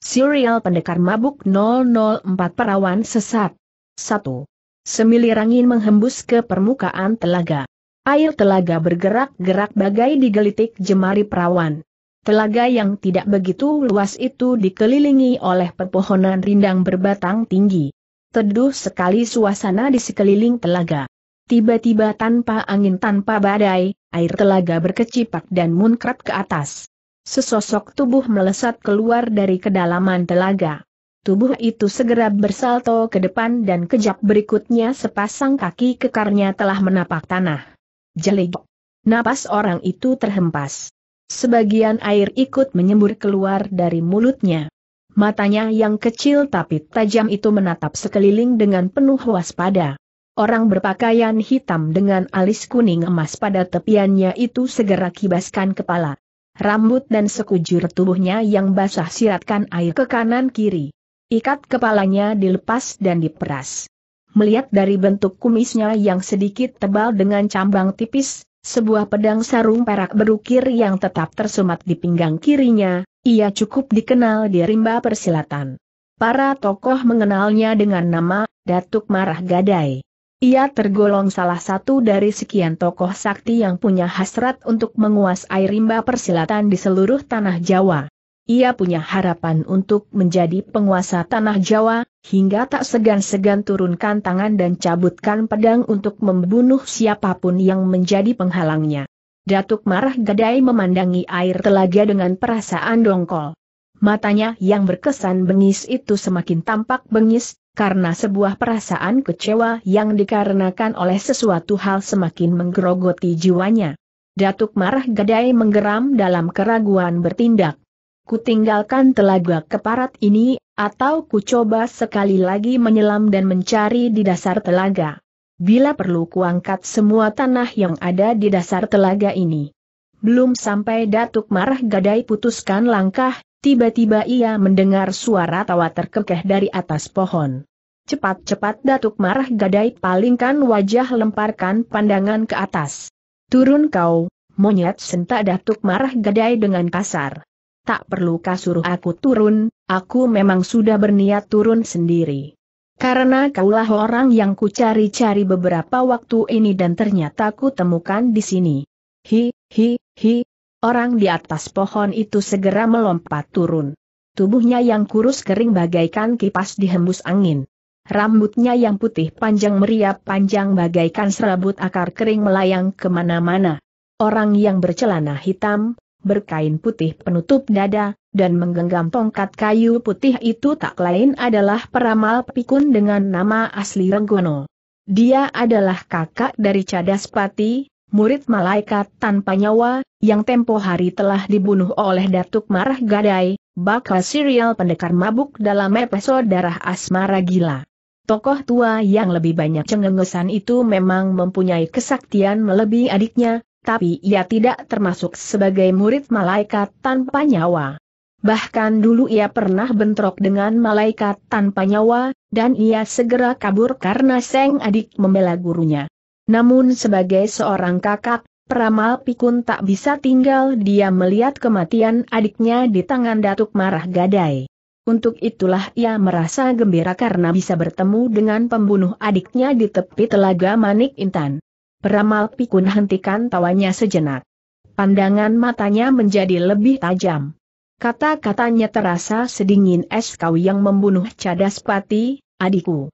Serial Pendekar Mabuk 004 Perawan Sesat 1. Semilir angin menghembus ke permukaan telaga. Air telaga bergerak-gerak bagai digelitik jemari perawan. Telaga yang tidak begitu luas itu dikelilingi oleh pepohonan rindang berbatang tinggi. Teduh sekali suasana di sekeliling telaga. Tiba-tiba tanpa angin tanpa badai, air telaga berkecipak dan muncrat ke atas. Sesosok tubuh melesat keluar dari kedalaman telaga. Tubuh itu segera bersalto ke depan dan kejap berikutnya sepasang kaki kekarnya telah menapak tanah. Jelik. Napas orang itu terhempas. Sebagian air ikut menyembur keluar dari mulutnya. Matanya yang kecil tapi tajam itu menatap sekeliling dengan penuh waspada. Orang berpakaian hitam dengan alis kuning emas pada tepiannya itu segera kibaskan kepala rambut dan sekujur tubuhnya yang basah siratkan air ke kanan kiri. Ikat kepalanya dilepas dan diperas. Melihat dari bentuk kumisnya yang sedikit tebal dengan cambang tipis, sebuah pedang sarung perak berukir yang tetap tersumat di pinggang kirinya, ia cukup dikenal di rimba persilatan. Para tokoh mengenalnya dengan nama Datuk Marah Gadai. Ia tergolong salah satu dari sekian tokoh sakti yang punya hasrat untuk menguasai rimba persilatan di seluruh tanah Jawa. Ia punya harapan untuk menjadi penguasa tanah Jawa, hingga tak segan-segan turunkan tangan dan cabutkan pedang untuk membunuh siapapun yang menjadi penghalangnya. Datuk Marah Gadai memandangi air telaga dengan perasaan dongkol. Matanya yang berkesan bengis itu semakin tampak bengis, karena sebuah perasaan kecewa yang dikarenakan oleh sesuatu hal semakin menggerogoti jiwanya. Datuk Marah Gadai menggeram dalam keraguan bertindak. Kutinggalkan telaga keparat ini, atau ku coba sekali lagi menyelam dan mencari di dasar telaga. Bila perlu kuangkat semua tanah yang ada di dasar telaga ini. Belum sampai Datuk Marah Gadai putuskan langkah, Tiba-tiba ia mendengar suara tawa terkekeh dari atas pohon. Cepat-cepat Datuk Marah Gadai palingkan wajah lemparkan pandangan ke atas. Turun kau, monyet sentak Datuk Marah Gadai dengan kasar. Tak perlu kau aku turun, aku memang sudah berniat turun sendiri. Karena kaulah orang yang ku cari-cari beberapa waktu ini dan ternyata ku temukan di sini. Hi, hi, hi, Orang di atas pohon itu segera melompat turun. Tubuhnya yang kurus kering bagaikan kipas dihembus angin. Rambutnya yang putih panjang meriap panjang bagaikan serabut akar kering melayang kemana-mana. Orang yang bercelana hitam, berkain putih penutup dada, dan menggenggam tongkat kayu putih itu tak lain adalah peramal pikun dengan nama asli Renggono. Dia adalah kakak dari Cadaspati murid malaikat tanpa nyawa, yang tempo hari telah dibunuh oleh Datuk Marah Gadai, bakal serial pendekar mabuk dalam episode darah asmara gila. Tokoh tua yang lebih banyak cengengesan itu memang mempunyai kesaktian melebihi adiknya, tapi ia tidak termasuk sebagai murid malaikat tanpa nyawa. Bahkan dulu ia pernah bentrok dengan malaikat tanpa nyawa, dan ia segera kabur karena seng adik membela gurunya. Namun sebagai seorang kakak, peramal pikun tak bisa tinggal dia melihat kematian adiknya di tangan Datuk Marah Gadai. Untuk itulah ia merasa gembira karena bisa bertemu dengan pembunuh adiknya di tepi telaga Manik Intan. Peramal pikun hentikan tawanya sejenak. Pandangan matanya menjadi lebih tajam. Kata-katanya terasa sedingin es kau yang membunuh cadas pati, adikku.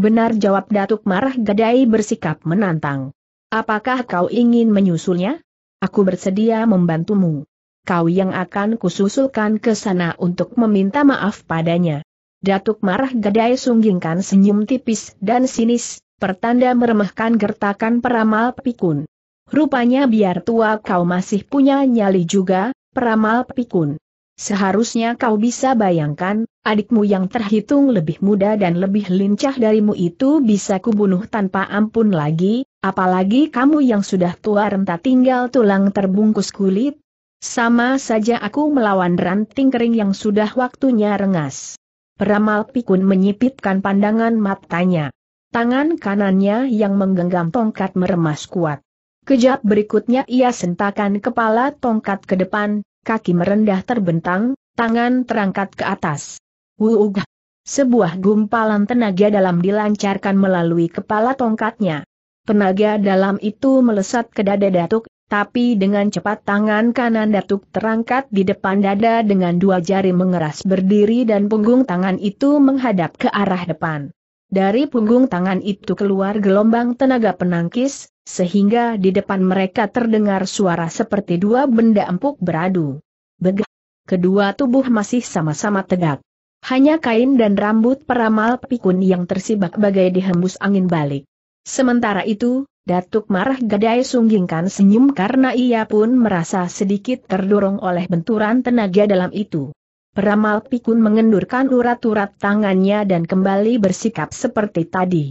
Benar jawab Datuk Marah Gadai bersikap menantang. Apakah kau ingin menyusulnya? Aku bersedia membantumu. Kau yang akan kususulkan ke sana untuk meminta maaf padanya. Datuk Marah Gadai sunggingkan senyum tipis dan sinis, pertanda meremehkan gertakan peramal pikun. Rupanya biar tua kau masih punya nyali juga, peramal pikun. Seharusnya kau bisa bayangkan, Adikmu yang terhitung lebih muda dan lebih lincah darimu itu bisa kubunuh tanpa ampun lagi, apalagi kamu yang sudah tua renta tinggal tulang terbungkus kulit. Sama saja aku melawan ranting kering yang sudah waktunya rengas. Peramal pikun menyipitkan pandangan matanya. Tangan kanannya yang menggenggam tongkat meremas kuat. Kejap berikutnya ia sentakan kepala tongkat ke depan, kaki merendah terbentang, tangan terangkat ke atas. Wuugah. Sebuah gumpalan tenaga dalam dilancarkan melalui kepala tongkatnya. Tenaga dalam itu melesat ke dada Datuk, tapi dengan cepat tangan kanan Datuk terangkat di depan dada dengan dua jari mengeras berdiri dan punggung tangan itu menghadap ke arah depan. Dari punggung tangan itu keluar gelombang tenaga penangkis, sehingga di depan mereka terdengar suara seperti dua benda empuk beradu. Begah. Kedua tubuh masih sama-sama tegak. Hanya kain dan rambut peramal pikun yang tersibak bagai dihembus angin balik. Sementara itu, Datuk Marah Gadai sunggingkan senyum karena ia pun merasa sedikit terdorong oleh benturan tenaga dalam itu. Peramal pikun mengendurkan urat-urat tangannya dan kembali bersikap seperti tadi.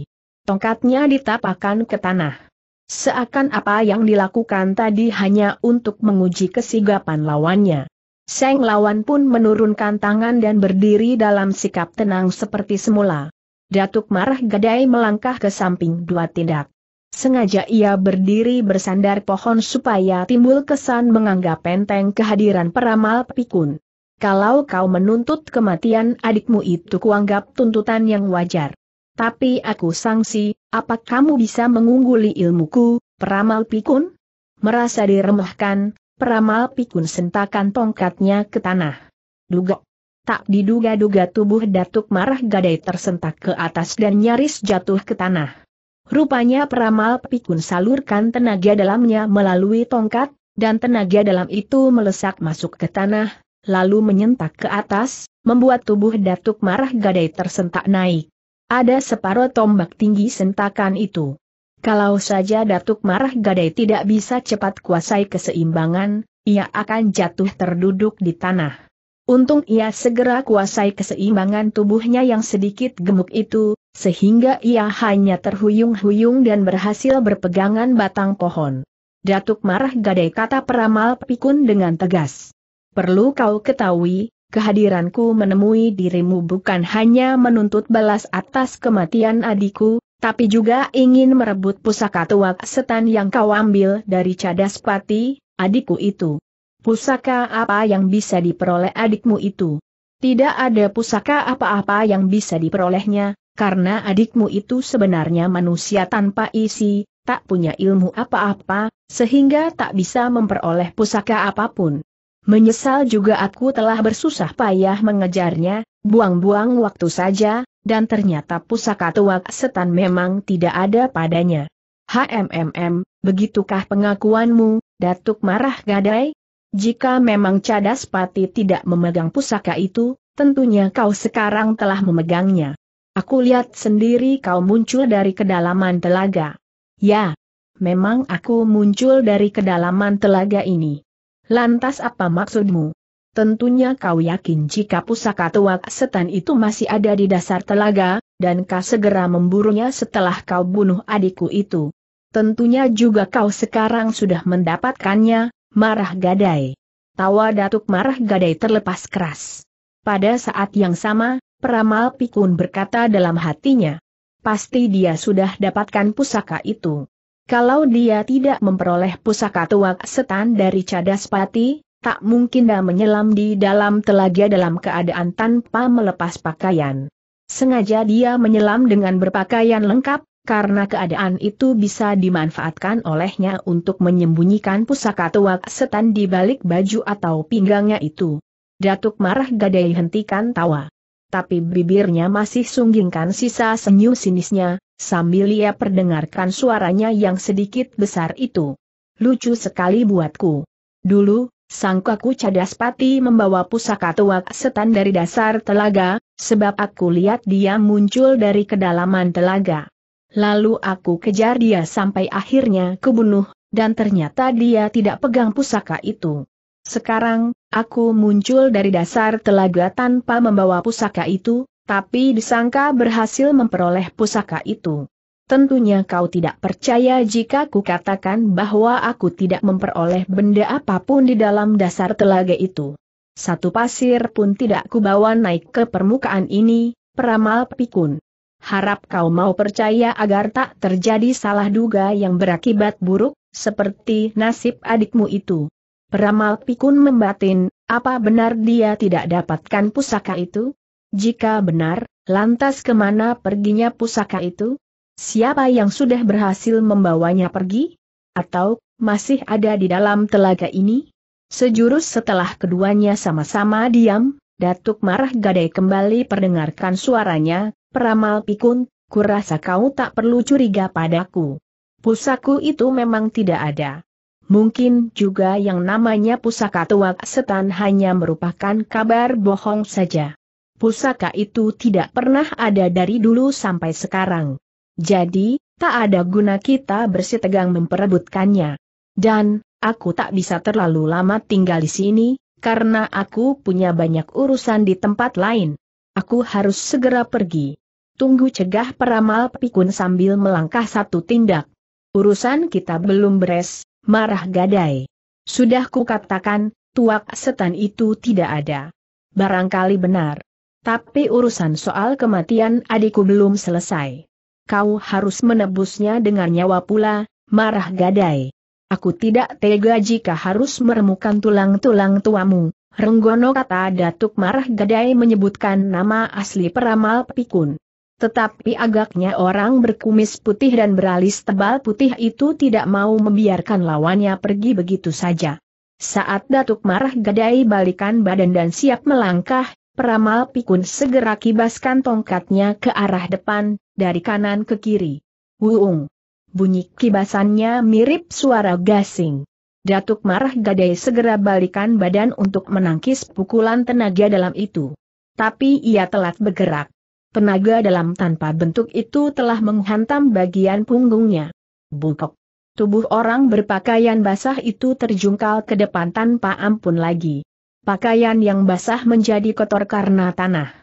Tongkatnya ditapakan ke tanah. Seakan apa yang dilakukan tadi hanya untuk menguji kesigapan lawannya. Seng Lawan pun menurunkan tangan dan berdiri dalam sikap tenang seperti semula. Datuk Marah Gadai melangkah ke samping dua tindak. Sengaja ia berdiri bersandar pohon supaya timbul kesan menganggap penting kehadiran peramal pikun. Kalau kau menuntut kematian adikmu itu kuanggap tuntutan yang wajar. Tapi aku sangsi, apa kamu bisa mengungguli ilmuku, peramal pikun? Merasa diremehkan, Peramal pikun sentakan tongkatnya ke tanah. Duga, Tak diduga-duga tubuh Datuk Marah Gadai tersentak ke atas dan nyaris jatuh ke tanah. Rupanya peramal pikun salurkan tenaga dalamnya melalui tongkat, dan tenaga dalam itu melesak masuk ke tanah, lalu menyentak ke atas, membuat tubuh Datuk Marah Gadai tersentak naik. Ada separuh tombak tinggi sentakan itu. Kalau saja Datuk Marah Gadai tidak bisa cepat kuasai keseimbangan, ia akan jatuh terduduk di tanah. Untung ia segera kuasai keseimbangan tubuhnya yang sedikit gemuk itu, sehingga ia hanya terhuyung-huyung dan berhasil berpegangan batang pohon. Datuk Marah Gadai kata peramal pikun dengan tegas. Perlu kau ketahui, kehadiranku menemui dirimu bukan hanya menuntut balas atas kematian adikku, tapi juga ingin merebut pusaka tua setan yang kau ambil dari cadas pati, adikku itu. Pusaka apa yang bisa diperoleh adikmu itu? Tidak ada pusaka apa-apa yang bisa diperolehnya, karena adikmu itu sebenarnya manusia tanpa isi, tak punya ilmu apa-apa, sehingga tak bisa memperoleh pusaka apapun. Menyesal juga aku telah bersusah payah mengejarnya, buang-buang waktu saja, dan ternyata pusaka tua setan memang tidak ada padanya. HMMM, begitukah pengakuanmu, Datuk Marah Gadai? Jika memang Cadas Pati tidak memegang pusaka itu, tentunya kau sekarang telah memegangnya. Aku lihat sendiri kau muncul dari kedalaman telaga. Ya, memang aku muncul dari kedalaman telaga ini. Lantas apa maksudmu? Tentunya kau yakin jika pusaka tuak setan itu masih ada di dasar telaga, dan kau segera memburunya setelah kau bunuh adikku itu. Tentunya juga kau sekarang sudah mendapatkannya, marah gadai. Tawa Datuk marah gadai terlepas keras. Pada saat yang sama, peramal pikun berkata dalam hatinya. Pasti dia sudah dapatkan pusaka itu. Kalau dia tidak memperoleh pusaka tuak setan dari cadas pati, tak mungkin dia menyelam di dalam telaga dalam keadaan tanpa melepas pakaian. Sengaja dia menyelam dengan berpakaian lengkap, karena keadaan itu bisa dimanfaatkan olehnya untuk menyembunyikan pusaka tua setan di balik baju atau pinggangnya itu. Datuk marah gadai hentikan tawa. Tapi bibirnya masih sunggingkan sisa senyum sinisnya, sambil ia perdengarkan suaranya yang sedikit besar itu. Lucu sekali buatku. Dulu, Sangkaku cadas pati membawa pusaka tuak setan dari dasar telaga, sebab aku lihat dia muncul dari kedalaman telaga. Lalu aku kejar dia sampai akhirnya kebunuh, dan ternyata dia tidak pegang pusaka itu. Sekarang, aku muncul dari dasar telaga tanpa membawa pusaka itu, tapi disangka berhasil memperoleh pusaka itu. Tentunya kau tidak percaya jika ku katakan bahwa aku tidak memperoleh benda apapun di dalam dasar telaga itu. Satu pasir pun tidak kubawa naik ke permukaan ini, peramal pikun. Harap kau mau percaya agar tak terjadi salah duga yang berakibat buruk, seperti nasib adikmu itu. Peramal pikun membatin, apa benar dia tidak dapatkan pusaka itu? Jika benar, lantas kemana perginya pusaka itu? Siapa yang sudah berhasil membawanya pergi? Atau, masih ada di dalam telaga ini? Sejurus setelah keduanya sama-sama diam, Datuk Marah Gadai kembali perdengarkan suaranya, peramal pikun, kurasa kau tak perlu curiga padaku. Pusaku itu memang tidak ada. Mungkin juga yang namanya pusaka tuak setan hanya merupakan kabar bohong saja. Pusaka itu tidak pernah ada dari dulu sampai sekarang. Jadi, tak ada guna kita bersitegang memperebutkannya. Dan, aku tak bisa terlalu lama tinggal di sini, karena aku punya banyak urusan di tempat lain. Aku harus segera pergi. Tunggu cegah peramal pikun sambil melangkah satu tindak. Urusan kita belum beres, marah gadai. Sudah kukatakan, tuak setan itu tidak ada. Barangkali benar. Tapi urusan soal kematian adikku belum selesai kau harus menebusnya dengan nyawa pula, marah gadai. Aku tidak tega jika harus meremukan tulang-tulang tuamu, Renggono kata Datuk Marah Gadai menyebutkan nama asli peramal pikun. Tetapi agaknya orang berkumis putih dan beralis tebal putih itu tidak mau membiarkan lawannya pergi begitu saja. Saat Datuk Marah Gadai balikan badan dan siap melangkah, peramal pikun segera kibaskan tongkatnya ke arah depan, dari kanan ke kiri. Wuung. Bunyi kibasannya mirip suara gasing. Datuk Marah Gadai segera balikan badan untuk menangkis pukulan tenaga dalam itu. Tapi ia telat bergerak. Tenaga dalam tanpa bentuk itu telah menghantam bagian punggungnya. Bukok. Tubuh orang berpakaian basah itu terjungkal ke depan tanpa ampun lagi. Pakaian yang basah menjadi kotor karena tanah.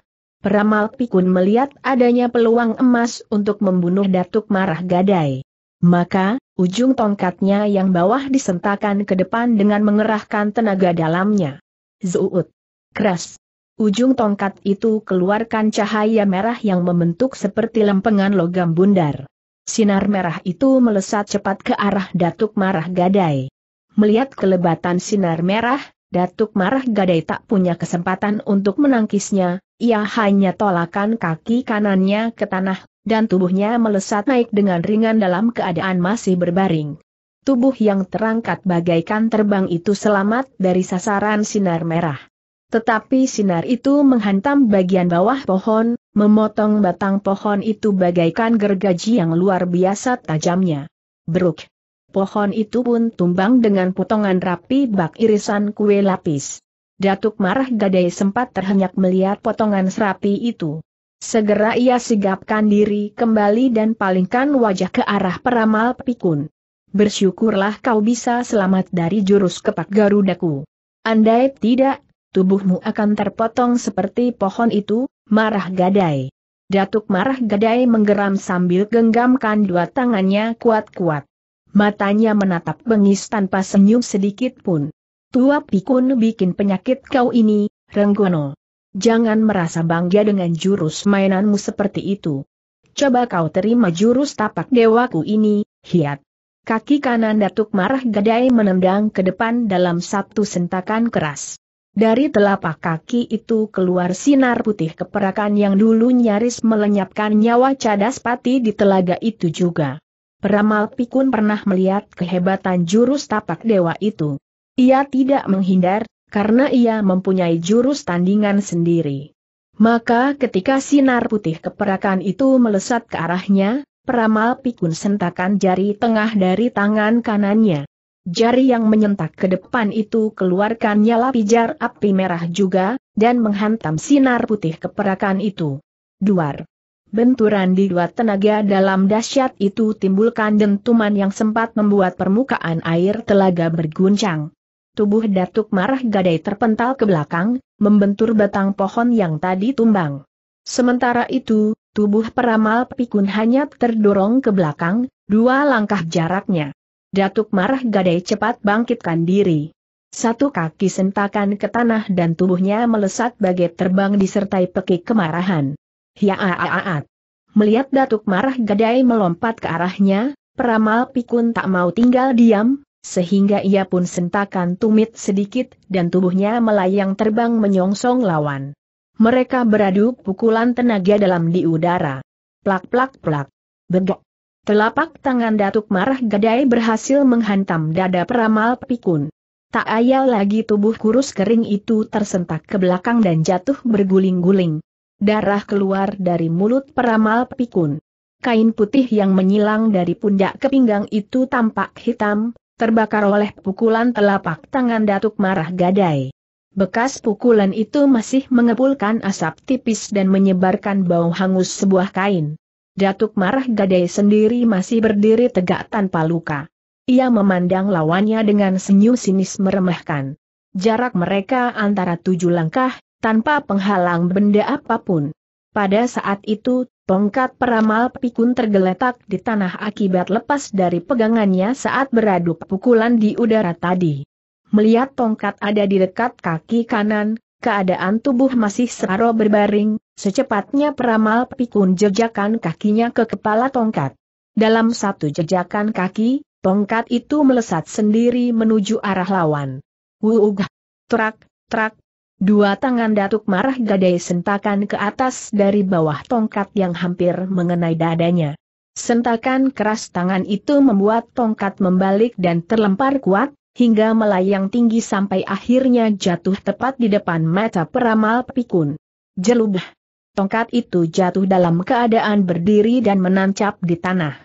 Peramal Pikun melihat adanya peluang emas untuk membunuh Datuk Marah Gadai. Maka, ujung tongkatnya yang bawah disentakan ke depan dengan mengerahkan tenaga dalamnya. Zuut. Keras. Ujung tongkat itu keluarkan cahaya merah yang membentuk seperti lempengan logam bundar. Sinar merah itu melesat cepat ke arah Datuk Marah Gadai. Melihat kelebatan sinar merah, Datuk Marah Gadai tak punya kesempatan untuk menangkisnya, ia hanya tolakan kaki kanannya ke tanah, dan tubuhnya melesat naik dengan ringan dalam keadaan masih berbaring. Tubuh yang terangkat bagaikan terbang itu selamat dari sasaran sinar merah. Tetapi sinar itu menghantam bagian bawah pohon, memotong batang pohon itu bagaikan gergaji yang luar biasa tajamnya. Beruk pohon itu pun tumbang dengan potongan rapi bak irisan kue lapis. Datuk Marah Gadai sempat terhenyak melihat potongan serapi itu. Segera ia sigapkan diri kembali dan palingkan wajah ke arah peramal pikun. Bersyukurlah kau bisa selamat dari jurus kepak garudaku. Andai tidak, tubuhmu akan terpotong seperti pohon itu, marah gadai. Datuk marah gadai menggeram sambil genggamkan dua tangannya kuat-kuat matanya menatap bengis tanpa senyum sedikit pun. Tua pikun bikin penyakit kau ini, Renggono. Jangan merasa bangga dengan jurus mainanmu seperti itu. Coba kau terima jurus tapak dewaku ini, hiat. Kaki kanan Datuk Marah Gadai menendang ke depan dalam satu sentakan keras. Dari telapak kaki itu keluar sinar putih keperakan yang dulu nyaris melenyapkan nyawa cadas pati di telaga itu juga. Peramal Pikun pernah melihat kehebatan jurus tapak dewa itu. Ia tidak menghindar, karena ia mempunyai jurus tandingan sendiri. Maka ketika sinar putih keperakan itu melesat ke arahnya, peramal pikun sentakan jari tengah dari tangan kanannya. Jari yang menyentak ke depan itu keluarkan nyala pijar api merah juga, dan menghantam sinar putih keperakan itu. Duar. Benturan di dua tenaga dalam dahsyat itu timbulkan dentuman yang sempat membuat permukaan air telaga berguncang. Tubuh Datuk Marah Gadai terpental ke belakang, membentur batang pohon yang tadi tumbang. Sementara itu, tubuh peramal pikun hanya terdorong ke belakang, dua langkah jaraknya. Datuk Marah Gadai cepat bangkitkan diri. Satu kaki sentakan ke tanah dan tubuhnya melesat bagai terbang disertai pekik kemarahan. Hiaaaaat. Melihat Datuk Marah Gadai melompat ke arahnya, peramal pikun tak mau tinggal diam, sehingga ia pun sentakan tumit sedikit dan tubuhnya melayang terbang menyongsong lawan. Mereka beradu pukulan tenaga dalam di udara. Plak-plak-plak. Bedok. Telapak tangan Datuk Marah Gadai berhasil menghantam dada peramal pikun. Tak ayal lagi tubuh kurus kering itu tersentak ke belakang dan jatuh berguling-guling. Darah keluar dari mulut peramal pikun. Kain putih yang menyilang dari pundak ke pinggang itu tampak hitam, terbakar oleh pukulan telapak tangan Datuk Marah Gadai. Bekas pukulan itu masih mengepulkan asap tipis dan menyebarkan bau hangus sebuah kain. Datuk Marah Gadai sendiri masih berdiri tegak tanpa luka. Ia memandang lawannya dengan senyum sinis meremehkan. Jarak mereka antara tujuh langkah, tanpa penghalang benda apapun. Pada saat itu, tongkat peramal pikun tergeletak di tanah akibat lepas dari pegangannya saat beradu pukulan di udara tadi. Melihat tongkat ada di dekat kaki kanan, keadaan tubuh masih separuh berbaring, secepatnya peramal pikun jejakan kakinya ke kepala tongkat. Dalam satu jejakan kaki, tongkat itu melesat sendiri menuju arah lawan. Wuugah! Trak, trak, Dua tangan Datuk Marah Gadai sentakan ke atas dari bawah tongkat yang hampir mengenai dadanya. Sentakan keras tangan itu membuat tongkat membalik dan terlempar kuat, hingga melayang tinggi sampai akhirnya jatuh tepat di depan mata peramal pikun. Jelubah. Tongkat itu jatuh dalam keadaan berdiri dan menancap di tanah.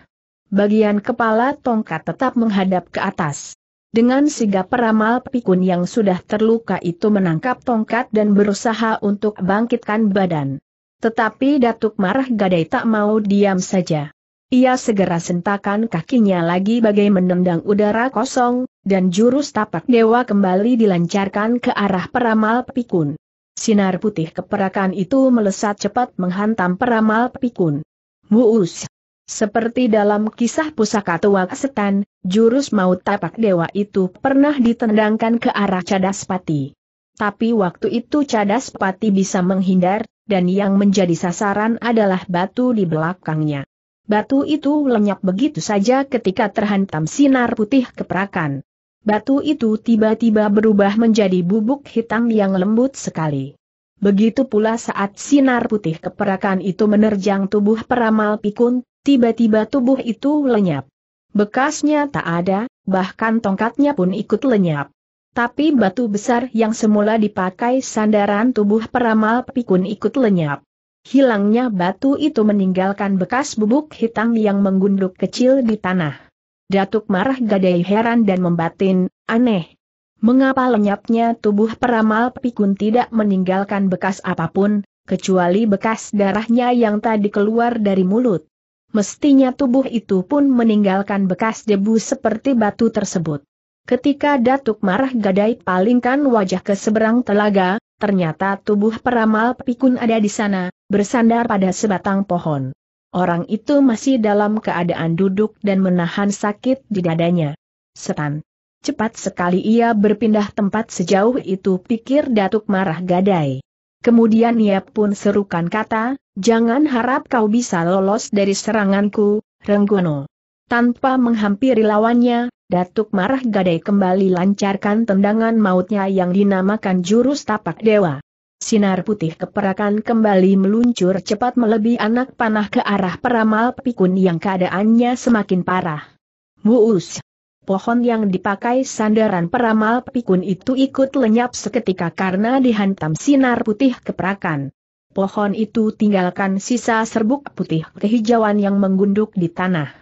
Bagian kepala tongkat tetap menghadap ke atas. Dengan sigap peramal pikun yang sudah terluka itu menangkap tongkat dan berusaha untuk bangkitkan badan. Tetapi Datuk Marah Gadai tak mau diam saja. Ia segera sentakan kakinya lagi bagai menendang udara kosong, dan jurus tapak dewa kembali dilancarkan ke arah peramal pikun. Sinar putih keperakan itu melesat cepat menghantam peramal pikun. Muus! Seperti dalam kisah pusaka tua setan, jurus maut tapak dewa itu pernah ditendangkan ke arah cadas pati. Tapi waktu itu cadas pati bisa menghindar, dan yang menjadi sasaran adalah batu di belakangnya. Batu itu lenyap begitu saja ketika terhantam sinar putih keperakan. Batu itu tiba-tiba berubah menjadi bubuk hitam yang lembut sekali. Begitu pula saat sinar putih keperakan itu menerjang tubuh peramal pikun, Tiba-tiba tubuh itu lenyap. Bekasnya tak ada, bahkan tongkatnya pun ikut lenyap. Tapi batu besar yang semula dipakai sandaran tubuh peramal pikun ikut lenyap. Hilangnya batu itu meninggalkan bekas bubuk hitam yang menggunduk kecil di tanah. Datuk marah gadai heran dan membatin, aneh. Mengapa lenyapnya tubuh peramal pikun tidak meninggalkan bekas apapun, kecuali bekas darahnya yang tadi keluar dari mulut? mestinya tubuh itu pun meninggalkan bekas debu seperti batu tersebut. Ketika Datuk Marah Gadai palingkan wajah ke seberang telaga, ternyata tubuh peramal pikun ada di sana, bersandar pada sebatang pohon. Orang itu masih dalam keadaan duduk dan menahan sakit di dadanya. Setan. Cepat sekali ia berpindah tempat sejauh itu pikir Datuk Marah Gadai. Kemudian ia pun serukan kata, Jangan harap kau bisa lolos dari seranganku, Renggono. Tanpa menghampiri lawannya, Datuk Marah Gadai kembali lancarkan tendangan mautnya yang dinamakan jurus tapak dewa. Sinar putih keperakan kembali meluncur cepat melebihi anak panah ke arah peramal pikun yang keadaannya semakin parah. Muus! Pohon yang dipakai sandaran peramal pikun itu ikut lenyap seketika karena dihantam sinar putih keperakan pohon itu tinggalkan sisa serbuk putih kehijauan yang menggunduk di tanah.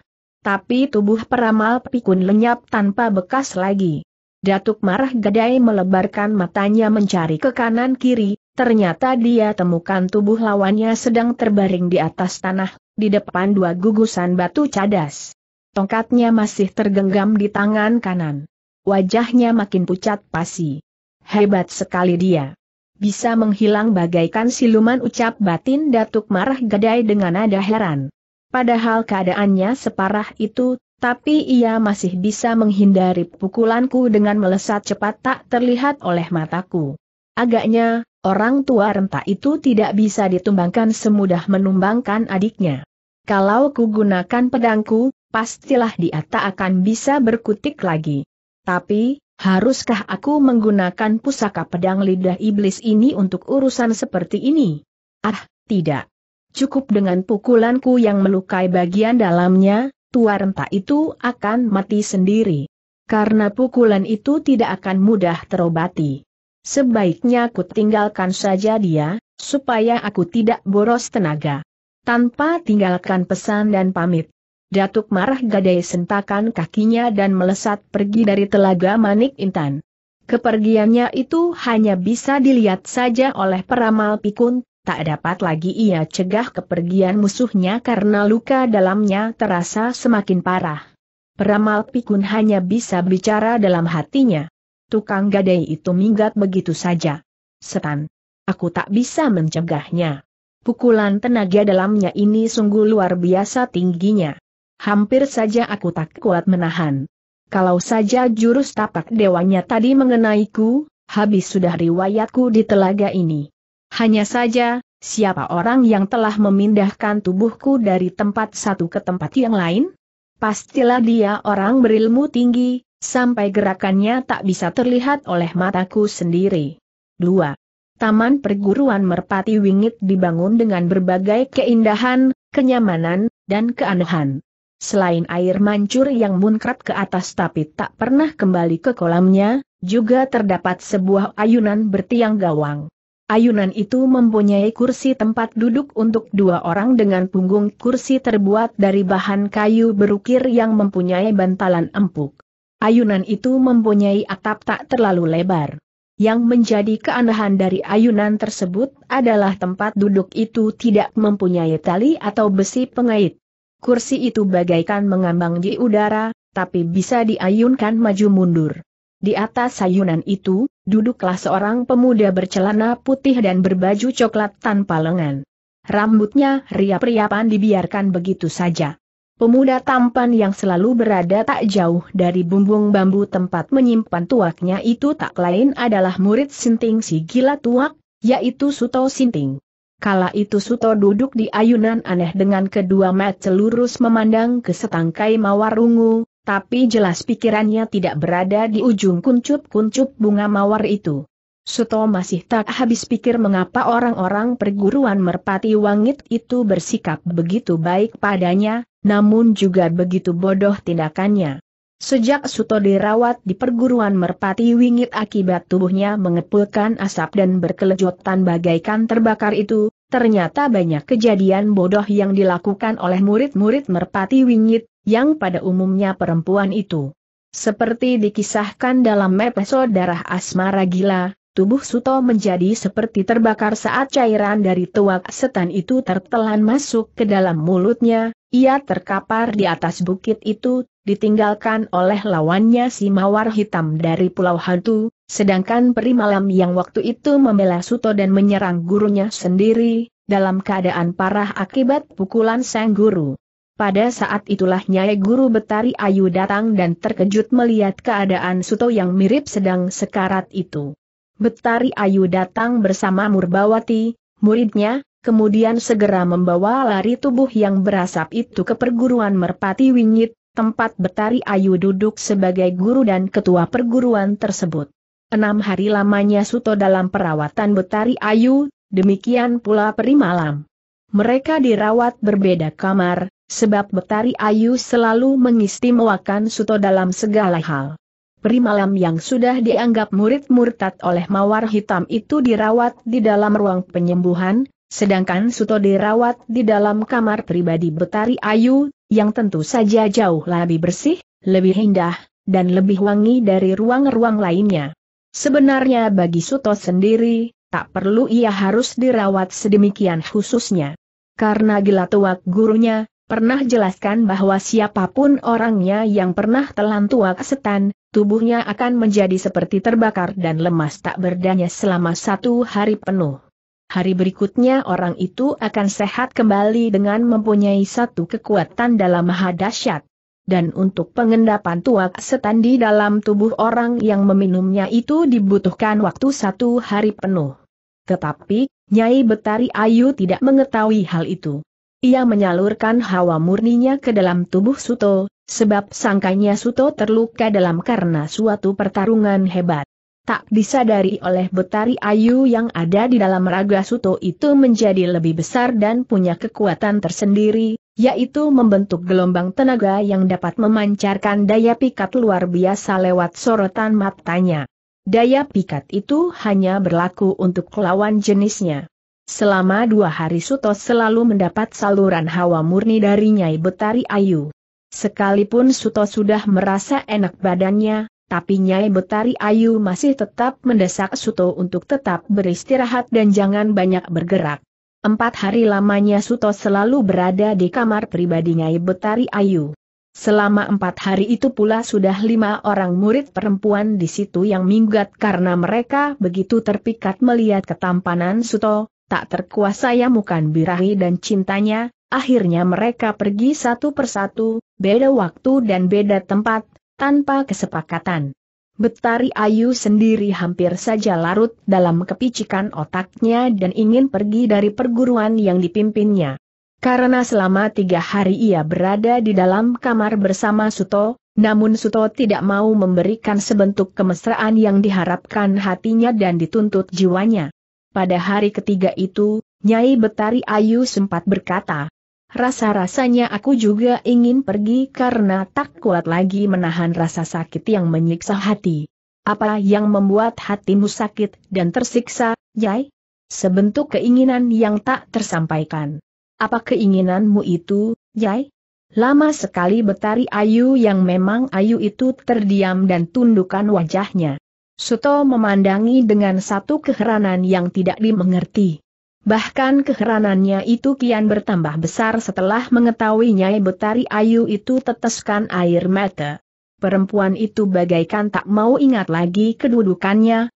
Tapi tubuh peramal pikun lenyap tanpa bekas lagi. Datuk Marah Gadai melebarkan matanya mencari ke kanan kiri, ternyata dia temukan tubuh lawannya sedang terbaring di atas tanah, di depan dua gugusan batu cadas. Tongkatnya masih tergenggam di tangan kanan. Wajahnya makin pucat pasi. Hebat sekali dia bisa menghilang bagaikan siluman ucap batin Datuk Marah Gadai dengan nada heran. Padahal keadaannya separah itu, tapi ia masih bisa menghindari pukulanku dengan melesat cepat tak terlihat oleh mataku. Agaknya, orang tua renta itu tidak bisa ditumbangkan semudah menumbangkan adiknya. Kalau ku gunakan pedangku, pastilah dia tak akan bisa berkutik lagi. Tapi, Haruskah aku menggunakan pusaka pedang lidah iblis ini untuk urusan seperti ini? Ah, tidak. Cukup dengan pukulanku yang melukai bagian dalamnya, tua renta itu akan mati sendiri. Karena pukulan itu tidak akan mudah terobati. Sebaiknya aku tinggalkan saja dia, supaya aku tidak boros tenaga. Tanpa tinggalkan pesan dan pamit, Datuk Marah Gadai sentakan kakinya dan melesat pergi dari telaga Manik Intan. Kepergiannya itu hanya bisa dilihat saja oleh peramal pikun, tak dapat lagi ia cegah kepergian musuhnya karena luka dalamnya terasa semakin parah. Peramal pikun hanya bisa bicara dalam hatinya. Tukang gadai itu minggat begitu saja. Setan. Aku tak bisa mencegahnya. Pukulan tenaga dalamnya ini sungguh luar biasa tingginya hampir saja aku tak kuat menahan. Kalau saja jurus tapak dewanya tadi mengenai ku, habis sudah riwayatku di telaga ini. Hanya saja, siapa orang yang telah memindahkan tubuhku dari tempat satu ke tempat yang lain? Pastilah dia orang berilmu tinggi, sampai gerakannya tak bisa terlihat oleh mataku sendiri. 2. Taman perguruan merpati wingit dibangun dengan berbagai keindahan, kenyamanan, dan keanehan. Selain air mancur yang muncrat ke atas tapi tak pernah kembali ke kolamnya, juga terdapat sebuah ayunan bertiang gawang. Ayunan itu mempunyai kursi tempat duduk untuk dua orang dengan punggung kursi terbuat dari bahan kayu berukir yang mempunyai bantalan empuk. Ayunan itu mempunyai atap tak terlalu lebar. Yang menjadi keanehan dari ayunan tersebut adalah tempat duduk itu tidak mempunyai tali atau besi pengait kursi itu bagaikan mengambang di udara, tapi bisa diayunkan maju mundur. Di atas sayunan itu, duduklah seorang pemuda bercelana putih dan berbaju coklat tanpa lengan. Rambutnya riap-riapan dibiarkan begitu saja. Pemuda tampan yang selalu berada tak jauh dari bumbung bambu tempat menyimpan tuaknya itu tak lain adalah murid Sinting si gila tuak, yaitu Suto Sinting. Kala itu Suto duduk di ayunan aneh dengan kedua mata lurus memandang ke setangkai mawar ungu, tapi jelas pikirannya tidak berada di ujung kuncup-kuncup bunga mawar itu. Suto masih tak habis pikir mengapa orang-orang perguruan merpati wangit itu bersikap begitu baik padanya, namun juga begitu bodoh tindakannya. Sejak Suto dirawat di perguruan merpati wingit akibat tubuhnya mengepulkan asap dan berkelejotan bagaikan terbakar itu, ternyata banyak kejadian bodoh yang dilakukan oleh murid-murid merpati wingit, yang pada umumnya perempuan itu. Seperti dikisahkan dalam episode darah asmara gila, tubuh Suto menjadi seperti terbakar saat cairan dari tuak setan itu tertelan masuk ke dalam mulutnya, ia terkapar di atas bukit itu ditinggalkan oleh lawannya si Mawar Hitam dari Pulau Hantu, sedangkan peri malam yang waktu itu membela Suto dan menyerang gurunya sendiri, dalam keadaan parah akibat pukulan sang guru. Pada saat itulah Nyai Guru Betari Ayu datang dan terkejut melihat keadaan Suto yang mirip sedang sekarat itu. Betari Ayu datang bersama Murbawati, muridnya, kemudian segera membawa lari tubuh yang berasap itu ke perguruan Merpati Wingit, tempat Betari Ayu duduk sebagai guru dan ketua perguruan tersebut. Enam hari lamanya Suto dalam perawatan Betari Ayu, demikian pula Malam. Mereka dirawat berbeda kamar, sebab Betari Ayu selalu mengistimewakan Suto dalam segala hal. Malam yang sudah dianggap murid murtad oleh mawar hitam itu dirawat di dalam ruang penyembuhan, sedangkan Suto dirawat di dalam kamar pribadi Betari Ayu, yang tentu saja jauh lebih bersih, lebih indah, dan lebih wangi dari ruang-ruang lainnya. Sebenarnya bagi Suto sendiri, tak perlu ia harus dirawat sedemikian khususnya. Karena Gelatuak gurunya, pernah jelaskan bahwa siapapun orangnya yang pernah telan kesetan, setan, tubuhnya akan menjadi seperti terbakar dan lemas tak berdaya selama satu hari penuh hari berikutnya orang itu akan sehat kembali dengan mempunyai satu kekuatan dalam maha dahsyat. Dan untuk pengendapan tuak setan di dalam tubuh orang yang meminumnya itu dibutuhkan waktu satu hari penuh. Tetapi, Nyai Betari Ayu tidak mengetahui hal itu. Ia menyalurkan hawa murninya ke dalam tubuh Suto, sebab sangkanya Suto terluka dalam karena suatu pertarungan hebat tak disadari oleh betari ayu yang ada di dalam raga suto itu menjadi lebih besar dan punya kekuatan tersendiri, yaitu membentuk gelombang tenaga yang dapat memancarkan daya pikat luar biasa lewat sorotan matanya. Daya pikat itu hanya berlaku untuk lawan jenisnya. Selama dua hari Suto selalu mendapat saluran hawa murni dari Nyai Betari Ayu. Sekalipun Suto sudah merasa enak badannya, tapi Nyai Betari Ayu masih tetap mendesak Suto untuk tetap beristirahat dan jangan banyak bergerak. Empat hari lamanya Suto selalu berada di kamar pribadi Nyai Betari Ayu. Selama empat hari itu pula sudah lima orang murid perempuan di situ yang minggat karena mereka begitu terpikat melihat ketampanan Suto, tak terkuasa yamukan birahi dan cintanya, akhirnya mereka pergi satu persatu, beda waktu dan beda tempat, tanpa kesepakatan. Betari Ayu sendiri hampir saja larut dalam kepicikan otaknya dan ingin pergi dari perguruan yang dipimpinnya. Karena selama tiga hari ia berada di dalam kamar bersama Suto, namun Suto tidak mau memberikan sebentuk kemesraan yang diharapkan hatinya dan dituntut jiwanya. Pada hari ketiga itu, Nyai Betari Ayu sempat berkata, Rasa-rasanya aku juga ingin pergi karena tak kuat lagi menahan rasa sakit yang menyiksa hati. Apa yang membuat hatimu sakit dan tersiksa, Yai? Sebentuk keinginan yang tak tersampaikan. Apa keinginanmu itu, Yai? Lama sekali betari Ayu yang memang Ayu itu terdiam dan tundukan wajahnya. Suto memandangi dengan satu keheranan yang tidak dimengerti. Bahkan keheranannya itu kian bertambah besar setelah mengetahui Nyai Betari Ayu itu teteskan air mata. Perempuan itu bagaikan tak mau ingat lagi kedudukannya,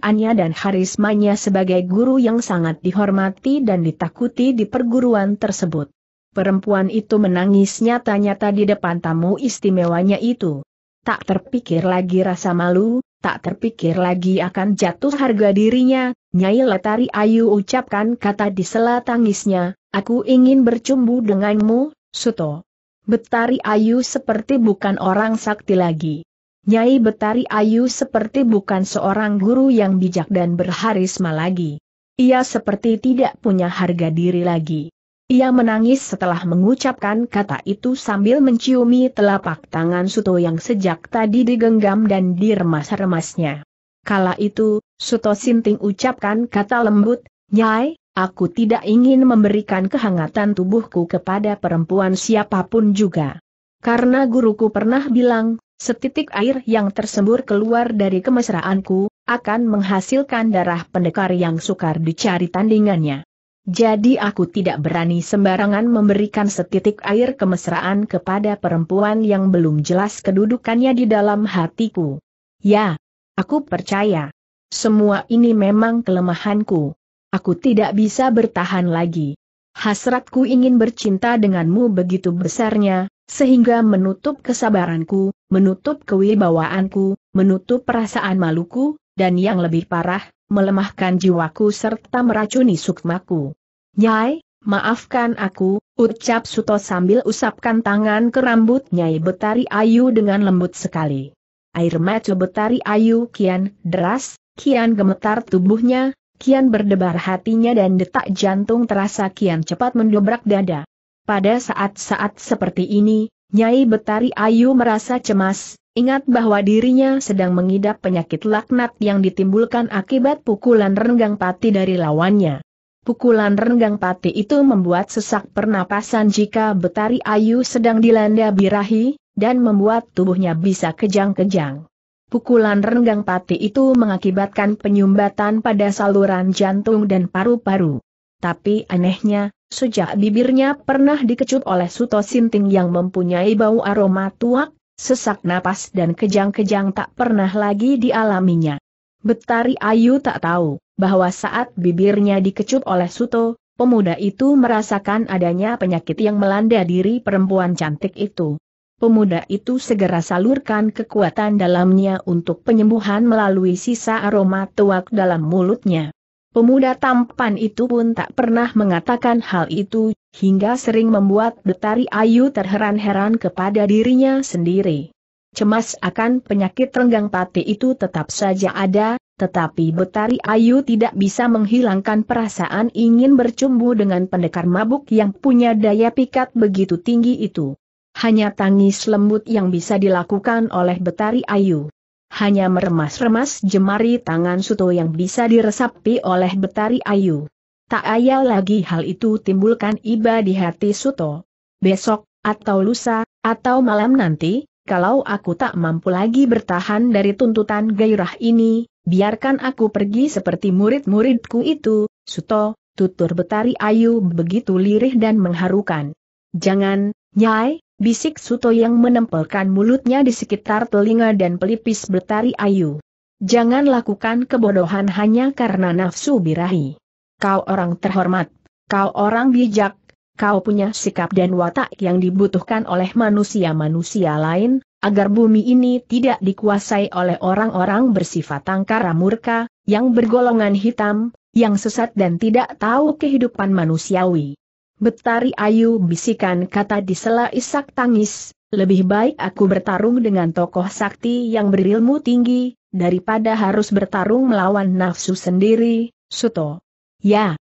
anya dan harismanya sebagai guru yang sangat dihormati dan ditakuti di perguruan tersebut. Perempuan itu menangis nyata-nyata di depan tamu istimewanya itu. Tak terpikir lagi rasa malu, tak terpikir lagi akan jatuh harga dirinya, Nyai Letari Ayu ucapkan kata di sela tangisnya, aku ingin bercumbu denganmu, Suto. Betari Ayu seperti bukan orang sakti lagi. Nyai Betari Ayu seperti bukan seorang guru yang bijak dan berharisma lagi. Ia seperti tidak punya harga diri lagi. Ia menangis setelah mengucapkan kata itu sambil menciumi telapak tangan Suto yang sejak tadi digenggam dan diremas-remasnya. Kala itu, Suto Sinting ucapkan kata lembut, Nyai, aku tidak ingin memberikan kehangatan tubuhku kepada perempuan siapapun juga. Karena guruku pernah bilang, setitik air yang tersembur keluar dari kemesraanku, akan menghasilkan darah pendekar yang sukar dicari tandingannya. Jadi aku tidak berani sembarangan memberikan setitik air kemesraan kepada perempuan yang belum jelas kedudukannya di dalam hatiku. Ya, aku percaya. Semua ini memang kelemahanku. Aku tidak bisa bertahan lagi. Hasratku ingin bercinta denganmu begitu besarnya, sehingga menutup kesabaranku, menutup kewibawaanku, menutup perasaan maluku, dan yang lebih parah, melemahkan jiwaku serta meracuni sukmaku. Nyai, maafkan aku, ucap Suto sambil usapkan tangan ke rambut Nyai Betari Ayu dengan lembut sekali. Air mata Betari Ayu kian deras, kian gemetar tubuhnya, kian berdebar hatinya dan detak jantung terasa kian cepat mendobrak dada. Pada saat-saat seperti ini, Nyai Betari Ayu merasa cemas, ingat bahwa dirinya sedang mengidap penyakit laknat yang ditimbulkan akibat pukulan renggang pati dari lawannya. Pukulan renggang pati itu membuat sesak pernapasan jika Betari Ayu sedang dilanda birahi, dan membuat tubuhnya bisa kejang-kejang. Pukulan renggang pati itu mengakibatkan penyumbatan pada saluran jantung dan paru-paru. Tapi anehnya, Sejak bibirnya pernah dikecup oleh Suto Sinting yang mempunyai bau aroma tuak, sesak napas dan kejang-kejang tak pernah lagi dialaminya. Betari Ayu tak tahu, bahwa saat bibirnya dikecup oleh Suto, pemuda itu merasakan adanya penyakit yang melanda diri perempuan cantik itu. Pemuda itu segera salurkan kekuatan dalamnya untuk penyembuhan melalui sisa aroma tuak dalam mulutnya. Pemuda tampan itu pun tak pernah mengatakan hal itu, hingga sering membuat Betari Ayu terheran-heran kepada dirinya sendiri cemas akan penyakit renggang pati itu tetap saja ada, tetapi Betari Ayu tidak bisa menghilangkan perasaan ingin bercumbu dengan pendekar mabuk yang punya daya pikat begitu tinggi itu. Hanya tangis lembut yang bisa dilakukan oleh Betari Ayu. Hanya meremas-remas jemari tangan Suto yang bisa diresapi oleh Betari Ayu. Tak ayal lagi hal itu timbulkan iba di hati Suto. Besok, atau lusa, atau malam nanti, kalau aku tak mampu lagi bertahan dari tuntutan gairah ini, biarkan aku pergi seperti murid-muridku itu, Suto, tutur betari ayu begitu lirih dan mengharukan. Jangan, Nyai, bisik Suto yang menempelkan mulutnya di sekitar telinga dan pelipis betari ayu. Jangan lakukan kebodohan hanya karena nafsu birahi. Kau orang terhormat, kau orang bijak, kau punya sikap dan watak yang dibutuhkan oleh manusia-manusia lain, agar bumi ini tidak dikuasai oleh orang-orang bersifat tangkara murka, yang bergolongan hitam, yang sesat dan tidak tahu kehidupan manusiawi. Betari Ayu bisikan kata di sela isak tangis, lebih baik aku bertarung dengan tokoh sakti yang berilmu tinggi, daripada harus bertarung melawan nafsu sendiri, Suto. Ya,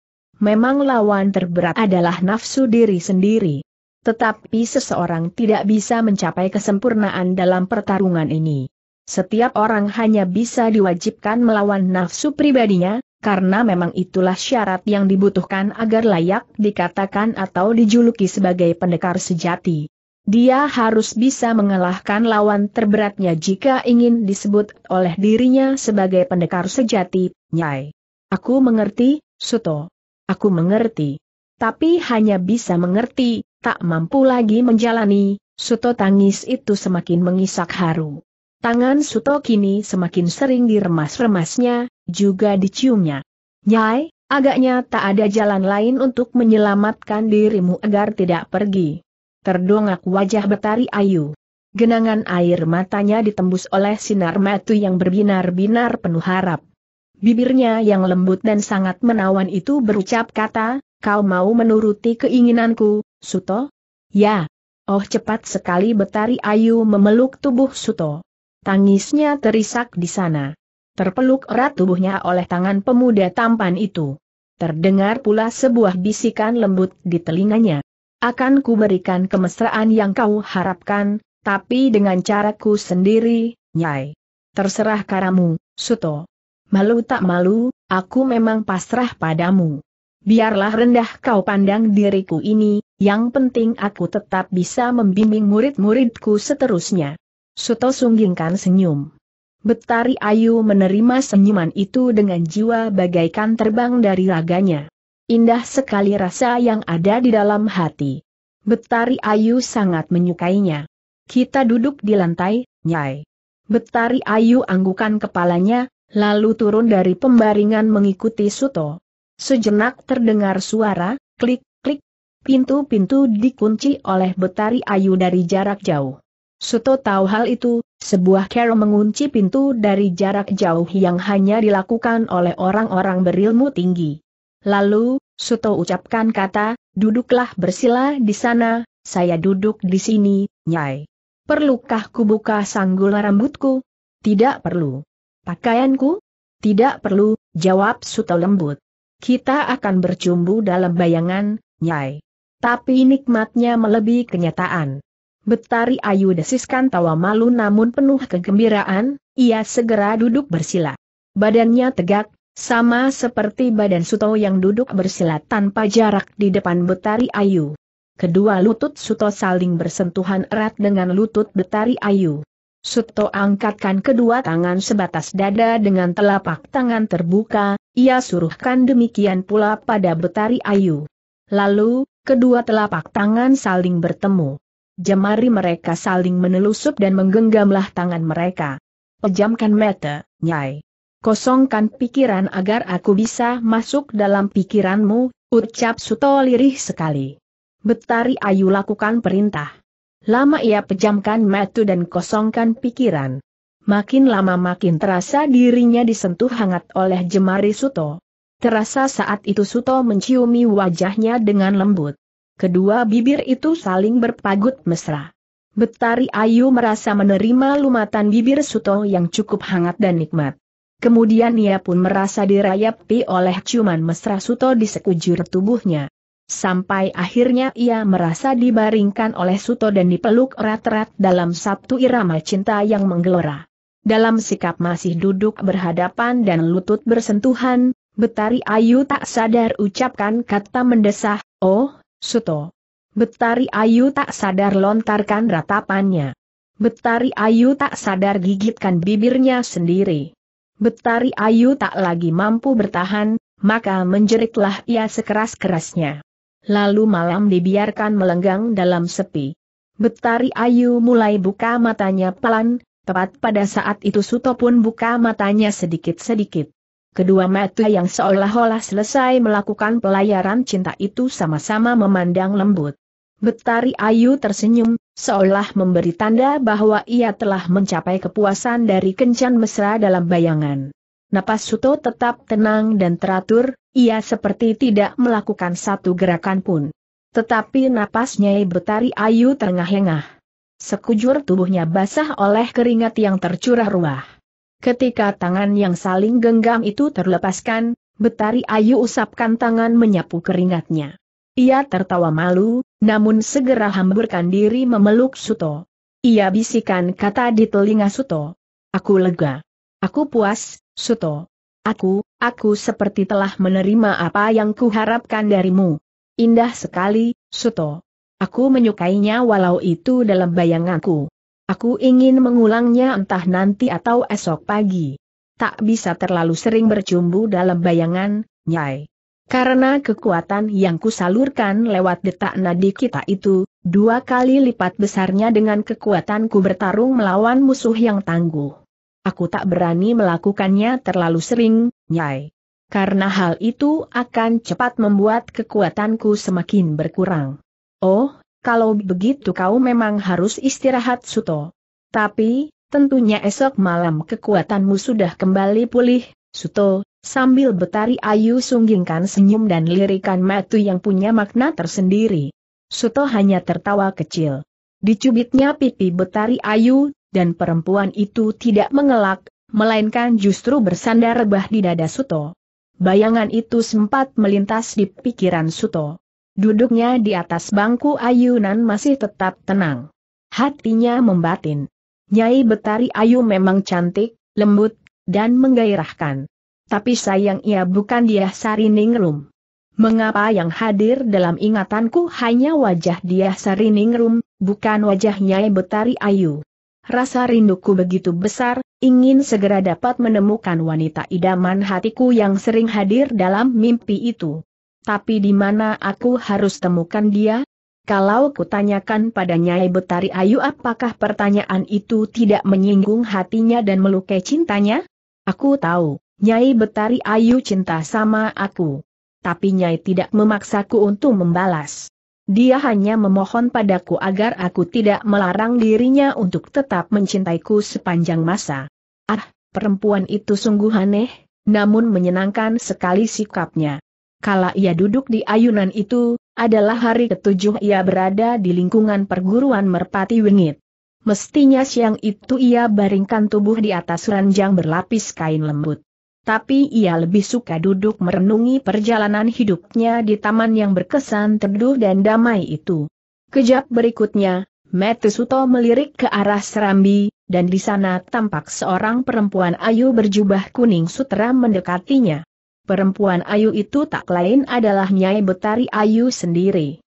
memang lawan terberat adalah nafsu diri sendiri. Tetapi seseorang tidak bisa mencapai kesempurnaan dalam pertarungan ini. Setiap orang hanya bisa diwajibkan melawan nafsu pribadinya, karena memang itulah syarat yang dibutuhkan agar layak dikatakan atau dijuluki sebagai pendekar sejati. Dia harus bisa mengalahkan lawan terberatnya jika ingin disebut oleh dirinya sebagai pendekar sejati, Nyai. Aku mengerti, Suto. Aku mengerti. Tapi hanya bisa mengerti, tak mampu lagi menjalani, Suto tangis itu semakin mengisak haru. Tangan Suto kini semakin sering diremas-remasnya, juga diciumnya. Nyai, agaknya tak ada jalan lain untuk menyelamatkan dirimu agar tidak pergi. Terdongak wajah betari ayu. Genangan air matanya ditembus oleh sinar matu yang berbinar-binar penuh harap bibirnya yang lembut dan sangat menawan itu berucap kata, kau mau menuruti keinginanku, Suto? Ya. Oh cepat sekali Betari Ayu memeluk tubuh Suto. Tangisnya terisak di sana. Terpeluk erat tubuhnya oleh tangan pemuda tampan itu. Terdengar pula sebuah bisikan lembut di telinganya. Akan kuberikan kemesraan yang kau harapkan, tapi dengan caraku sendiri, Nyai. Terserah karamu, Suto. Malu tak malu, aku memang pasrah padamu. Biarlah rendah kau pandang diriku ini, yang penting aku tetap bisa membimbing murid-muridku seterusnya. Suto sunggingkan senyum. Betari Ayu menerima senyuman itu dengan jiwa bagaikan terbang dari raganya. Indah sekali rasa yang ada di dalam hati. Betari Ayu sangat menyukainya. Kita duduk di lantai, Nyai. Betari Ayu anggukan kepalanya, lalu turun dari pembaringan mengikuti Suto. Sejenak terdengar suara, klik, klik. Pintu-pintu dikunci oleh Betari Ayu dari jarak jauh. Suto tahu hal itu, sebuah kero mengunci pintu dari jarak jauh yang hanya dilakukan oleh orang-orang berilmu tinggi. Lalu, Suto ucapkan kata, duduklah bersila di sana, saya duduk di sini, Nyai. Perlukah kubuka sanggul rambutku? Tidak perlu. Pakaianku? Tidak perlu, jawab Suto lembut. Kita akan bercumbu dalam bayangan, Nyai. Tapi nikmatnya melebihi kenyataan. Betari Ayu desiskan tawa malu namun penuh kegembiraan, ia segera duduk bersila. Badannya tegak, sama seperti badan Suto yang duduk bersila tanpa jarak di depan Betari Ayu. Kedua lutut Suto saling bersentuhan erat dengan lutut Betari Ayu. Suto angkatkan kedua tangan sebatas dada dengan telapak tangan terbuka, ia suruhkan demikian pula pada Betari Ayu. Lalu, kedua telapak tangan saling bertemu. Jemari mereka saling menelusup dan menggenggamlah tangan mereka. Pejamkan mata, Nyai. Kosongkan pikiran agar aku bisa masuk dalam pikiranmu, ucap Suto lirih sekali. Betari Ayu lakukan perintah. Lama ia pejamkan mata dan kosongkan pikiran. Makin lama makin terasa dirinya disentuh hangat oleh jemari Suto. Terasa saat itu Suto menciumi wajahnya dengan lembut. Kedua bibir itu saling berpagut mesra. Betari Ayu merasa menerima lumatan bibir Suto yang cukup hangat dan nikmat. Kemudian ia pun merasa dirayapi oleh ciuman mesra Suto di sekujur tubuhnya. Sampai akhirnya ia merasa dibaringkan oleh Suto dan dipeluk erat-erat dalam satu irama cinta yang menggelora. Dalam sikap masih duduk berhadapan dan lutut bersentuhan, Betari Ayu tak sadar ucapkan kata mendesah, Oh, Suto. Betari Ayu tak sadar lontarkan ratapannya. Betari Ayu tak sadar gigitkan bibirnya sendiri. Betari Ayu tak lagi mampu bertahan, maka menjeritlah ia sekeras-kerasnya lalu malam dibiarkan melenggang dalam sepi. Betari Ayu mulai buka matanya pelan, tepat pada saat itu Suto pun buka matanya sedikit-sedikit. Kedua mata yang seolah-olah selesai melakukan pelayaran cinta itu sama-sama memandang lembut. Betari Ayu tersenyum, seolah memberi tanda bahwa ia telah mencapai kepuasan dari kencan mesra dalam bayangan. Napas Suto tetap tenang dan teratur, ia seperti tidak melakukan satu gerakan pun. Tetapi napasnya Betari ayu terengah-engah. Sekujur tubuhnya basah oleh keringat yang tercurah ruah. Ketika tangan yang saling genggam itu terlepaskan, Betari Ayu usapkan tangan menyapu keringatnya. Ia tertawa malu, namun segera hamburkan diri memeluk Suto. Ia bisikan kata di telinga Suto. Aku lega. Aku puas, Suto. Aku, aku seperti telah menerima apa yang kuharapkan darimu. Indah sekali, Suto. Aku menyukainya walau itu dalam bayanganku. Aku ingin mengulangnya entah nanti atau esok pagi. Tak bisa terlalu sering bercumbu dalam bayangan, Nyai. Karena kekuatan yang kusalurkan lewat detak nadi kita itu, dua kali lipat besarnya dengan kekuatanku bertarung melawan musuh yang tangguh. Aku tak berani melakukannya terlalu sering, Nyai. Karena hal itu akan cepat membuat kekuatanku semakin berkurang. Oh, kalau begitu kau memang harus istirahat Suto. Tapi, tentunya esok malam kekuatanmu sudah kembali pulih, Suto, sambil betari Ayu sunggingkan senyum dan lirikan matu yang punya makna tersendiri. Suto hanya tertawa kecil. Dicubitnya pipi betari Ayu, dan perempuan itu tidak mengelak, melainkan justru bersandar rebah di dada Suto. Bayangan itu sempat melintas di pikiran Suto. Duduknya di atas bangku ayunan masih tetap tenang. Hatinya membatin. Nyai Betari Ayu memang cantik, lembut, dan menggairahkan. Tapi sayang ia bukan dia Sariningrum. Mengapa yang hadir dalam ingatanku hanya wajah dia Sariningrum, bukan wajah Nyai Betari Ayu? Rasa rinduku begitu besar, ingin segera dapat menemukan wanita idaman hatiku yang sering hadir dalam mimpi itu. Tapi di mana aku harus temukan dia? Kalau kutanyakan pada Nyai Betari Ayu apakah pertanyaan itu tidak menyinggung hatinya dan melukai cintanya? Aku tahu, Nyai Betari Ayu cinta sama aku. Tapi Nyai tidak memaksaku untuk membalas. Dia hanya memohon padaku agar aku tidak melarang dirinya untuk tetap mencintaiku sepanjang masa. Ah, perempuan itu sungguh aneh, namun menyenangkan sekali sikapnya. Kala ia duduk di ayunan itu, adalah hari ketujuh ia berada di lingkungan perguruan merpati wingit. Mestinya siang itu ia baringkan tubuh di atas ranjang berlapis kain lembut tapi ia lebih suka duduk merenungi perjalanan hidupnya di taman yang berkesan teduh dan damai itu. Kejap berikutnya, Metesuto melirik ke arah Serambi, dan di sana tampak seorang perempuan ayu berjubah kuning sutra mendekatinya. Perempuan ayu itu tak lain adalah Nyai Betari Ayu sendiri.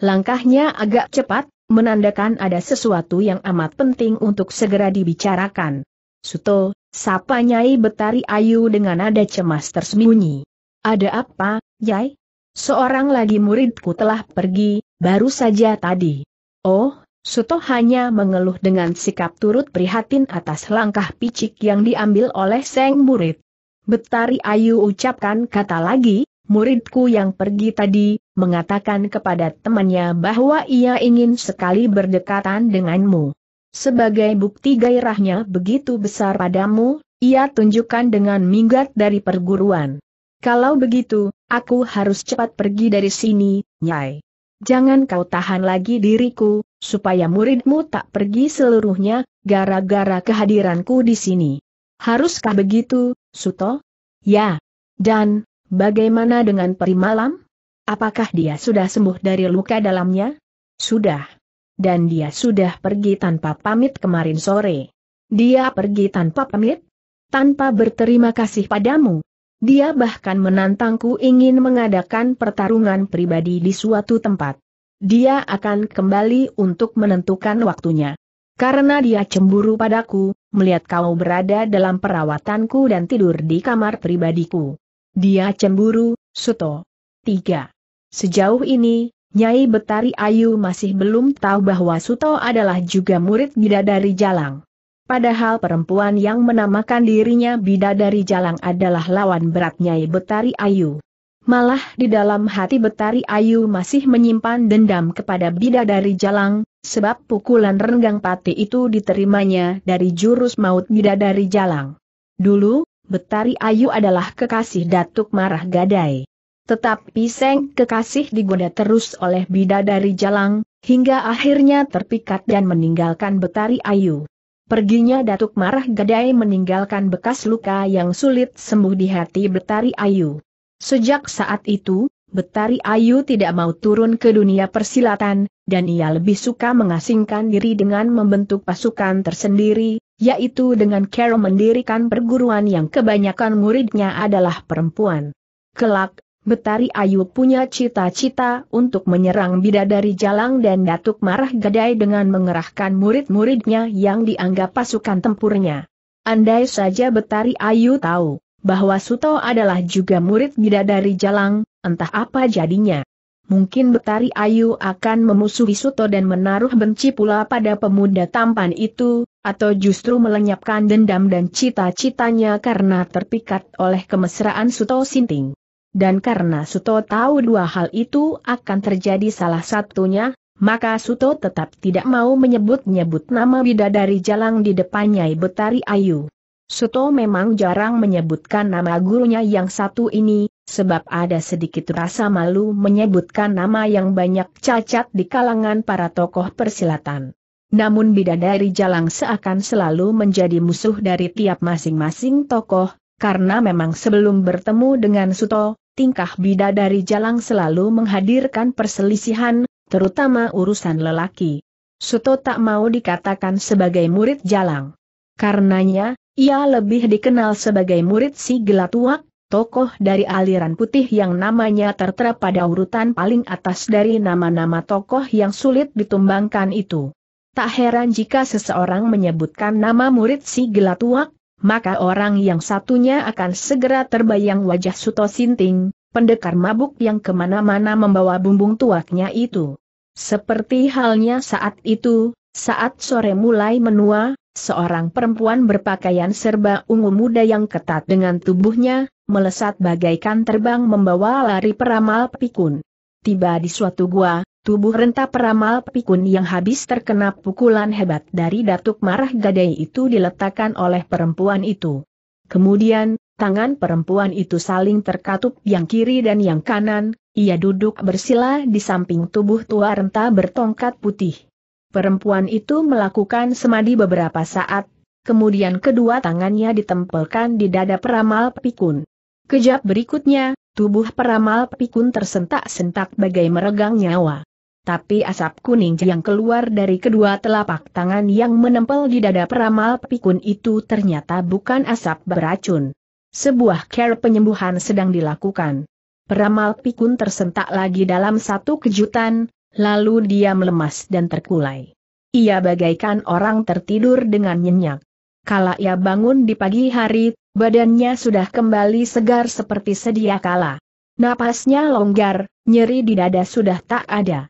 Langkahnya agak cepat, menandakan ada sesuatu yang amat penting untuk segera dibicarakan. Suto, Sapa Nyai Betari Ayu dengan nada cemas tersembunyi. Ada apa, Yai? Seorang lagi muridku telah pergi, baru saja tadi. Oh, Suto hanya mengeluh dengan sikap turut prihatin atas langkah picik yang diambil oleh Seng murid. Betari Ayu ucapkan kata lagi, muridku yang pergi tadi, mengatakan kepada temannya bahwa ia ingin sekali berdekatan denganmu. Sebagai bukti gairahnya begitu besar padamu, ia tunjukkan dengan minggat dari perguruan. Kalau begitu, aku harus cepat pergi dari sini, Nyai. Jangan kau tahan lagi diriku, supaya muridmu tak pergi seluruhnya, gara-gara kehadiranku di sini. Haruskah begitu, Suto? Ya. Dan, bagaimana dengan peri malam? Apakah dia sudah sembuh dari luka dalamnya? Sudah dan dia sudah pergi tanpa pamit kemarin sore. Dia pergi tanpa pamit? Tanpa berterima kasih padamu. Dia bahkan menantangku ingin mengadakan pertarungan pribadi di suatu tempat. Dia akan kembali untuk menentukan waktunya. Karena dia cemburu padaku, melihat kau berada dalam perawatanku dan tidur di kamar pribadiku. Dia cemburu, Suto. 3. Sejauh ini, Nyai Betari Ayu masih belum tahu bahwa Suto adalah juga murid bidadari Jalang. Padahal perempuan yang menamakan dirinya bidadari Jalang adalah lawan berat Nyai Betari Ayu. Malah di dalam hati Betari Ayu masih menyimpan dendam kepada bidadari Jalang, sebab pukulan renggang pati itu diterimanya dari jurus maut bidadari Jalang. Dulu, Betari Ayu adalah kekasih Datuk Marah Gadai. Tetapi Seng Kekasih digoda terus oleh bidadari Jalang, hingga akhirnya terpikat dan meninggalkan Betari Ayu. Perginya Datuk Marah Gadai meninggalkan bekas luka yang sulit sembuh di hati Betari Ayu. Sejak saat itu, Betari Ayu tidak mau turun ke dunia persilatan, dan ia lebih suka mengasingkan diri dengan membentuk pasukan tersendiri, yaitu dengan Carol mendirikan perguruan yang kebanyakan muridnya adalah perempuan. Kelak, Betari Ayu punya cita-cita untuk menyerang bidadari Jalang dan Datuk Marah Gadai dengan mengerahkan murid-muridnya yang dianggap pasukan tempurnya. Andai saja Betari Ayu tahu bahwa Suto adalah juga murid bidadari Jalang, entah apa jadinya. Mungkin Betari Ayu akan memusuhi Suto dan menaruh benci pula pada pemuda tampan itu, atau justru melenyapkan dendam dan cita-citanya karena terpikat oleh kemesraan Suto Sinting dan karena Suto tahu dua hal itu akan terjadi salah satunya, maka Suto tetap tidak mau menyebut-nyebut nama bidadari jalang di depannya Betari Ayu. Suto memang jarang menyebutkan nama gurunya yang satu ini, sebab ada sedikit rasa malu menyebutkan nama yang banyak cacat di kalangan para tokoh persilatan. Namun bidadari jalang seakan selalu menjadi musuh dari tiap masing-masing tokoh, karena memang sebelum bertemu dengan Suto, tingkah bidadari jalang selalu menghadirkan perselisihan, terutama urusan lelaki. Suto tak mau dikatakan sebagai murid jalang. Karenanya, ia lebih dikenal sebagai murid si gelatuak, tokoh dari aliran putih yang namanya tertera pada urutan paling atas dari nama-nama tokoh yang sulit ditumbangkan itu. Tak heran jika seseorang menyebutkan nama murid si gelatuak, maka orang yang satunya akan segera terbayang wajah Suto Sinting, pendekar mabuk yang kemana-mana membawa bumbung tuaknya itu. Seperti halnya saat itu, saat sore mulai menua, seorang perempuan berpakaian serba ungu muda yang ketat dengan tubuhnya, melesat bagaikan terbang membawa lari peramal pikun. Tiba di suatu gua, Tubuh renta peramal pikun yang habis terkena pukulan hebat dari Datuk Marah Gadai itu diletakkan oleh perempuan itu. Kemudian, tangan perempuan itu saling terkatup yang kiri dan yang kanan, ia duduk bersila di samping tubuh tua renta bertongkat putih. Perempuan itu melakukan semadi beberapa saat, kemudian kedua tangannya ditempelkan di dada peramal pikun. Kejap berikutnya, tubuh peramal pikun tersentak-sentak bagai meregang nyawa tapi asap kuning yang keluar dari kedua telapak tangan yang menempel di dada peramal pikun itu ternyata bukan asap beracun. Sebuah care penyembuhan sedang dilakukan. Peramal pikun tersentak lagi dalam satu kejutan, lalu dia melemas dan terkulai. Ia bagaikan orang tertidur dengan nyenyak. Kala ia bangun di pagi hari, badannya sudah kembali segar seperti sedia kala. Napasnya longgar, nyeri di dada sudah tak ada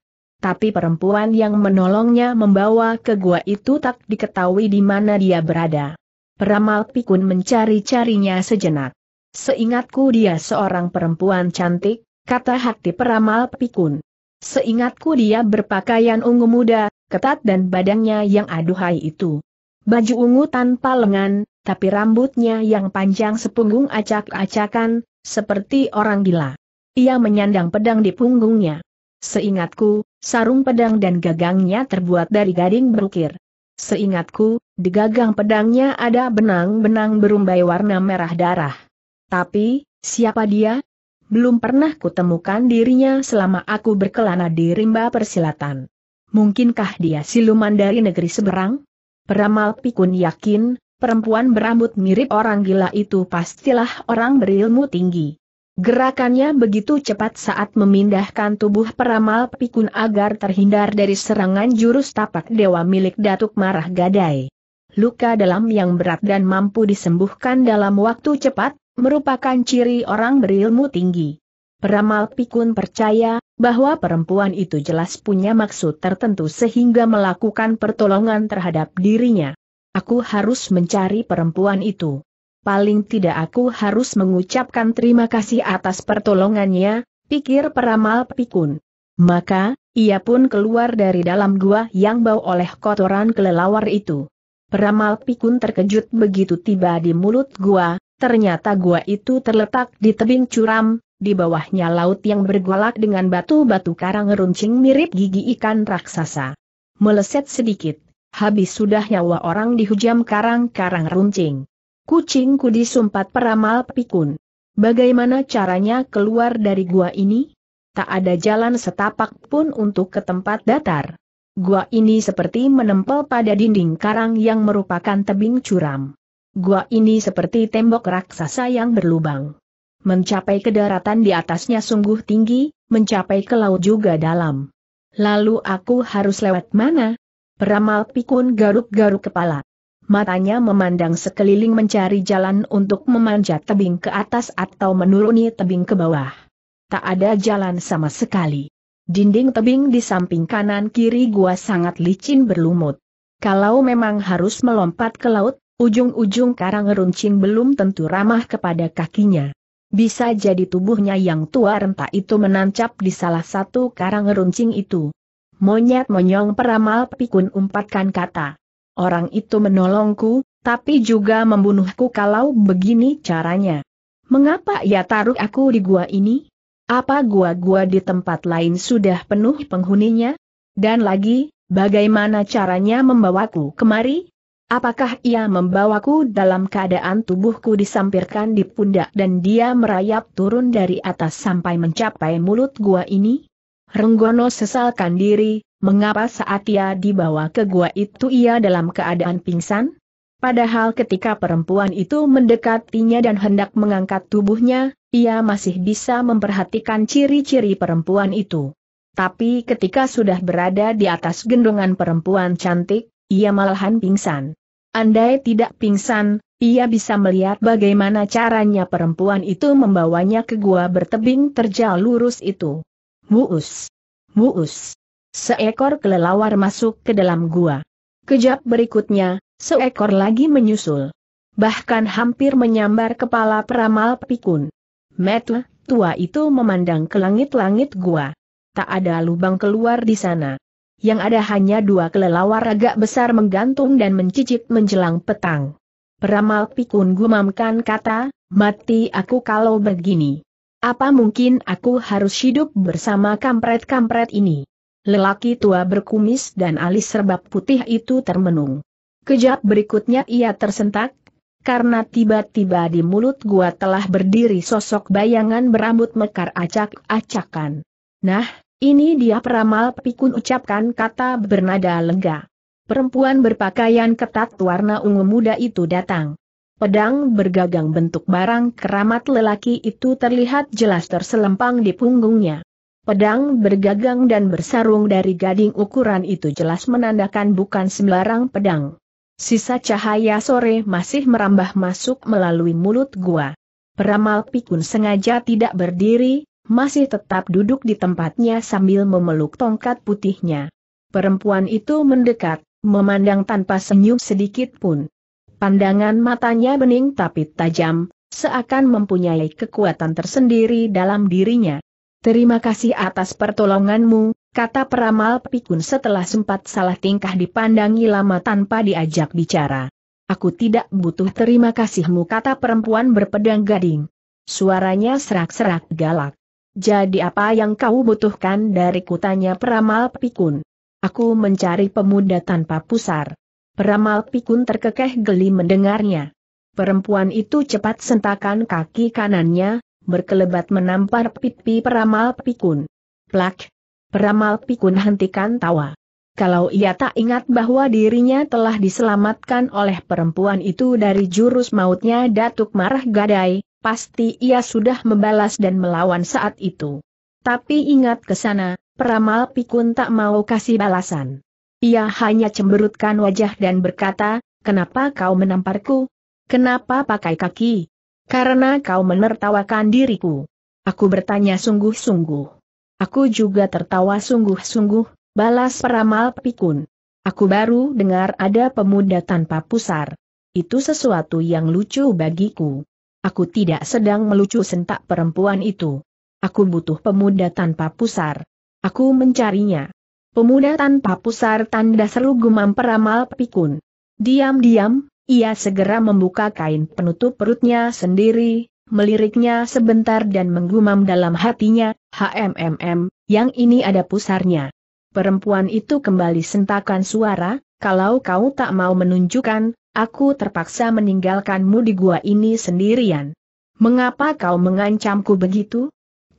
tapi perempuan yang menolongnya membawa ke gua itu tak diketahui di mana dia berada. Peramal pikun mencari-carinya sejenak. Seingatku dia seorang perempuan cantik, kata hati peramal pikun. Seingatku dia berpakaian ungu muda, ketat dan badannya yang aduhai itu. Baju ungu tanpa lengan, tapi rambutnya yang panjang sepunggung acak-acakan, seperti orang gila. Ia menyandang pedang di punggungnya. Seingatku, sarung pedang dan gagangnya terbuat dari gading berukir. Seingatku, di gagang pedangnya ada benang-benang berumbai warna merah darah. Tapi, siapa dia? Belum pernah kutemukan dirinya selama aku berkelana di rimba persilatan. Mungkinkah dia siluman dari negeri seberang? Peramal pikun yakin, perempuan berambut mirip orang gila itu pastilah orang berilmu tinggi. Gerakannya begitu cepat saat memindahkan tubuh peramal pikun agar terhindar dari serangan jurus tapak dewa milik Datuk Marah Gadai. Luka dalam yang berat dan mampu disembuhkan dalam waktu cepat, merupakan ciri orang berilmu tinggi. Peramal pikun percaya, bahwa perempuan itu jelas punya maksud tertentu sehingga melakukan pertolongan terhadap dirinya. Aku harus mencari perempuan itu paling tidak aku harus mengucapkan terima kasih atas pertolongannya, pikir peramal pikun. Maka, ia pun keluar dari dalam gua yang bau oleh kotoran kelelawar itu. Peramal pikun terkejut begitu tiba di mulut gua, ternyata gua itu terletak di tebing curam, di bawahnya laut yang bergolak dengan batu-batu karang runcing mirip gigi ikan raksasa. Meleset sedikit, habis sudah nyawa orang dihujam karang-karang runcing. Kucingku disumpat peramal pikun. Bagaimana caranya keluar dari gua ini? Tak ada jalan setapak pun untuk ke tempat datar. Gua ini seperti menempel pada dinding karang yang merupakan tebing curam. Gua ini seperti tembok raksasa yang berlubang. Mencapai ke daratan di atasnya sungguh tinggi, mencapai ke laut juga dalam. Lalu aku harus lewat mana? Peramal pikun garuk-garuk kepala. Matanya memandang sekeliling mencari jalan untuk memanjat tebing ke atas atau menuruni tebing ke bawah. Tak ada jalan sama sekali. Dinding tebing di samping kanan kiri gua sangat licin berlumut. Kalau memang harus melompat ke laut, ujung-ujung karang runcing belum tentu ramah kepada kakinya. Bisa jadi tubuhnya yang tua renta itu menancap di salah satu karang runcing itu. Monyet monyong peramal pikun umpatkan kata. Orang itu menolongku, tapi juga membunuhku kalau begini caranya. Mengapa ia taruh aku di gua ini? Apa gua-gua di tempat lain sudah penuh penghuninya? Dan lagi, bagaimana caranya membawaku kemari? Apakah ia membawaku dalam keadaan tubuhku disampirkan di pundak dan dia merayap turun dari atas sampai mencapai mulut gua ini? Renggono sesalkan diri, mengapa saat ia dibawa ke gua itu ia dalam keadaan pingsan? Padahal ketika perempuan itu mendekatinya dan hendak mengangkat tubuhnya, ia masih bisa memperhatikan ciri-ciri perempuan itu. Tapi ketika sudah berada di atas gendongan perempuan cantik, ia malahan pingsan. Andai tidak pingsan, ia bisa melihat bagaimana caranya perempuan itu membawanya ke gua bertebing terjal lurus itu. Muus! Muus! seekor kelelawar masuk ke dalam gua. Kejap berikutnya, seekor lagi menyusul. Bahkan hampir menyambar kepala peramal pikun. Metu, tua itu memandang ke langit-langit gua. Tak ada lubang keluar di sana. Yang ada hanya dua kelelawar agak besar menggantung dan mencicit menjelang petang. Peramal pikun gumamkan kata, mati aku kalau begini. Apa mungkin aku harus hidup bersama kampret-kampret ini? Lelaki tua berkumis dan alis serbap putih itu termenung. Kejap berikutnya ia tersentak, karena tiba-tiba di mulut gua telah berdiri sosok bayangan berambut mekar acak-acakan. Nah, ini dia peramal pikun ucapkan kata bernada lega. Perempuan berpakaian ketat warna ungu muda itu datang. Pedang bergagang bentuk barang keramat lelaki itu terlihat jelas terselempang di punggungnya. Pedang bergagang dan bersarung dari gading ukuran itu jelas menandakan bukan sembarang pedang. Sisa cahaya sore masih merambah masuk melalui mulut gua. Peramal pikun sengaja tidak berdiri, masih tetap duduk di tempatnya sambil memeluk tongkat putihnya. Perempuan itu mendekat, memandang tanpa senyum sedikit pun. Pandangan matanya bening tapi tajam, seakan mempunyai kekuatan tersendiri dalam dirinya. Terima kasih atas pertolonganmu, kata peramal pikun setelah sempat salah tingkah dipandangi lama tanpa diajak bicara. Aku tidak butuh terima kasihmu kata perempuan berpedang gading. Suaranya serak-serak galak. Jadi apa yang kau butuhkan dari kutanya peramal pikun? Aku mencari pemuda tanpa pusar. Peramal pikun terkekeh geli mendengarnya. Perempuan itu cepat sentakan kaki kanannya, berkelebat menampar pipi peramal pikun. Plak! Peramal pikun hentikan tawa. Kalau ia tak ingat bahwa dirinya telah diselamatkan oleh perempuan itu dari jurus mautnya Datuk Marah Gadai, pasti ia sudah membalas dan melawan saat itu. Tapi ingat ke sana, peramal pikun tak mau kasih balasan. Ia hanya cemberutkan wajah dan berkata, kenapa kau menamparku? Kenapa pakai kaki? Karena kau menertawakan diriku. Aku bertanya sungguh-sungguh. Aku juga tertawa sungguh-sungguh, balas peramal pikun. Aku baru dengar ada pemuda tanpa pusar. Itu sesuatu yang lucu bagiku. Aku tidak sedang melucu sentak perempuan itu. Aku butuh pemuda tanpa pusar. Aku mencarinya. Pemuda tanpa pusar tanda seru gumam peramal pikun. Diam-diam, ia segera membuka kain penutup perutnya sendiri, meliriknya sebentar dan menggumam dalam hatinya, HMMM, yang ini ada pusarnya. Perempuan itu kembali sentakan suara, kalau kau tak mau menunjukkan, aku terpaksa meninggalkanmu di gua ini sendirian. Mengapa kau mengancamku begitu?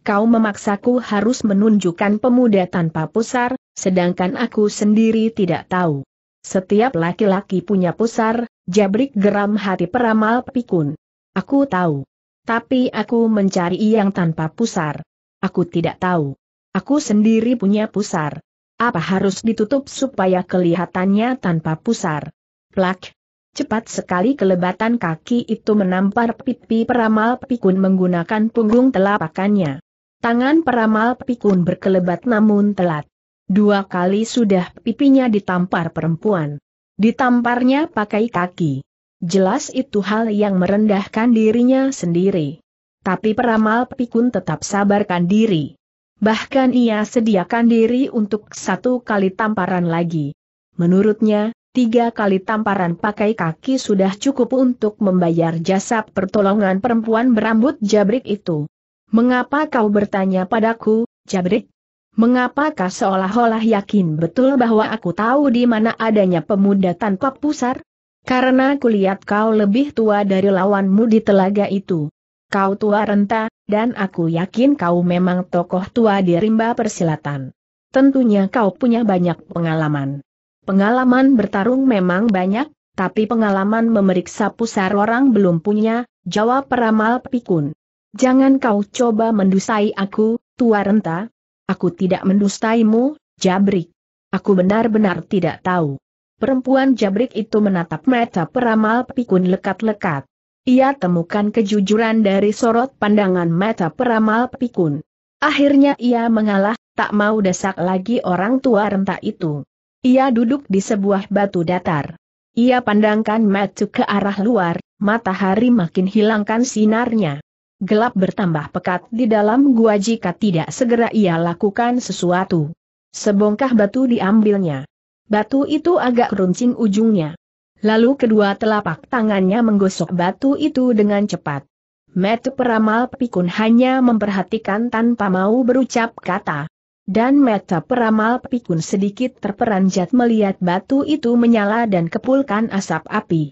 Kau memaksaku harus menunjukkan pemuda tanpa pusar, sedangkan aku sendiri tidak tahu. Setiap laki-laki punya pusar, Jabrik geram hati peramal pikun. Aku tahu. Tapi aku mencari yang tanpa pusar. Aku tidak tahu. Aku sendiri punya pusar. Apa harus ditutup supaya kelihatannya tanpa pusar? Plak. Cepat sekali kelebatan kaki itu menampar pipi peramal pikun menggunakan punggung telapakannya. Tangan peramal pikun berkelebat namun telat. Dua kali sudah pipinya ditampar perempuan. Ditamparnya pakai kaki. Jelas itu hal yang merendahkan dirinya sendiri. Tapi peramal pikun tetap sabarkan diri. Bahkan ia sediakan diri untuk satu kali tamparan lagi. Menurutnya, tiga kali tamparan pakai kaki sudah cukup untuk membayar jasa pertolongan perempuan berambut jabrik itu. Mengapa kau bertanya padaku, jabrik? Mengapakah seolah-olah yakin betul bahwa aku tahu di mana adanya pemuda tanpa pusar? Karena kulihat kau lebih tua dari lawanmu di telaga itu. Kau tua renta, dan aku yakin kau memang tokoh tua di rimba persilatan. Tentunya kau punya banyak pengalaman. Pengalaman bertarung memang banyak, tapi pengalaman memeriksa pusar orang belum punya, jawab peramal pikun. Jangan kau coba mendusai aku, tua renta, Aku tidak mendustaimu, Jabrik. Aku benar-benar tidak tahu. Perempuan Jabrik itu menatap mata peramal pikun lekat-lekat. Ia temukan kejujuran dari sorot pandangan mata peramal pikun. Akhirnya ia mengalah, tak mau desak lagi orang tua renta itu. Ia duduk di sebuah batu datar. Ia pandangkan mata ke arah luar, matahari makin hilangkan sinarnya gelap bertambah pekat di dalam gua jika tidak segera ia lakukan sesuatu. Sebongkah batu diambilnya. Batu itu agak runcing ujungnya. Lalu kedua telapak tangannya menggosok batu itu dengan cepat. Metu peramal pikun hanya memperhatikan tanpa mau berucap kata. Dan mata peramal pikun sedikit terperanjat melihat batu itu menyala dan kepulkan asap api.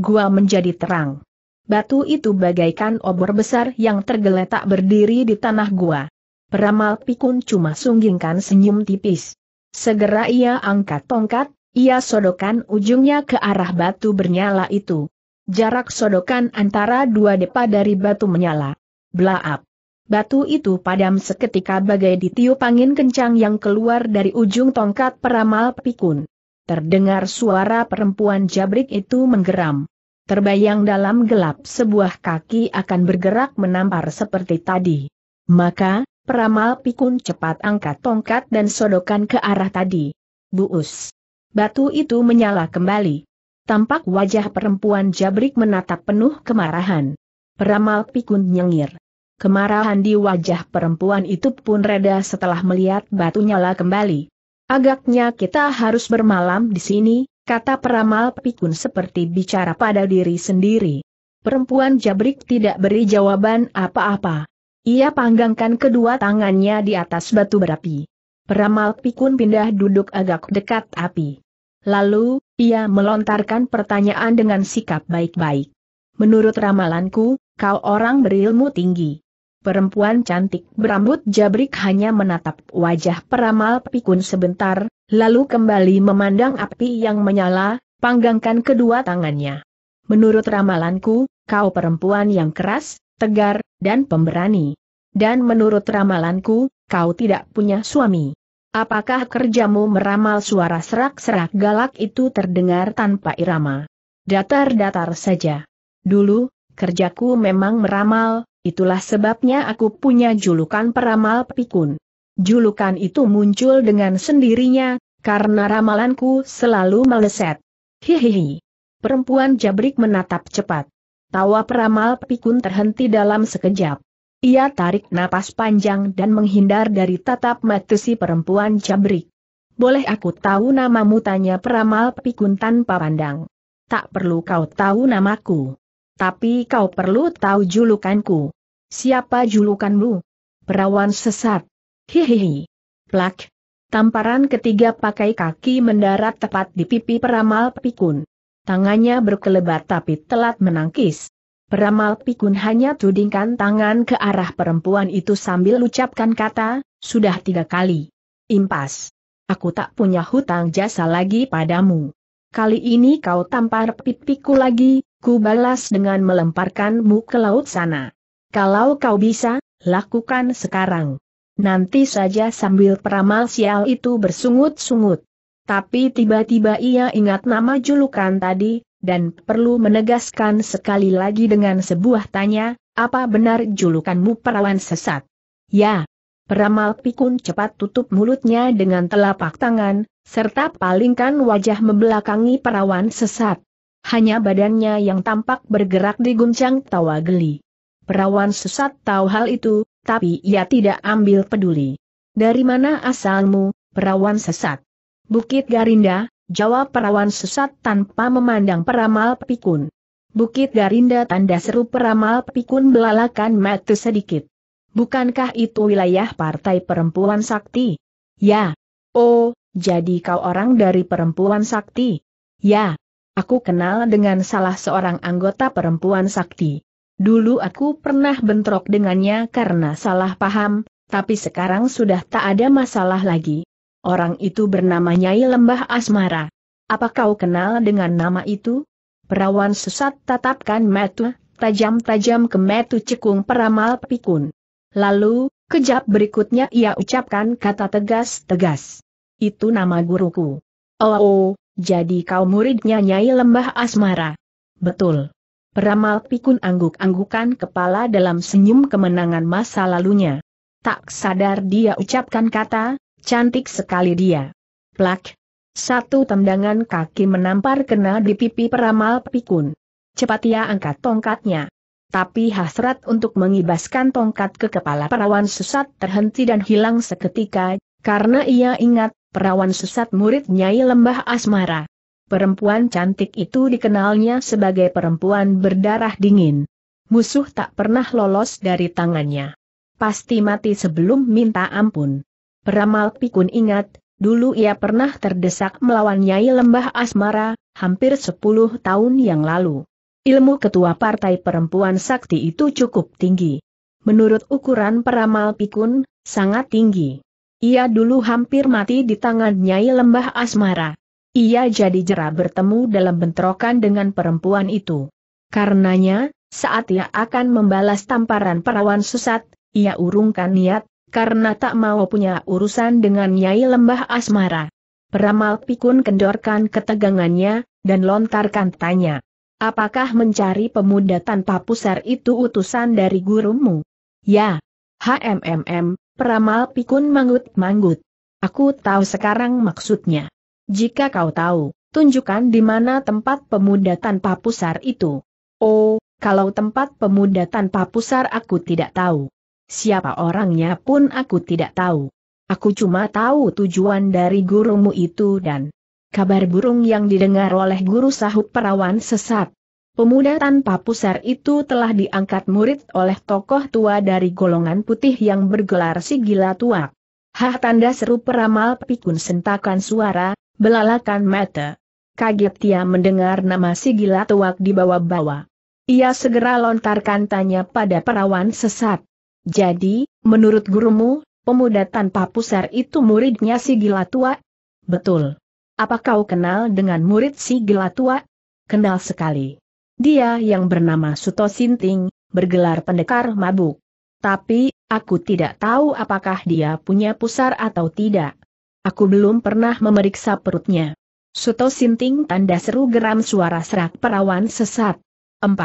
Gua menjadi terang batu itu bagaikan obor besar yang tergeletak berdiri di tanah gua. Peramal pikun cuma sunggingkan senyum tipis. Segera ia angkat tongkat, ia sodokan ujungnya ke arah batu bernyala itu. Jarak sodokan antara dua depa dari batu menyala. Blaap. Batu itu padam seketika bagai ditiup angin kencang yang keluar dari ujung tongkat peramal pikun. Terdengar suara perempuan jabrik itu menggeram. Terbayang dalam gelap sebuah kaki akan bergerak menampar seperti tadi. Maka, peramal pikun cepat angkat tongkat dan sodokan ke arah tadi. Buus. Batu itu menyala kembali. Tampak wajah perempuan jabrik menatap penuh kemarahan. Peramal pikun nyengir. Kemarahan di wajah perempuan itu pun reda setelah melihat batu nyala kembali. Agaknya kita harus bermalam di sini, Kata peramal pikun seperti bicara pada diri sendiri. Perempuan jabrik tidak beri jawaban apa-apa. Ia panggangkan kedua tangannya di atas batu berapi. Peramal pikun pindah duduk agak dekat api. Lalu, ia melontarkan pertanyaan dengan sikap baik-baik. Menurut ramalanku, kau orang berilmu tinggi. Perempuan cantik berambut jabrik hanya menatap wajah peramal pikun sebentar, lalu kembali memandang api yang menyala, panggangkan kedua tangannya. Menurut ramalanku, kau perempuan yang keras, tegar, dan pemberani. Dan menurut ramalanku, kau tidak punya suami. Apakah kerjamu meramal suara serak-serak galak itu terdengar tanpa irama? Datar-datar saja. Dulu, kerjaku memang meramal, Itulah sebabnya aku punya julukan peramal pikun. Julukan itu muncul dengan sendirinya, karena ramalanku selalu meleset. Hihihi. Perempuan jabrik menatap cepat. Tawa peramal pikun terhenti dalam sekejap. Ia tarik napas panjang dan menghindar dari tatap mata si perempuan jabrik. Boleh aku tahu namamu tanya peramal pikun tanpa pandang. Tak perlu kau tahu namaku. Tapi kau perlu tahu julukanku. Siapa julukanmu? Perawan sesat. Hihihi. Plak. Tamparan ketiga pakai kaki mendarat tepat di pipi peramal pikun. Tangannya berkelebat tapi telat menangkis. Peramal pikun hanya tudingkan tangan ke arah perempuan itu sambil ucapkan kata, sudah tiga kali. Impas. Aku tak punya hutang jasa lagi padamu. Kali ini kau tampar pipiku lagi, ku balas dengan melemparkanmu ke laut sana. Kalau kau bisa, lakukan sekarang. Nanti saja sambil peramal sial itu bersungut-sungut. Tapi tiba-tiba ia ingat nama julukan tadi, dan perlu menegaskan sekali lagi dengan sebuah tanya, apa benar julukanmu perawan sesat? Ya. Peramal pikun cepat tutup mulutnya dengan telapak tangan, serta palingkan wajah membelakangi perawan sesat. Hanya badannya yang tampak bergerak diguncang tawa geli. Perawan sesat tahu hal itu, tapi ia tidak ambil peduli. Dari mana asalmu, perawan sesat? Bukit Garinda, jawab perawan sesat tanpa memandang peramal pikun. Bukit Garinda tanda seru peramal pikun belalakan mata sedikit. Bukankah itu wilayah Partai Perempuan Sakti? Ya. Oh, jadi kau orang dari Perempuan Sakti? Ya. Aku kenal dengan salah seorang anggota Perempuan Sakti. Dulu aku pernah bentrok dengannya karena salah paham, tapi sekarang sudah tak ada masalah lagi. Orang itu bernama Nyai Lembah Asmara. Apa kau kenal dengan nama itu? Perawan sesat tatapkan metu, tajam-tajam ke metu cekung peramal pikun. Lalu, kejap berikutnya ia ucapkan kata tegas-tegas. Itu nama guruku. Oh, oh, jadi kau muridnya Nyai Lembah Asmara. Betul. Peramal pikun angguk-anggukan kepala dalam senyum kemenangan masa lalunya. Tak sadar dia ucapkan kata, cantik sekali dia. Plak. Satu tendangan kaki menampar kena di pipi peramal pikun. Cepat ia angkat tongkatnya. Tapi hasrat untuk mengibaskan tongkat ke kepala perawan Susat terhenti dan hilang seketika, karena ia ingat, perawan Susat murid Nyai Lembah Asmara. Perempuan cantik itu dikenalnya sebagai perempuan berdarah dingin. Musuh tak pernah lolos dari tangannya. Pasti mati sebelum minta ampun. Peramal pikun ingat, dulu ia pernah terdesak melawan Nyai Lembah Asmara, hampir 10 tahun yang lalu. Ilmu ketua partai perempuan sakti itu cukup tinggi. Menurut ukuran peramal pikun, sangat tinggi. Ia dulu hampir mati di tangan Nyai Lembah Asmara. Ia jadi jerah bertemu dalam bentrokan dengan perempuan itu. Karenanya, saat ia akan membalas tamparan perawan susat, ia urungkan niat, karena tak mau punya urusan dengan Nyai Lembah Asmara. Peramal pikun kendorkan ketegangannya, dan lontarkan tanya. Apakah mencari pemuda tanpa pusar itu utusan dari gurumu? Ya. HMMM, peramal pikun mangut-mangut. Aku tahu sekarang maksudnya. Jika kau tahu, tunjukkan di mana tempat pemuda tanpa pusar itu. Oh, kalau tempat pemuda tanpa pusar aku tidak tahu. Siapa orangnya pun aku tidak tahu. Aku cuma tahu tujuan dari gurumu itu dan kabar burung yang didengar oleh guru sahut perawan sesat. Pemuda tanpa pusar itu telah diangkat murid oleh tokoh tua dari golongan putih yang bergelar si gila tua. Hah tanda seru peramal pikun sentakan suara, belalakan mata. Kaget ia mendengar nama si gila tuak di bawah-bawah. Ia segera lontarkan tanya pada perawan sesat. Jadi, menurut gurumu, pemuda tanpa pusar itu muridnya si gila tua? Betul. Apa kau kenal dengan murid si gila tua? Kenal sekali. Dia yang bernama Suto Sinting, bergelar pendekar mabuk. Tapi, aku tidak tahu apakah dia punya pusar atau tidak. Aku belum pernah memeriksa perutnya. Suto Sinting tanda seru geram suara serak perawan sesat. 4.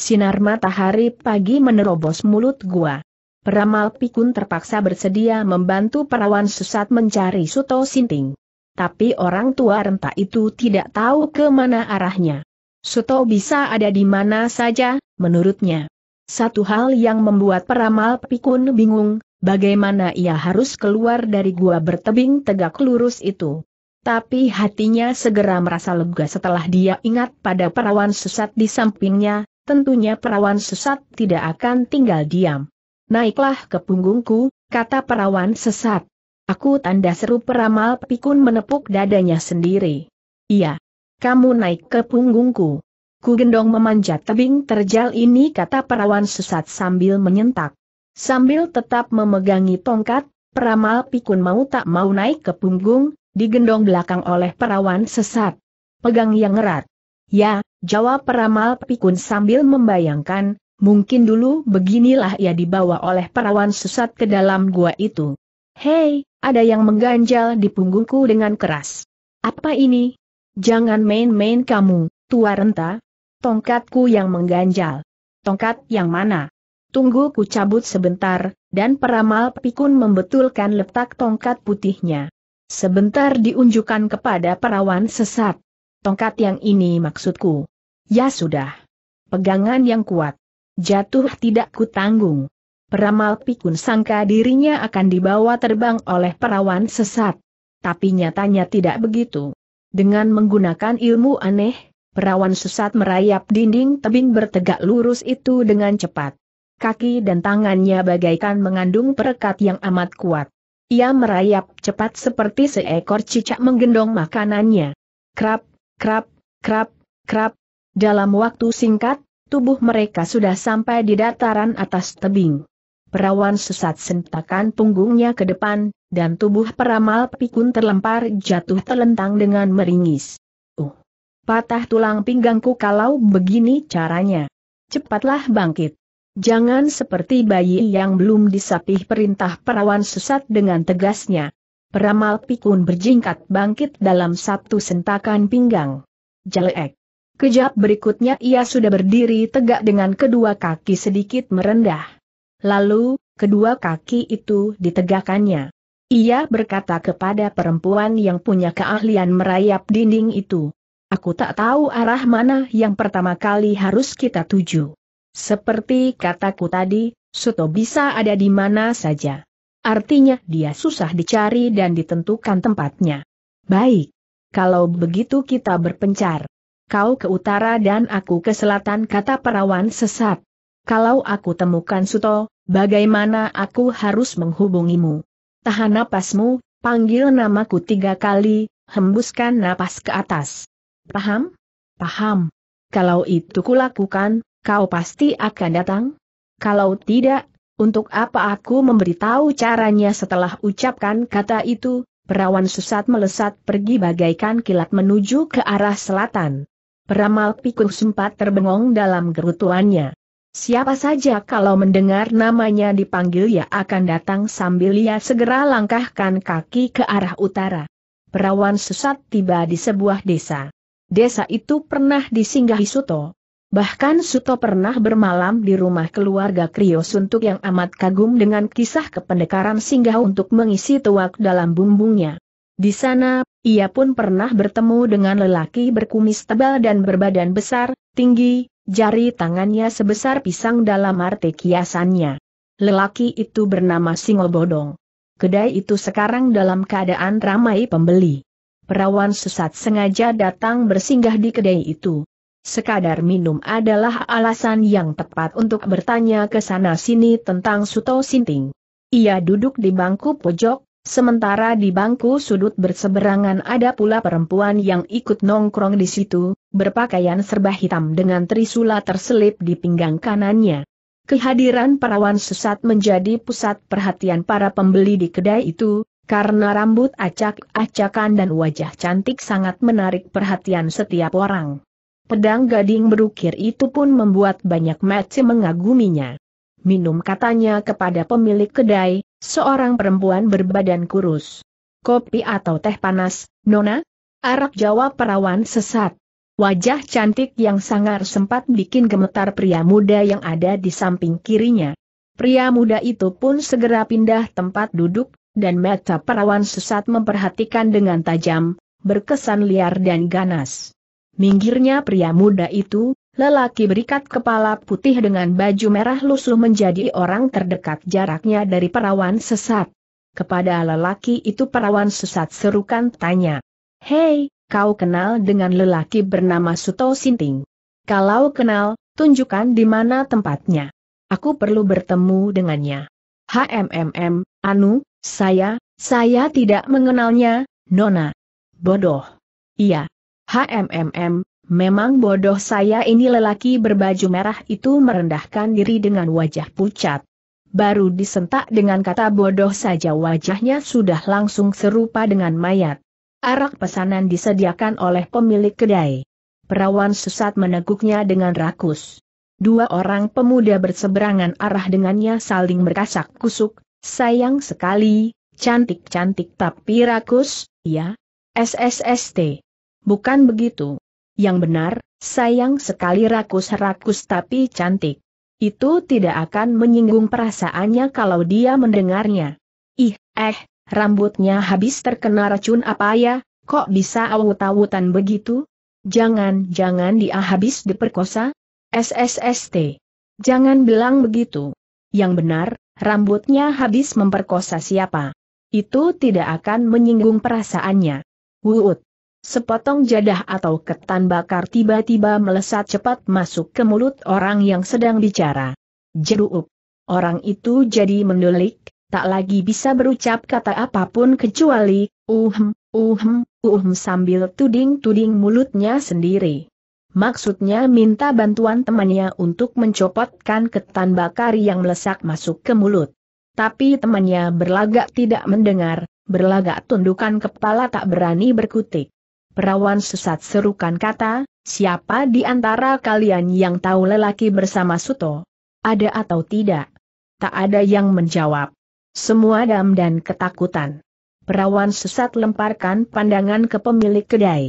Sinar matahari pagi menerobos mulut gua. Peramal pikun terpaksa bersedia membantu perawan sesat mencari Suto Sinting. Tapi orang tua renta itu tidak tahu ke mana arahnya. Suto bisa ada di mana saja, menurutnya. Satu hal yang membuat peramal pikun bingung, bagaimana ia harus keluar dari gua bertebing tegak lurus itu. Tapi hatinya segera merasa lega setelah dia ingat pada perawan sesat di sampingnya, tentunya perawan sesat tidak akan tinggal diam. Naiklah ke punggungku, kata perawan sesat. Aku tanda seru peramal pikun menepuk dadanya sendiri. Iya. Kamu naik ke punggungku. Ku gendong memanjat tebing terjal ini kata perawan sesat sambil menyentak. Sambil tetap memegangi tongkat, peramal pikun mau tak mau naik ke punggung, digendong belakang oleh perawan sesat. Pegang yang erat. Ya, jawab peramal pikun sambil membayangkan, mungkin dulu beginilah ia dibawa oleh perawan sesat ke dalam gua itu. Hei, ada yang mengganjal di punggungku dengan keras. Apa ini? Jangan main-main kamu, tua renta. Tongkatku yang mengganjal. Tongkat yang mana? Tunggu ku cabut sebentar, dan peramal pikun membetulkan letak tongkat putihnya. Sebentar diunjukkan kepada perawan sesat. Tongkat yang ini maksudku. Ya sudah. Pegangan yang kuat. Jatuh tidak ku tanggung. Peramal pikun sangka dirinya akan dibawa terbang oleh perawan sesat. Tapi nyatanya tidak begitu. Dengan menggunakan ilmu aneh, perawan sesat merayap dinding tebing bertegak lurus itu dengan cepat. Kaki dan tangannya bagaikan mengandung perekat yang amat kuat. Ia merayap cepat seperti seekor cicak menggendong makanannya. Krap, krap, krap, krap. Dalam waktu singkat, tubuh mereka sudah sampai di dataran atas tebing. Perawan sesat sentakan punggungnya ke depan, dan tubuh peramal pikun terlempar jatuh telentang dengan meringis. Uh, patah tulang pinggangku kalau begini caranya. Cepatlah bangkit. Jangan seperti bayi yang belum disapih perintah perawan sesat dengan tegasnya. Peramal pikun berjingkat bangkit dalam satu sentakan pinggang. Jelek. Kejap berikutnya ia sudah berdiri tegak dengan kedua kaki sedikit merendah. Lalu, kedua kaki itu ditegakkannya. Ia berkata kepada perempuan yang punya keahlian merayap dinding itu. Aku tak tahu arah mana yang pertama kali harus kita tuju. Seperti kataku tadi, Suto bisa ada di mana saja. Artinya dia susah dicari dan ditentukan tempatnya. Baik. Kalau begitu kita berpencar. Kau ke utara dan aku ke selatan kata perawan sesat. Kalau aku temukan Suto, bagaimana aku harus menghubungimu? Tahan napasmu, panggil namaku tiga kali, hembuskan napas ke atas. Paham? Paham. Kalau itu kulakukan, Kau pasti akan datang? Kalau tidak, untuk apa aku memberitahu caranya setelah ucapkan kata itu, perawan susat melesat pergi bagaikan kilat menuju ke arah selatan. Peramal pikul sempat terbengong dalam gerutuannya. Siapa saja kalau mendengar namanya dipanggil ya akan datang sambil ia segera langkahkan kaki ke arah utara. Perawan susat tiba di sebuah desa. Desa itu pernah disinggahi Suto, Bahkan Suto pernah bermalam di rumah keluarga Krios untuk yang amat kagum dengan kisah kependekaran singgah untuk mengisi tuak dalam bumbungnya. Di sana, ia pun pernah bertemu dengan lelaki berkumis tebal dan berbadan besar, tinggi, jari tangannya sebesar pisang dalam arti kiasannya. Lelaki itu bernama Singobodong. Kedai itu sekarang dalam keadaan ramai pembeli. Perawan sesat sengaja datang bersinggah di kedai itu. Sekadar minum adalah alasan yang tepat untuk bertanya ke sana-sini tentang Suto Sinting. Ia duduk di bangku pojok, sementara di bangku sudut berseberangan ada pula perempuan yang ikut nongkrong di situ, berpakaian serba hitam dengan trisula terselip di pinggang kanannya. Kehadiran perawan sesat menjadi pusat perhatian para pembeli di kedai itu, karena rambut acak-acakan dan wajah cantik sangat menarik perhatian setiap orang. Pedang gading berukir itu pun membuat banyak mati mengaguminya. Minum katanya kepada pemilik kedai, seorang perempuan berbadan kurus. Kopi atau teh panas, Nona? Arak jawab perawan sesat. Wajah cantik yang sangar sempat bikin gemetar pria muda yang ada di samping kirinya. Pria muda itu pun segera pindah tempat duduk, dan mata perawan sesat memperhatikan dengan tajam, berkesan liar dan ganas. Minggirnya pria muda itu, lelaki berikat kepala putih dengan baju merah lusuh menjadi orang terdekat jaraknya dari perawan sesat. Kepada lelaki itu perawan sesat serukan tanya. Hei, kau kenal dengan lelaki bernama Suto Sinting. Kalau kenal, tunjukkan di mana tempatnya. Aku perlu bertemu dengannya. HMMM, Anu, saya, saya tidak mengenalnya, Nona. Bodoh. Iya, HMMM, memang bodoh saya ini lelaki berbaju merah itu merendahkan diri dengan wajah pucat. Baru disentak dengan kata bodoh saja wajahnya sudah langsung serupa dengan mayat. Arak pesanan disediakan oleh pemilik kedai. Perawan sesat meneguknya dengan rakus. Dua orang pemuda berseberangan arah dengannya saling berkasak kusuk, sayang sekali, cantik-cantik tapi rakus, ya. SSST bukan begitu. Yang benar, sayang sekali rakus-rakus tapi cantik. Itu tidak akan menyinggung perasaannya kalau dia mendengarnya. Ih, eh, rambutnya habis terkena racun apa ya, kok bisa awut-awutan begitu? Jangan-jangan dia habis diperkosa? SSST. Jangan bilang begitu. Yang benar, rambutnya habis memperkosa siapa. Itu tidak akan menyinggung perasaannya. Wuut. Sepotong jadah atau ketan bakar tiba-tiba melesat cepat masuk ke mulut orang yang sedang bicara. Jeruk, Orang itu jadi mendulik, tak lagi bisa berucap kata apapun kecuali, uhm, uhm, uhm sambil tuding-tuding mulutnya sendiri. Maksudnya minta bantuan temannya untuk mencopotkan ketan bakar yang melesak masuk ke mulut. Tapi temannya berlagak tidak mendengar, berlagak tundukan kepala tak berani berkutik. Perawan sesat serukan kata, siapa di antara kalian yang tahu lelaki bersama Suto? Ada atau tidak? Tak ada yang menjawab. Semua dam dan ketakutan. Perawan sesat lemparkan pandangan ke pemilik kedai.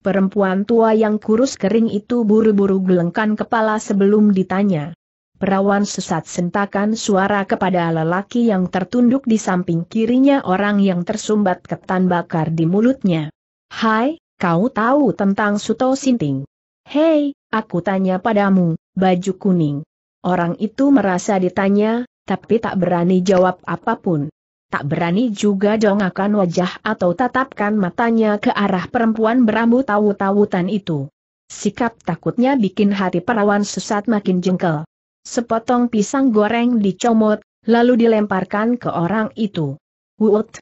Perempuan tua yang kurus kering itu buru-buru gelengkan kepala sebelum ditanya. Perawan sesat sentakan suara kepada lelaki yang tertunduk di samping kirinya orang yang tersumbat ketan bakar di mulutnya. Hai, Kau tahu tentang Suto Sinting? Hei, aku tanya padamu, baju kuning. Orang itu merasa ditanya, tapi tak berani jawab apapun. Tak berani juga dongakan wajah atau tatapkan matanya ke arah perempuan berambut tawu-tawutan itu. Sikap takutnya bikin hati perawan sesat makin jengkel. Sepotong pisang goreng dicomot, lalu dilemparkan ke orang itu. Wut!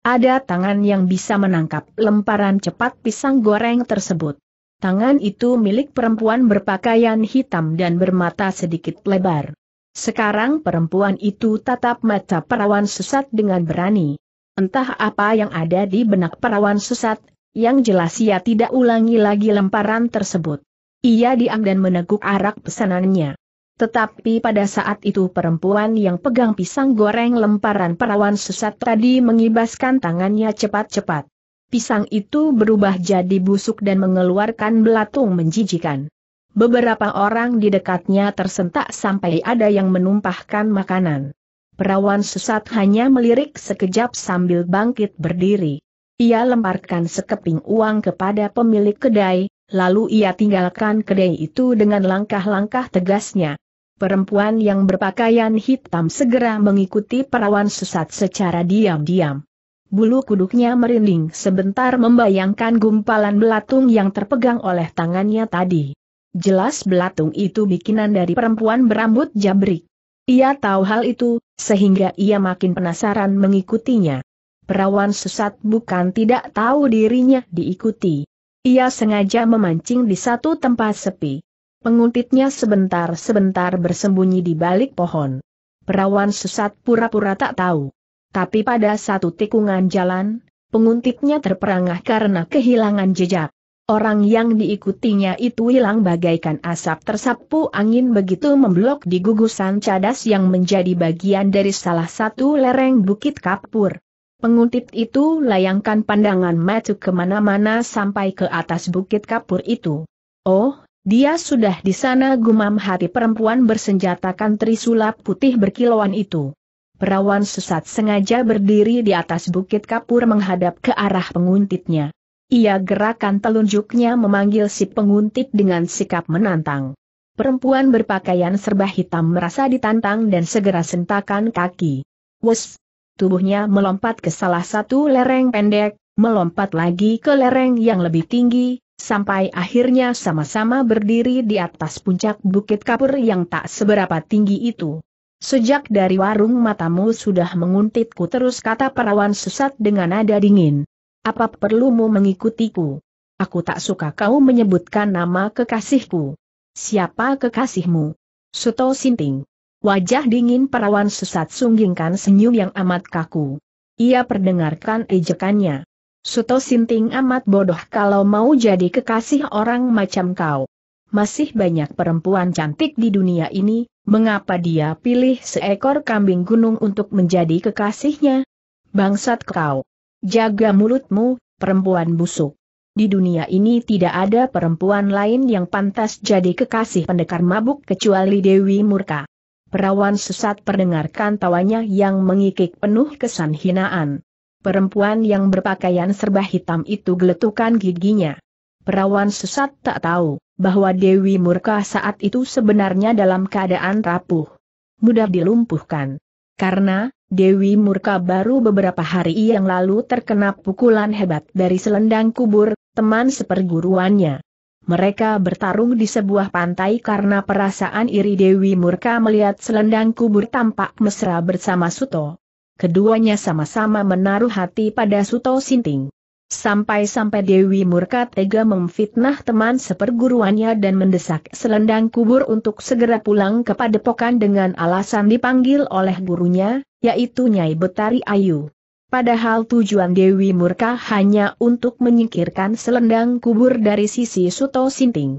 Ada tangan yang bisa menangkap lemparan cepat pisang goreng tersebut. Tangan itu milik perempuan berpakaian hitam dan bermata sedikit lebar. Sekarang perempuan itu tatap mata perawan sesat dengan berani. Entah apa yang ada di benak perawan sesat, yang jelas ia tidak ulangi lagi lemparan tersebut. Ia diam dan meneguk arak pesanannya. Tetapi pada saat itu perempuan yang pegang pisang goreng lemparan perawan sesat tadi mengibaskan tangannya cepat-cepat. Pisang itu berubah jadi busuk dan mengeluarkan belatung menjijikan. Beberapa orang di dekatnya tersentak sampai ada yang menumpahkan makanan. Perawan sesat hanya melirik sekejap sambil bangkit berdiri. Ia lemparkan sekeping uang kepada pemilik kedai, lalu ia tinggalkan kedai itu dengan langkah-langkah tegasnya. Perempuan yang berpakaian hitam segera mengikuti perawan sesat secara diam-diam. Bulu kuduknya merinding sebentar membayangkan gumpalan belatung yang terpegang oleh tangannya tadi. Jelas belatung itu bikinan dari perempuan berambut jabrik. Ia tahu hal itu, sehingga ia makin penasaran mengikutinya. Perawan sesat bukan tidak tahu dirinya diikuti. Ia sengaja memancing di satu tempat sepi. Penguntitnya sebentar-sebentar bersembunyi di balik pohon. Perawan sesat pura-pura tak tahu. Tapi pada satu tikungan jalan, penguntitnya terperangah karena kehilangan jejak. Orang yang diikutinya itu hilang bagaikan asap tersapu angin begitu memblok di gugusan cadas yang menjadi bagian dari salah satu lereng Bukit Kapur. Penguntit itu layangkan pandangan matuk kemana-mana sampai ke atas Bukit Kapur itu. Oh, dia sudah di sana gumam hati perempuan bersenjatakan trisula putih berkilauan itu. Perawan sesat sengaja berdiri di atas bukit kapur menghadap ke arah penguntitnya. Ia gerakan telunjuknya memanggil si penguntit dengan sikap menantang. Perempuan berpakaian serba hitam merasa ditantang dan segera sentakan kaki. Wes! Tubuhnya melompat ke salah satu lereng pendek, melompat lagi ke lereng yang lebih tinggi, sampai akhirnya sama-sama berdiri di atas puncak bukit kapur yang tak seberapa tinggi itu. Sejak dari warung matamu sudah menguntitku terus kata perawan sesat dengan nada dingin. Apa perlumu mengikutiku? Aku tak suka kau menyebutkan nama kekasihku. Siapa kekasihmu? Suto Sinting. Wajah dingin perawan sesat sunggingkan senyum yang amat kaku. Ia perdengarkan ejekannya. Suto Sinting amat bodoh kalau mau jadi kekasih orang macam kau. Masih banyak perempuan cantik di dunia ini, mengapa dia pilih seekor kambing gunung untuk menjadi kekasihnya? Bangsat kau! Jaga mulutmu, perempuan busuk. Di dunia ini tidak ada perempuan lain yang pantas jadi kekasih pendekar mabuk kecuali Dewi Murka. Perawan sesat perdengarkan tawanya yang mengikik penuh kesan hinaan. Perempuan yang berpakaian serba hitam itu geletukan giginya. Perawan sesat tak tahu bahwa Dewi Murka saat itu sebenarnya dalam keadaan rapuh. Mudah dilumpuhkan. Karena, Dewi Murka baru beberapa hari yang lalu terkena pukulan hebat dari selendang kubur, teman seperguruannya. Mereka bertarung di sebuah pantai karena perasaan iri Dewi Murka melihat selendang kubur tampak mesra bersama Suto keduanya sama-sama menaruh hati pada Suto Sinting. Sampai-sampai Dewi Murka tega memfitnah teman seperguruannya dan mendesak selendang kubur untuk segera pulang kepada padepokan dengan alasan dipanggil oleh gurunya, yaitu Nyai Betari Ayu. Padahal tujuan Dewi Murka hanya untuk menyingkirkan selendang kubur dari sisi Suto Sinting.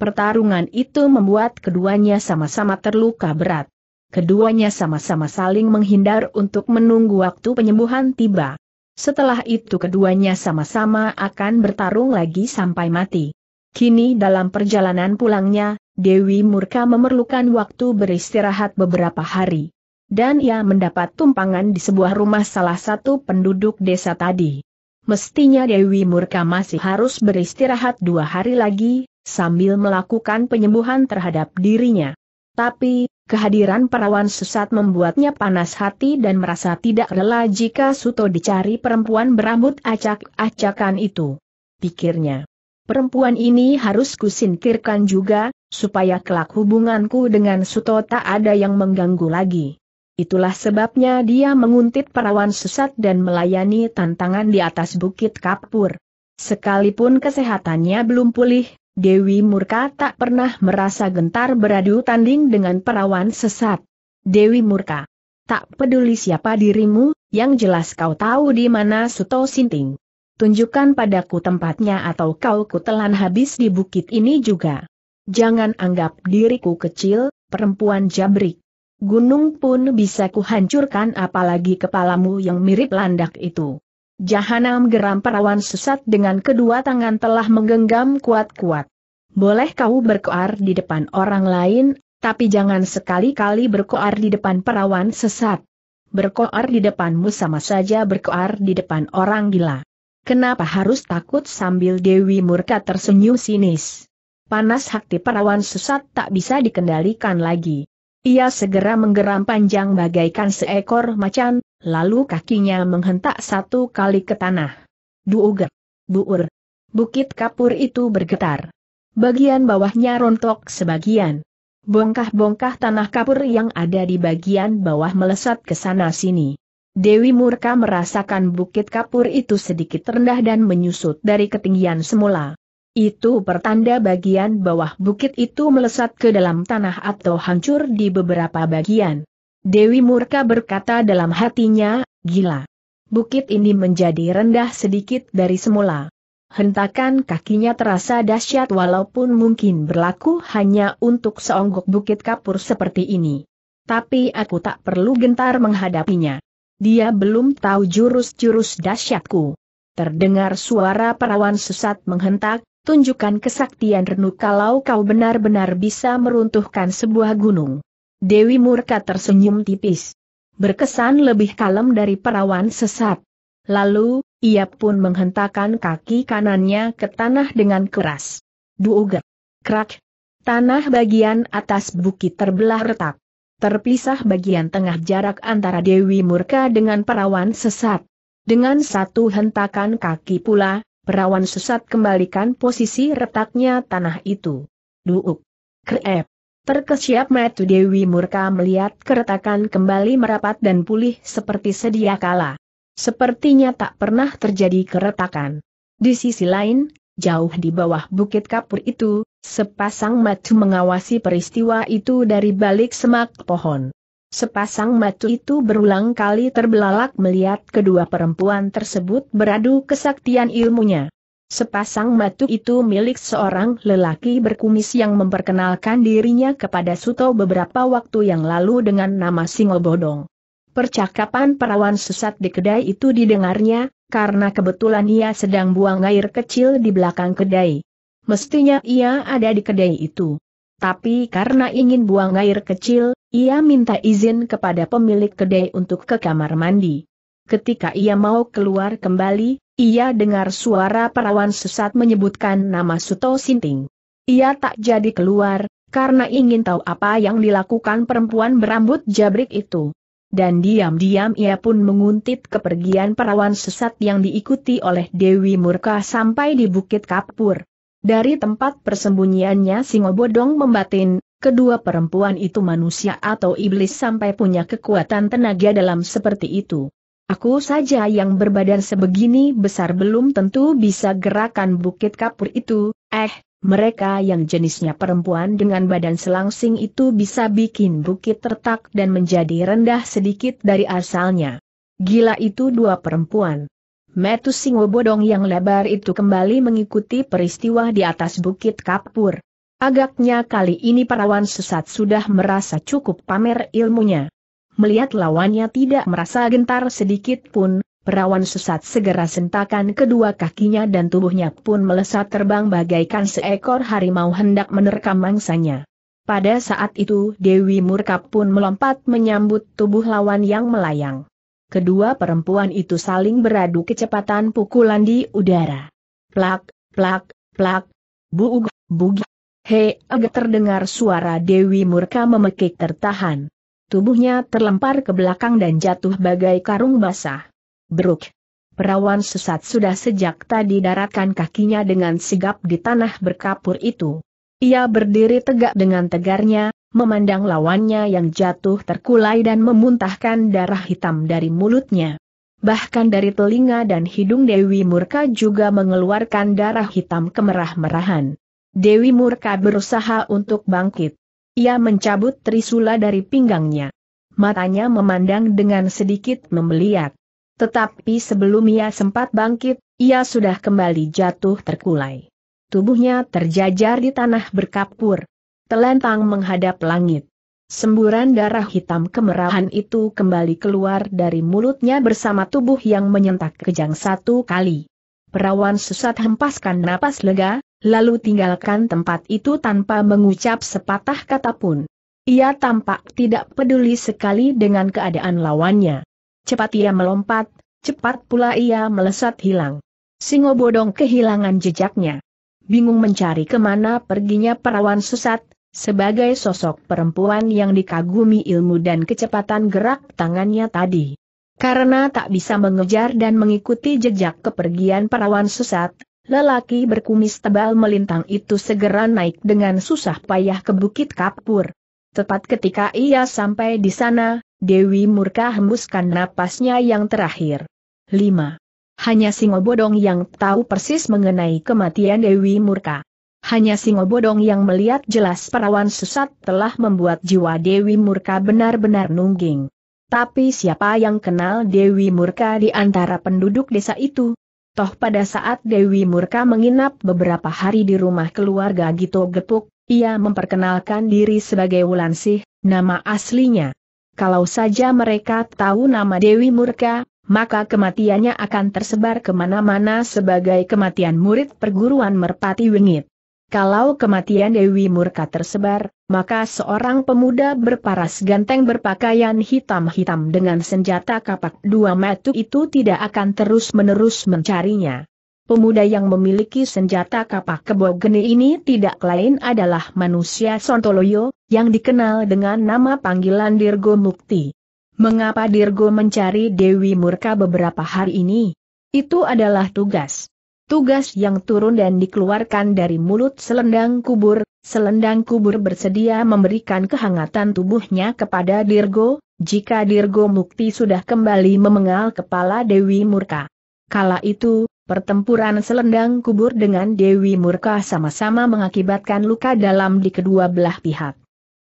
Pertarungan itu membuat keduanya sama-sama terluka berat. Keduanya sama-sama saling menghindar untuk menunggu waktu penyembuhan tiba. Setelah itu keduanya sama-sama akan bertarung lagi sampai mati. Kini dalam perjalanan pulangnya, Dewi Murka memerlukan waktu beristirahat beberapa hari. Dan ia mendapat tumpangan di sebuah rumah salah satu penduduk desa tadi. Mestinya Dewi Murka masih harus beristirahat dua hari lagi, sambil melakukan penyembuhan terhadap dirinya. Tapi, Kehadiran perawan sesat membuatnya panas hati dan merasa tidak rela jika Suto dicari perempuan berambut acak-acakan itu. Pikirnya. Perempuan ini harus kusingkirkan juga, supaya kelak hubunganku dengan Suto tak ada yang mengganggu lagi. Itulah sebabnya dia menguntit perawan sesat dan melayani tantangan di atas bukit kapur. Sekalipun kesehatannya belum pulih, Dewi Murka tak pernah merasa gentar beradu tanding dengan perawan sesat. Dewi Murka. Tak peduli siapa dirimu, yang jelas kau tahu di mana Suto Sinting. Tunjukkan padaku tempatnya atau kau kutelan habis di bukit ini juga. Jangan anggap diriku kecil, perempuan jabrik. Gunung pun bisa kuhancurkan apalagi kepalamu yang mirip landak itu. Jahanam geram perawan sesat dengan kedua tangan telah menggenggam kuat-kuat. Boleh kau berkoar di depan orang lain, tapi jangan sekali-kali berkoar di depan perawan sesat. Berkoar di depanmu sama saja berkoar di depan orang gila. Kenapa harus takut sambil Dewi Murka tersenyum sinis? Panas hati perawan sesat tak bisa dikendalikan lagi. Ia segera menggeram panjang bagaikan seekor macan, lalu kakinya menghentak satu kali ke tanah. Duuger, buur. Bukit kapur itu bergetar. Bagian bawahnya rontok sebagian. Bongkah-bongkah tanah kapur yang ada di bagian bawah melesat ke sana sini. Dewi Murka merasakan bukit kapur itu sedikit rendah dan menyusut dari ketinggian semula. Itu pertanda bagian bawah bukit itu melesat ke dalam tanah atau hancur di beberapa bagian. Dewi Murka berkata dalam hatinya, gila. Bukit ini menjadi rendah sedikit dari semula. Hentakan kakinya terasa dahsyat walaupun mungkin berlaku hanya untuk seonggok bukit kapur seperti ini. Tapi aku tak perlu gentar menghadapinya. Dia belum tahu jurus-jurus dahsyatku. Terdengar suara perawan sesat menghentak, tunjukkan kesaktian renu kalau kau benar-benar bisa meruntuhkan sebuah gunung. Dewi Murka tersenyum tipis. Berkesan lebih kalem dari perawan sesat. Lalu, ia pun menghentakkan kaki kanannya ke tanah dengan keras. Duuga. Krak. Tanah bagian atas bukit terbelah retak. Terpisah bagian tengah jarak antara Dewi Murka dengan perawan sesat. Dengan satu hentakan kaki pula, perawan sesat kembalikan posisi retaknya tanah itu. Duuk. Krep. Terkesiap Metu Dewi Murka melihat keretakan kembali merapat dan pulih seperti sedia kala. Sepertinya tak pernah terjadi keretakan. Di sisi lain, jauh di bawah bukit kapur itu, sepasang matu mengawasi peristiwa itu dari balik semak pohon. Sepasang matu itu berulang kali terbelalak melihat kedua perempuan tersebut beradu kesaktian ilmunya. Sepasang batu itu milik seorang lelaki berkumis yang memperkenalkan dirinya kepada Suto beberapa waktu yang lalu dengan nama Singobodong. Percakapan perawan sesat di kedai itu didengarnya, karena kebetulan ia sedang buang air kecil di belakang kedai. Mestinya ia ada di kedai itu. Tapi karena ingin buang air kecil, ia minta izin kepada pemilik kedai untuk ke kamar mandi. Ketika ia mau keluar kembali, ia dengar suara perawan sesat menyebutkan nama Suto Sinting. Ia tak jadi keluar, karena ingin tahu apa yang dilakukan perempuan berambut jabrik itu. Dan diam-diam ia pun menguntit kepergian perawan sesat yang diikuti oleh Dewi Murka sampai di Bukit Kapur. Dari tempat persembunyiannya Singobodong membatin, kedua perempuan itu manusia atau iblis sampai punya kekuatan tenaga dalam seperti itu. Aku saja yang berbadan sebegini besar belum tentu bisa gerakan bukit kapur itu, eh, mereka yang jenisnya perempuan dengan badan selangsing itu bisa bikin bukit tertak dan menjadi rendah sedikit dari asalnya. Gila itu dua perempuan. Metus Singo yang lebar itu kembali mengikuti peristiwa di atas Bukit Kapur. Agaknya kali ini perawan sesat sudah merasa cukup pamer ilmunya melihat lawannya tidak merasa gentar sedikit pun, perawan sesat segera sentakan kedua kakinya dan tubuhnya pun melesat terbang bagaikan seekor harimau hendak menerkam mangsanya. Pada saat itu Dewi Murka pun melompat menyambut tubuh lawan yang melayang. Kedua perempuan itu saling beradu kecepatan pukulan di udara. Plak, plak, plak, buug, bugi. He, agak terdengar suara Dewi Murka memekik tertahan. Tubuhnya terlempar ke belakang dan jatuh bagai karung basah. Beruk. Perawan sesat sudah sejak tadi daratkan kakinya dengan sigap di tanah berkapur itu. Ia berdiri tegak dengan tegarnya, memandang lawannya yang jatuh terkulai dan memuntahkan darah hitam dari mulutnya. Bahkan dari telinga dan hidung Dewi Murka juga mengeluarkan darah hitam kemerah-merahan. Dewi Murka berusaha untuk bangkit. Ia mencabut trisula dari pinggangnya. Matanya memandang dengan sedikit membeliat. Tetapi sebelum ia sempat bangkit, ia sudah kembali jatuh terkulai. Tubuhnya terjajar di tanah berkapur. Telentang menghadap langit. Semburan darah hitam kemerahan itu kembali keluar dari mulutnya bersama tubuh yang menyentak kejang satu kali. Perawan susat hempaskan napas lega, lalu tinggalkan tempat itu tanpa mengucap sepatah kata pun. Ia tampak tidak peduli sekali dengan keadaan lawannya. Cepat ia melompat, cepat pula ia melesat hilang. Singo bodong kehilangan jejaknya. Bingung mencari kemana perginya perawan susat, sebagai sosok perempuan yang dikagumi ilmu dan kecepatan gerak tangannya tadi. Karena tak bisa mengejar dan mengikuti jejak kepergian perawan susat, Lelaki berkumis tebal melintang itu segera naik dengan susah payah ke Bukit Kapur. Tepat ketika ia sampai di sana, Dewi Murka hembuskan napasnya yang terakhir. 5. Hanya Singo Bodong yang tahu persis mengenai kematian Dewi Murka. Hanya Singo Bodong yang melihat jelas perawan susat telah membuat jiwa Dewi Murka benar-benar nungging. Tapi siapa yang kenal Dewi Murka di antara penduduk desa itu? Toh pada saat Dewi Murka menginap beberapa hari di rumah keluarga Gito Gepuk, ia memperkenalkan diri sebagai Wulansih, nama aslinya. Kalau saja mereka tahu nama Dewi Murka, maka kematiannya akan tersebar kemana-mana sebagai kematian murid perguruan Merpati Wingit. Kalau kematian Dewi Murka tersebar, maka seorang pemuda berparas ganteng berpakaian hitam-hitam dengan senjata kapak dua matu itu tidak akan terus-menerus mencarinya. Pemuda yang memiliki senjata kapak kebo geni ini tidak lain adalah manusia Sontoloyo, yang dikenal dengan nama panggilan Dirgo Mukti. Mengapa Dirgo mencari Dewi Murka beberapa hari ini? Itu adalah tugas. Tugas yang turun dan dikeluarkan dari mulut selendang kubur, selendang kubur bersedia memberikan kehangatan tubuhnya kepada Dirgo, jika Dirgo Mukti sudah kembali memengal kepala Dewi Murka. Kala itu, pertempuran selendang kubur dengan Dewi Murka sama-sama mengakibatkan luka dalam di kedua belah pihak.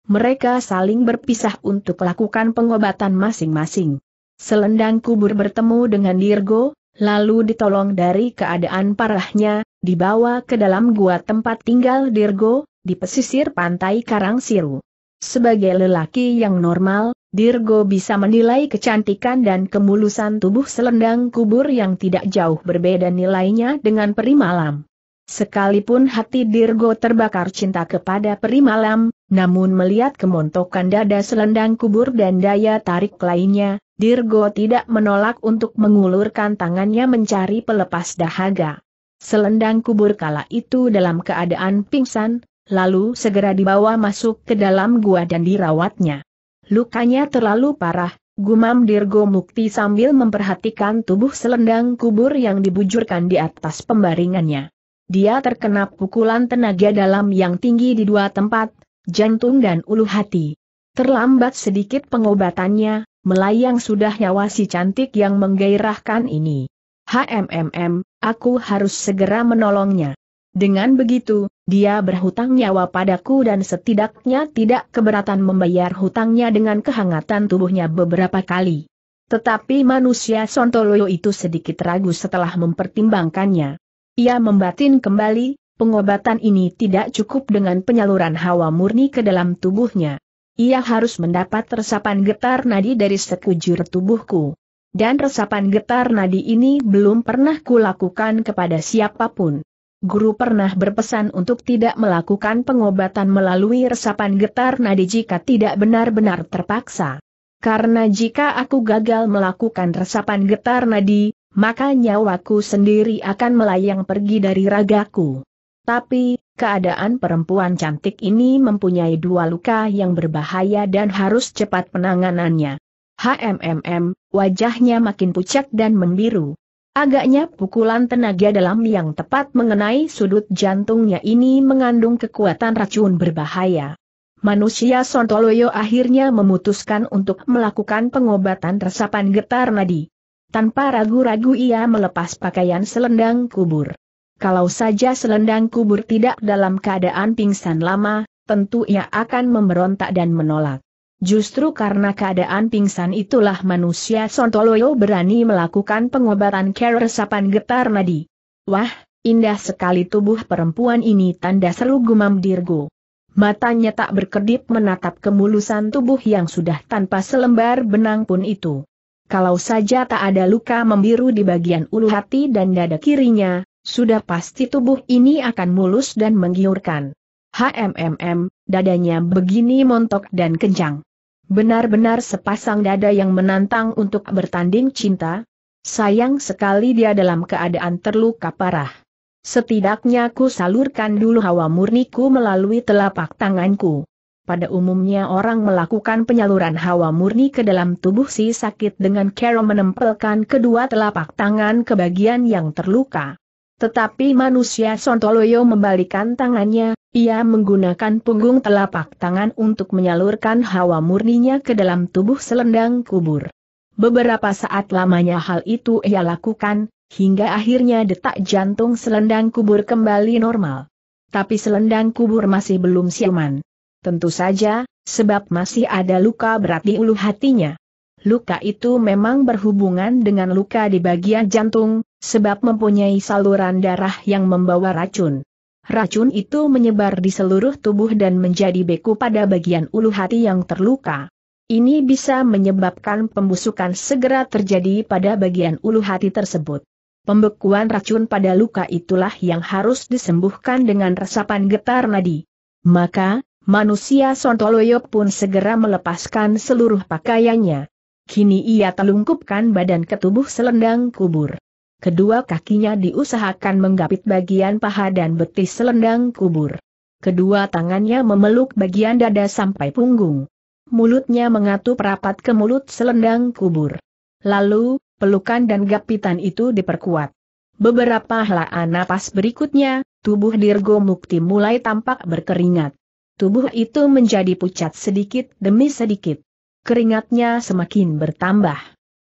Mereka saling berpisah untuk lakukan pengobatan masing-masing. Selendang kubur bertemu dengan Dirgo, Lalu ditolong dari keadaan parahnya, dibawa ke dalam gua tempat tinggal Dirgo, di pesisir pantai Karang Siru. Sebagai lelaki yang normal, Dirgo bisa menilai kecantikan dan kemulusan tubuh selendang kubur yang tidak jauh berbeda nilainya dengan peri malam. Sekalipun hati Dirgo terbakar cinta kepada peri malam, namun melihat kemontokan dada selendang kubur dan daya tarik lainnya, Dirgo tidak menolak untuk mengulurkan tangannya mencari pelepas dahaga. Selendang kubur kala itu dalam keadaan pingsan, lalu segera dibawa masuk ke dalam gua dan dirawatnya. Lukanya terlalu parah, gumam Dirgo Mukti sambil memperhatikan tubuh selendang kubur yang dibujurkan di atas pembaringannya. Dia terkena pukulan tenaga dalam yang tinggi di dua tempat, jantung dan ulu hati. Terlambat sedikit pengobatannya, melayang sudah nyawa si cantik yang menggairahkan ini. HMMM, aku harus segera menolongnya. Dengan begitu, dia berhutang nyawa padaku dan setidaknya tidak keberatan membayar hutangnya dengan kehangatan tubuhnya beberapa kali. Tetapi manusia Sontoloyo itu sedikit ragu setelah mempertimbangkannya. Ia membatin kembali, pengobatan ini tidak cukup dengan penyaluran hawa murni ke dalam tubuhnya. Ia harus mendapat resapan getar nadi dari sekujur tubuhku. Dan resapan getar nadi ini belum pernah kulakukan kepada siapapun. Guru pernah berpesan untuk tidak melakukan pengobatan melalui resapan getar nadi jika tidak benar-benar terpaksa. Karena jika aku gagal melakukan resapan getar nadi, maka nyawaku sendiri akan melayang pergi dari ragaku. Tapi, keadaan perempuan cantik ini mempunyai dua luka yang berbahaya dan harus cepat penanganannya. HMMM, wajahnya makin pucat dan membiru. Agaknya pukulan tenaga dalam yang tepat mengenai sudut jantungnya ini mengandung kekuatan racun berbahaya. Manusia Sontoloyo akhirnya memutuskan untuk melakukan pengobatan resapan getar nadi. Tanpa ragu-ragu ia melepas pakaian selendang kubur. Kalau saja selendang kubur tidak dalam keadaan pingsan lama, tentu ia akan memberontak dan menolak. Justru karena keadaan pingsan itulah manusia Sontoloyo berani melakukan pengobatan keresapan getar nadi. Wah, indah sekali tubuh perempuan ini tanda seru gumam dirgo. Matanya tak berkedip menatap kemulusan tubuh yang sudah tanpa selembar benang pun itu kalau saja tak ada luka membiru di bagian ulu hati dan dada kirinya, sudah pasti tubuh ini akan mulus dan menggiurkan. HMMM, dadanya begini montok dan kencang. Benar-benar sepasang dada yang menantang untuk bertanding cinta. Sayang sekali dia dalam keadaan terluka parah. Setidaknya ku salurkan dulu hawa murniku melalui telapak tanganku. Pada umumnya orang melakukan penyaluran hawa murni ke dalam tubuh si sakit dengan cara menempelkan kedua telapak tangan ke bagian yang terluka. Tetapi manusia Sontoloyo membalikan tangannya, ia menggunakan punggung telapak tangan untuk menyalurkan hawa murninya ke dalam tubuh selendang kubur. Beberapa saat lamanya hal itu ia lakukan, hingga akhirnya detak jantung selendang kubur kembali normal. Tapi selendang kubur masih belum siuman. Tentu saja, sebab masih ada luka berat di ulu hatinya. Luka itu memang berhubungan dengan luka di bagian jantung, sebab mempunyai saluran darah yang membawa racun. Racun itu menyebar di seluruh tubuh dan menjadi beku pada bagian ulu hati yang terluka. Ini bisa menyebabkan pembusukan segera terjadi pada bagian ulu hati tersebut. Pembekuan racun pada luka itulah yang harus disembuhkan dengan resapan getar nadi. Maka, Manusia Sontoloyo pun segera melepaskan seluruh pakaiannya. Kini ia telungkupkan badan ke tubuh selendang kubur. Kedua kakinya diusahakan menggapit bagian paha dan betis selendang kubur. Kedua tangannya memeluk bagian dada sampai punggung. Mulutnya mengatup rapat ke mulut selendang kubur. Lalu, pelukan dan gapitan itu diperkuat. Beberapa helaan napas berikutnya, tubuh Dirgo Mukti mulai tampak berkeringat. Tubuh itu menjadi pucat sedikit demi sedikit. Keringatnya semakin bertambah.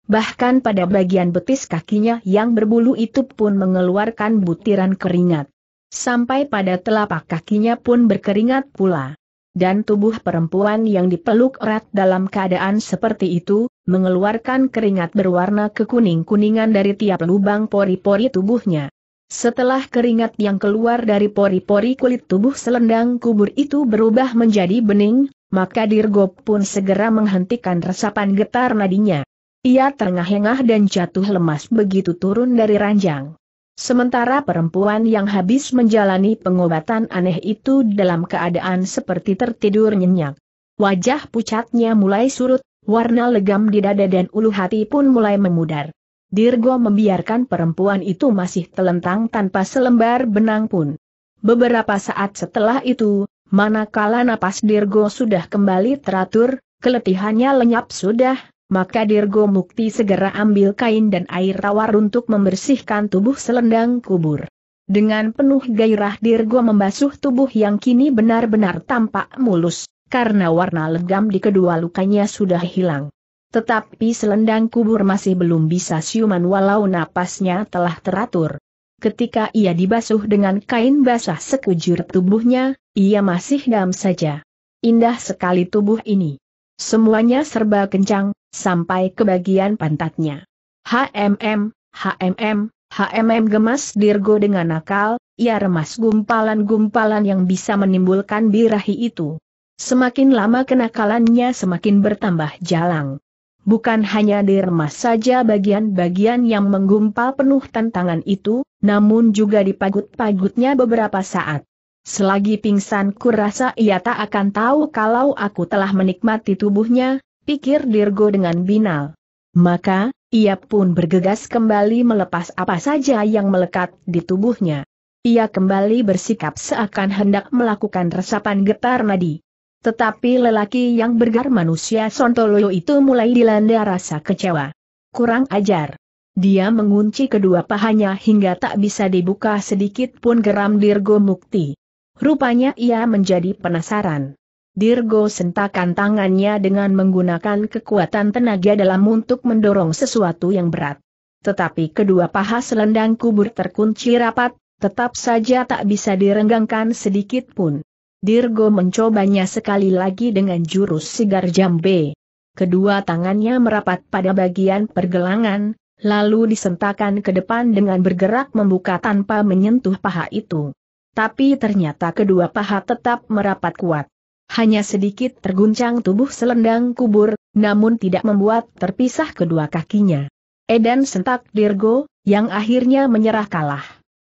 Bahkan pada bagian betis kakinya yang berbulu itu pun mengeluarkan butiran keringat. Sampai pada telapak kakinya pun berkeringat pula. Dan tubuh perempuan yang dipeluk erat dalam keadaan seperti itu, mengeluarkan keringat berwarna kekuning-kuningan dari tiap lubang pori-pori tubuhnya. Setelah keringat yang keluar dari pori-pori kulit tubuh selendang kubur itu berubah menjadi bening, maka Dirgop pun segera menghentikan resapan getar nadinya. Ia terengah-engah dan jatuh lemas begitu turun dari ranjang. Sementara perempuan yang habis menjalani pengobatan aneh itu dalam keadaan seperti tertidur nyenyak. Wajah pucatnya mulai surut, warna legam di dada dan ulu hati pun mulai memudar. Dirgo membiarkan perempuan itu masih telentang tanpa selembar benang pun. Beberapa saat setelah itu, manakala napas Dirgo sudah kembali teratur, keletihannya lenyap sudah, maka Dirgo Mukti segera ambil kain dan air tawar untuk membersihkan tubuh selendang kubur. Dengan penuh gairah Dirgo membasuh tubuh yang kini benar-benar tampak mulus, karena warna legam di kedua lukanya sudah hilang. Tetapi selendang kubur masih belum bisa siuman walau napasnya telah teratur. Ketika ia dibasuh dengan kain basah sekujur tubuhnya, ia masih dam saja. Indah sekali tubuh ini. Semuanya serba kencang, sampai ke bagian pantatnya. HMM, HMM, HMM gemas Dirgo dengan nakal, ia remas gumpalan-gumpalan yang bisa menimbulkan birahi itu. Semakin lama kenakalannya semakin bertambah jalang. Bukan hanya diremas saja bagian-bagian yang menggumpal penuh tantangan itu, namun juga dipagut-pagutnya beberapa saat. Selagi pingsan kurasa ia tak akan tahu kalau aku telah menikmati tubuhnya, pikir Dirgo dengan binal. Maka, ia pun bergegas kembali melepas apa saja yang melekat di tubuhnya. Ia kembali bersikap seakan hendak melakukan resapan getar nadi. Tetapi lelaki yang bergar manusia Sontoloyo itu mulai dilanda rasa kecewa. Kurang ajar. Dia mengunci kedua pahanya hingga tak bisa dibuka sedikit pun geram Dirgo Mukti. Rupanya ia menjadi penasaran. Dirgo sentakan tangannya dengan menggunakan kekuatan tenaga dalam untuk mendorong sesuatu yang berat. Tetapi kedua paha selendang kubur terkunci rapat, tetap saja tak bisa direnggangkan sedikit pun. Dirgo mencobanya sekali lagi dengan jurus sigar jambe. Kedua tangannya merapat pada bagian pergelangan, lalu disentakan ke depan dengan bergerak membuka tanpa menyentuh paha itu. Tapi ternyata kedua paha tetap merapat kuat. Hanya sedikit terguncang tubuh selendang kubur, namun tidak membuat terpisah kedua kakinya. Edan sentak Dirgo, yang akhirnya menyerah kalah.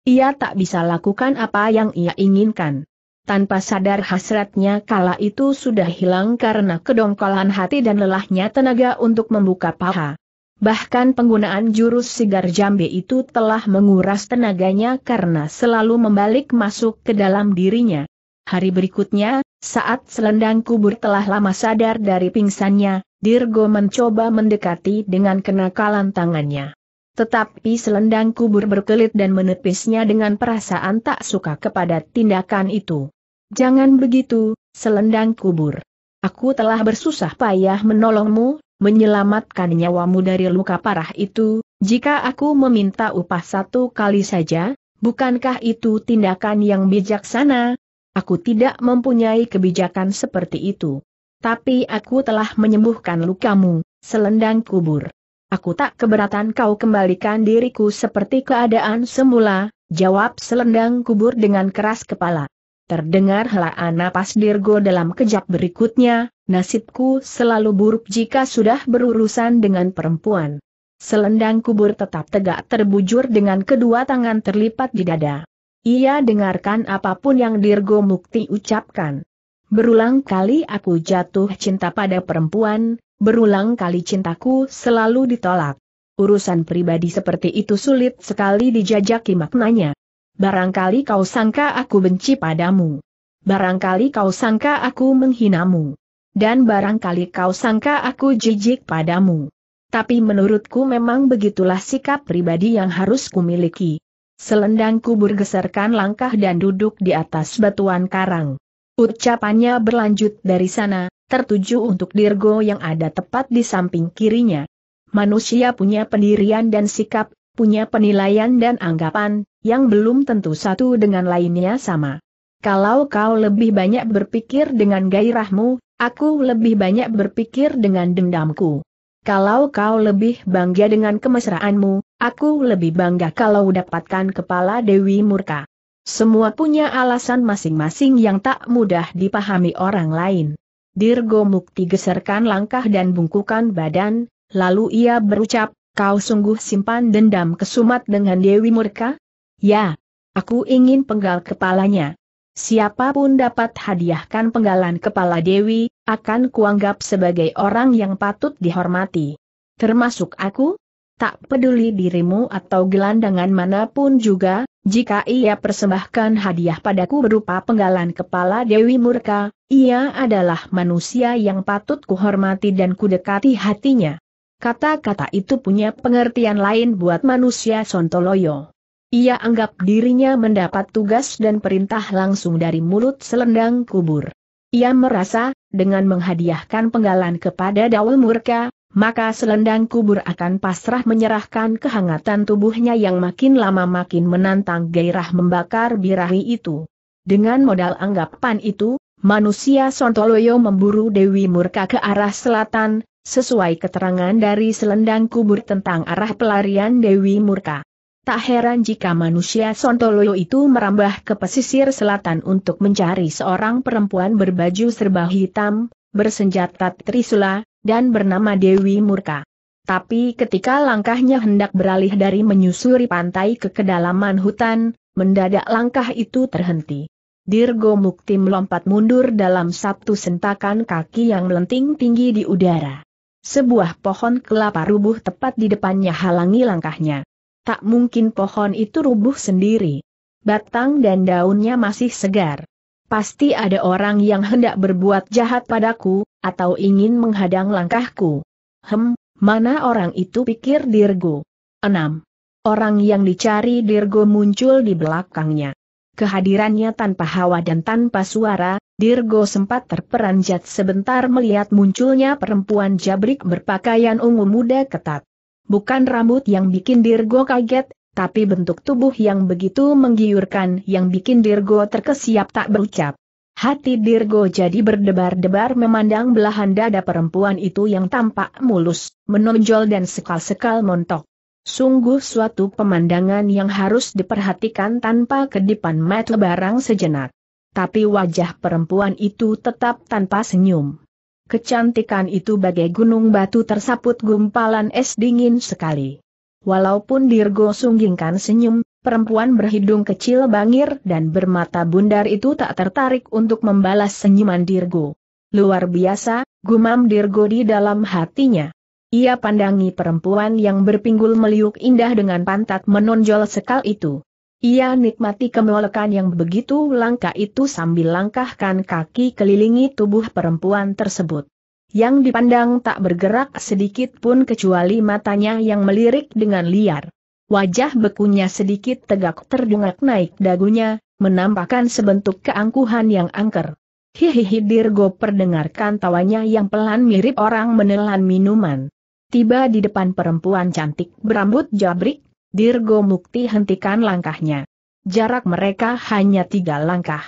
Ia tak bisa lakukan apa yang ia inginkan tanpa sadar hasratnya kala itu sudah hilang karena kedongkolan hati dan lelahnya tenaga untuk membuka paha. Bahkan penggunaan jurus sigar jambe itu telah menguras tenaganya karena selalu membalik masuk ke dalam dirinya. Hari berikutnya, saat selendang kubur telah lama sadar dari pingsannya, Dirgo mencoba mendekati dengan kenakalan tangannya. Tetapi selendang kubur berkelit dan menepisnya dengan perasaan tak suka kepada tindakan itu. Jangan begitu, selendang kubur. Aku telah bersusah payah menolongmu, menyelamatkan nyawamu dari luka parah itu, jika aku meminta upah satu kali saja, bukankah itu tindakan yang bijaksana? Aku tidak mempunyai kebijakan seperti itu. Tapi aku telah menyembuhkan lukamu, selendang kubur. Aku tak keberatan kau kembalikan diriku seperti keadaan semula, jawab selendang kubur dengan keras kepala. Terdengar helaan napas Dirgo dalam kejap berikutnya, nasibku selalu buruk jika sudah berurusan dengan perempuan. Selendang kubur tetap tegak terbujur dengan kedua tangan terlipat di dada. Ia dengarkan apapun yang Dirgo Mukti ucapkan. Berulang kali aku jatuh cinta pada perempuan, berulang kali cintaku selalu ditolak. Urusan pribadi seperti itu sulit sekali dijajaki maknanya barangkali kau sangka aku benci padamu. Barangkali kau sangka aku menghinamu. Dan barangkali kau sangka aku jijik padamu. Tapi menurutku memang begitulah sikap pribadi yang harus kumiliki. Selendangku bergeserkan langkah dan duduk di atas batuan karang. Ucapannya berlanjut dari sana, tertuju untuk Dirgo yang ada tepat di samping kirinya. Manusia punya pendirian dan sikap, punya penilaian dan anggapan, yang belum tentu satu dengan lainnya sama. Kalau kau lebih banyak berpikir dengan gairahmu, aku lebih banyak berpikir dengan dendamku. Kalau kau lebih bangga dengan kemesraanmu, aku lebih bangga kalau dapatkan kepala Dewi Murka. Semua punya alasan masing-masing yang tak mudah dipahami orang lain. Dirgo Mukti geserkan langkah dan bungkukan badan, lalu ia berucap, Kau sungguh simpan dendam kesumat dengan Dewi Murka? Ya, aku ingin penggal kepalanya. Siapapun dapat hadiahkan penggalan kepala Dewi, akan kuanggap sebagai orang yang patut dihormati. Termasuk aku? Tak peduli dirimu atau gelandangan manapun juga, jika ia persembahkan hadiah padaku berupa penggalan kepala Dewi Murka, ia adalah manusia yang patut kuhormati dan kudekati hatinya. Kata-kata itu punya pengertian lain buat manusia Sontoloyo. Ia anggap dirinya mendapat tugas dan perintah langsung dari mulut selendang kubur. Ia merasa, dengan menghadiahkan penggalan kepada Daul Murka, maka selendang kubur akan pasrah menyerahkan kehangatan tubuhnya yang makin lama makin menantang gairah membakar birahi itu. Dengan modal anggapan itu, manusia Sontoloyo memburu Dewi Murka ke arah selatan, sesuai keterangan dari selendang kubur tentang arah pelarian Dewi Murka. Tak heran jika manusia Sontoloyo itu merambah ke pesisir selatan untuk mencari seorang perempuan berbaju serba hitam, bersenjata Trisula, dan bernama Dewi Murka. Tapi ketika langkahnya hendak beralih dari menyusuri pantai ke kedalaman hutan, mendadak langkah itu terhenti. Dirgo Mukti melompat mundur dalam satu sentakan kaki yang melenting tinggi di udara. Sebuah pohon kelapa rubuh tepat di depannya halangi langkahnya. Tak mungkin pohon itu rubuh sendiri. Batang dan daunnya masih segar. Pasti ada orang yang hendak berbuat jahat padaku, atau ingin menghadang langkahku. Hem, mana orang itu pikir Dirgo. 6. Orang yang dicari Dirgo muncul di belakangnya. Kehadirannya tanpa hawa dan tanpa suara, Dirgo sempat terperanjat sebentar melihat munculnya perempuan jabrik berpakaian ungu muda ketat. Bukan rambut yang bikin Dirgo kaget, tapi bentuk tubuh yang begitu menggiurkan yang bikin Dirgo terkesiap tak berucap. Hati Dirgo jadi berdebar-debar memandang belahan dada perempuan itu yang tampak mulus, menonjol dan sekal-sekal montok. Sungguh suatu pemandangan yang harus diperhatikan tanpa kedipan mata barang sejenak. Tapi wajah perempuan itu tetap tanpa senyum. Kecantikan itu bagai gunung batu tersaput gumpalan es dingin sekali. Walaupun Dirgo sunggingkan senyum, perempuan berhidung kecil bangir dan bermata bundar itu tak tertarik untuk membalas senyuman Dirgo. Luar biasa, gumam Dirgo di dalam hatinya. Ia pandangi perempuan yang berpinggul meliuk indah dengan pantat menonjol sekal itu. Ia nikmati kemolekan yang begitu langka itu sambil langkahkan kaki kelilingi tubuh perempuan tersebut. Yang dipandang tak bergerak sedikit pun kecuali matanya yang melirik dengan liar. Wajah bekunya sedikit tegak terdungak naik dagunya, menampakkan sebentuk keangkuhan yang angker. Hihihi Dirgo perdengarkan tawanya yang pelan mirip orang menelan minuman tiba di depan perempuan cantik berambut jabrik, Dirgo Mukti hentikan langkahnya. Jarak mereka hanya tiga langkah.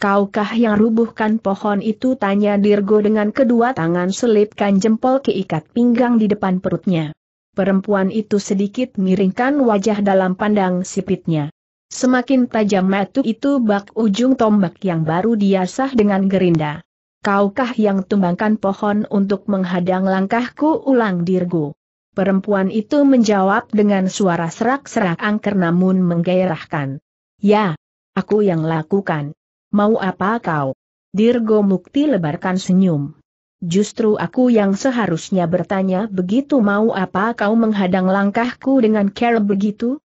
Kaukah yang rubuhkan pohon itu tanya Dirgo dengan kedua tangan selipkan jempol keikat pinggang di depan perutnya. Perempuan itu sedikit miringkan wajah dalam pandang sipitnya. Semakin tajam matu itu bak ujung tombak yang baru diasah dengan gerinda kaukah yang tumbangkan pohon untuk menghadang langkahku ulang dirgu? Perempuan itu menjawab dengan suara serak-serak angker namun menggairahkan. Ya, aku yang lakukan. Mau apa kau? Dirgo Mukti lebarkan senyum. Justru aku yang seharusnya bertanya begitu mau apa kau menghadang langkahku dengan care begitu?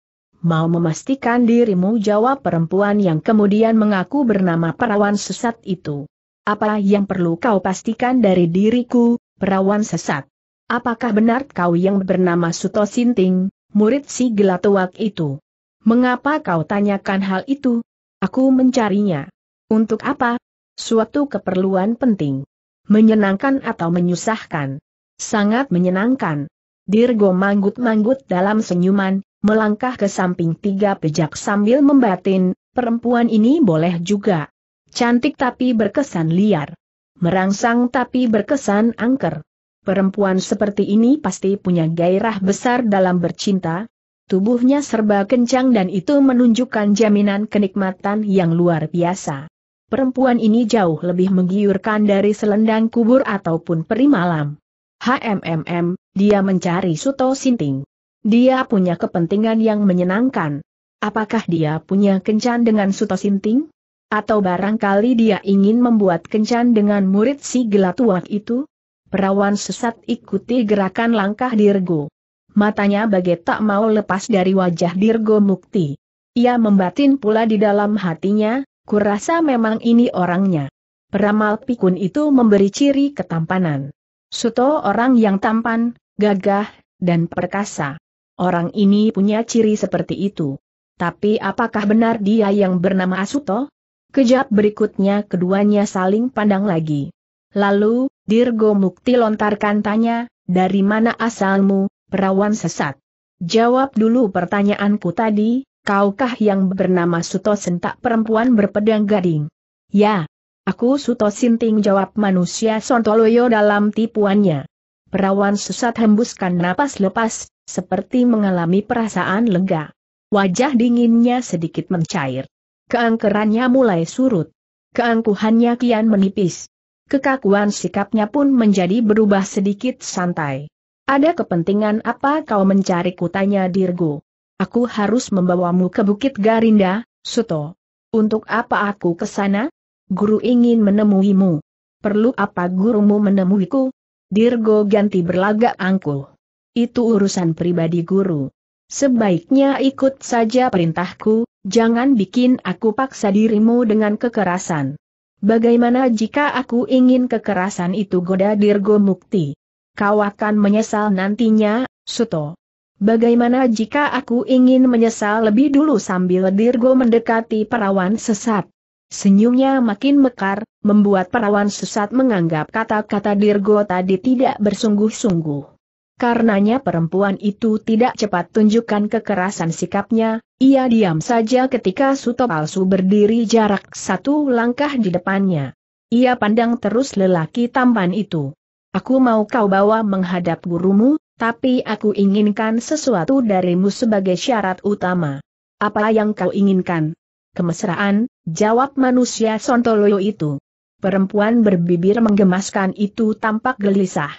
Mau memastikan dirimu jawab perempuan yang kemudian mengaku bernama perawan sesat itu. Apa yang perlu kau pastikan dari diriku, perawan sesat? Apakah benar kau yang bernama Suto Sinting, murid si Gelatuak itu? Mengapa kau tanyakan hal itu? Aku mencarinya. Untuk apa? Suatu keperluan penting. Menyenangkan atau menyusahkan? Sangat menyenangkan. Dirgo manggut-manggut dalam senyuman, melangkah ke samping tiga pejak sambil membatin, perempuan ini boleh juga. Cantik tapi berkesan liar. Merangsang tapi berkesan angker. Perempuan seperti ini pasti punya gairah besar dalam bercinta. Tubuhnya serba kencang dan itu menunjukkan jaminan kenikmatan yang luar biasa. Perempuan ini jauh lebih menggiurkan dari selendang kubur ataupun peri malam. HMMM, dia mencari Suto Sinting. Dia punya kepentingan yang menyenangkan. Apakah dia punya kencan dengan Suto Sinting? Atau barangkali dia ingin membuat kencan dengan murid si gelatuak itu? Perawan sesat ikuti gerakan langkah Dirgo. Matanya bagai tak mau lepas dari wajah Dirgo Mukti. Ia membatin pula di dalam hatinya, kurasa memang ini orangnya. Peramal pikun itu memberi ciri ketampanan. Suto orang yang tampan, gagah, dan perkasa. Orang ini punya ciri seperti itu. Tapi apakah benar dia yang bernama Asuto? Kejap berikutnya keduanya saling pandang lagi. Lalu, Dirgo Mukti lontarkan tanya, dari mana asalmu, perawan sesat? Jawab dulu pertanyaanku tadi, kaukah yang bernama Suto Sentak perempuan berpedang gading? Ya. Aku Suto Sinting jawab manusia Sontoloyo dalam tipuannya. Perawan sesat hembuskan napas lepas, seperti mengalami perasaan lega. Wajah dinginnya sedikit mencair keangkerannya mulai surut. Keangkuhannya kian menipis. Kekakuan sikapnya pun menjadi berubah sedikit santai. Ada kepentingan apa kau mencari kutanya Dirgo. Aku harus membawamu ke Bukit Garinda, Suto. Untuk apa aku ke sana? Guru ingin menemuimu. Perlu apa gurumu menemuiku? Dirgo ganti berlagak angkuh. Itu urusan pribadi guru. Sebaiknya ikut saja perintahku, Jangan bikin aku paksa dirimu dengan kekerasan. Bagaimana jika aku ingin kekerasan itu goda dirgo mukti? Kau akan menyesal nantinya, Suto. Bagaimana jika aku ingin menyesal lebih dulu sambil dirgo mendekati perawan sesat? Senyumnya makin mekar, membuat perawan sesat menganggap kata-kata dirgo tadi tidak bersungguh-sungguh. Karenanya perempuan itu tidak cepat tunjukkan kekerasan sikapnya, ia diam saja ketika Suto palsu berdiri jarak satu langkah di depannya. Ia pandang terus lelaki tampan itu. Aku mau kau bawa menghadap gurumu, tapi aku inginkan sesuatu darimu sebagai syarat utama. Apa yang kau inginkan? Kemesraan, jawab manusia sontoloyo itu. Perempuan berbibir menggemaskan itu tampak gelisah.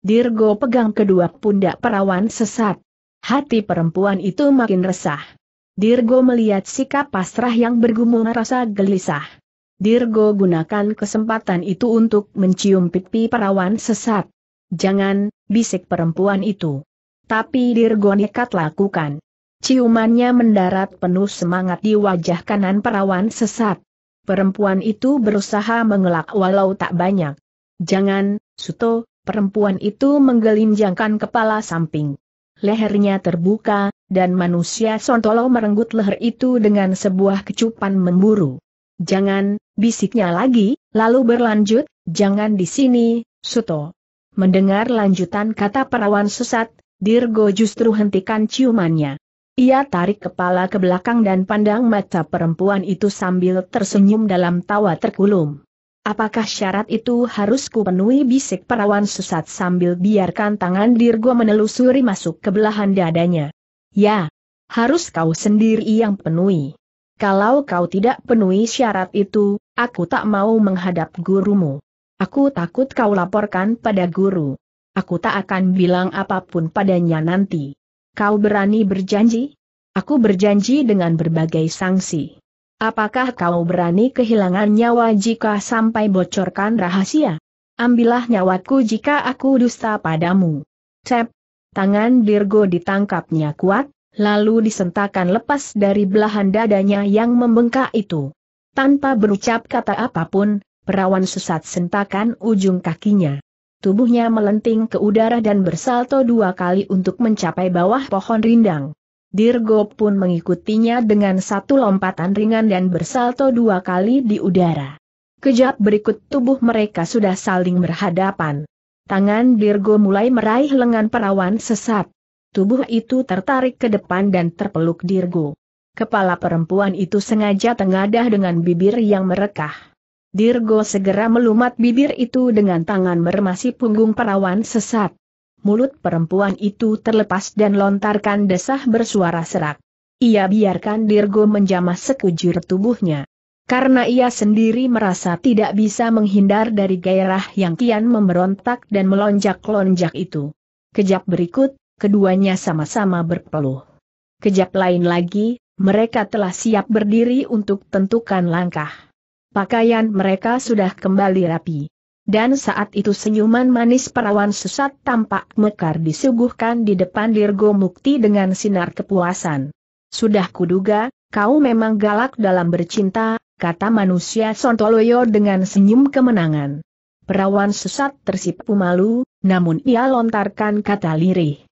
Dirgo pegang kedua pundak perawan sesat. Hati perempuan itu makin resah. Dirgo melihat sikap pasrah yang bergumul rasa gelisah. Dirgo gunakan kesempatan itu untuk mencium pipi perawan sesat. Jangan, bisik perempuan itu. Tapi Dirgo nekat lakukan. Ciumannya mendarat penuh semangat di wajah kanan perawan sesat. Perempuan itu berusaha mengelak walau tak banyak. Jangan, Suto, perempuan itu menggelinjangkan kepala samping. Lehernya terbuka, dan manusia sontolo merenggut leher itu dengan sebuah kecupan memburu. Jangan, bisiknya lagi, lalu berlanjut, jangan di sini, Suto. Mendengar lanjutan kata perawan sesat, Dirgo justru hentikan ciumannya. Ia tarik kepala ke belakang dan pandang mata perempuan itu sambil tersenyum dalam tawa terkulum. Apakah syarat itu harus kupenuhi bisik perawan sesat sambil biarkan tangan Dirgo menelusuri masuk ke belahan dadanya? Ya, harus kau sendiri yang penuhi. Kalau kau tidak penuhi syarat itu, aku tak mau menghadap gurumu. Aku takut kau laporkan pada guru. Aku tak akan bilang apapun padanya nanti. Kau berani berjanji? Aku berjanji dengan berbagai sanksi. Apakah kau berani kehilangan nyawa jika sampai bocorkan rahasia? Ambillah nyawaku jika aku dusta padamu. Cep. Tangan Dirgo ditangkapnya kuat, lalu disentakan lepas dari belahan dadanya yang membengkak itu. Tanpa berucap kata apapun, perawan sesat sentakan ujung kakinya. Tubuhnya melenting ke udara dan bersalto dua kali untuk mencapai bawah pohon rindang. Dirgo pun mengikutinya dengan satu lompatan ringan dan bersalto dua kali di udara. Kejap berikut tubuh mereka sudah saling berhadapan. Tangan Dirgo mulai meraih lengan perawan sesat. Tubuh itu tertarik ke depan dan terpeluk Dirgo. Kepala perempuan itu sengaja tengadah dengan bibir yang merekah. Dirgo segera melumat bibir itu dengan tangan meremasi punggung perawan sesat mulut perempuan itu terlepas dan lontarkan desah bersuara serak. Ia biarkan Dirgo menjamah sekujur tubuhnya. Karena ia sendiri merasa tidak bisa menghindar dari gairah yang kian memberontak dan melonjak-lonjak itu. Kejap berikut, keduanya sama-sama berpeluh. Kejap lain lagi, mereka telah siap berdiri untuk tentukan langkah. Pakaian mereka sudah kembali rapi. Dan saat itu senyuman manis perawan sesat tampak mekar disuguhkan di depan Dirgo Mukti dengan sinar kepuasan. Sudah kuduga, kau memang galak dalam bercinta, kata manusia Sontoloyo dengan senyum kemenangan. Perawan sesat tersipu malu, namun ia lontarkan kata lirih.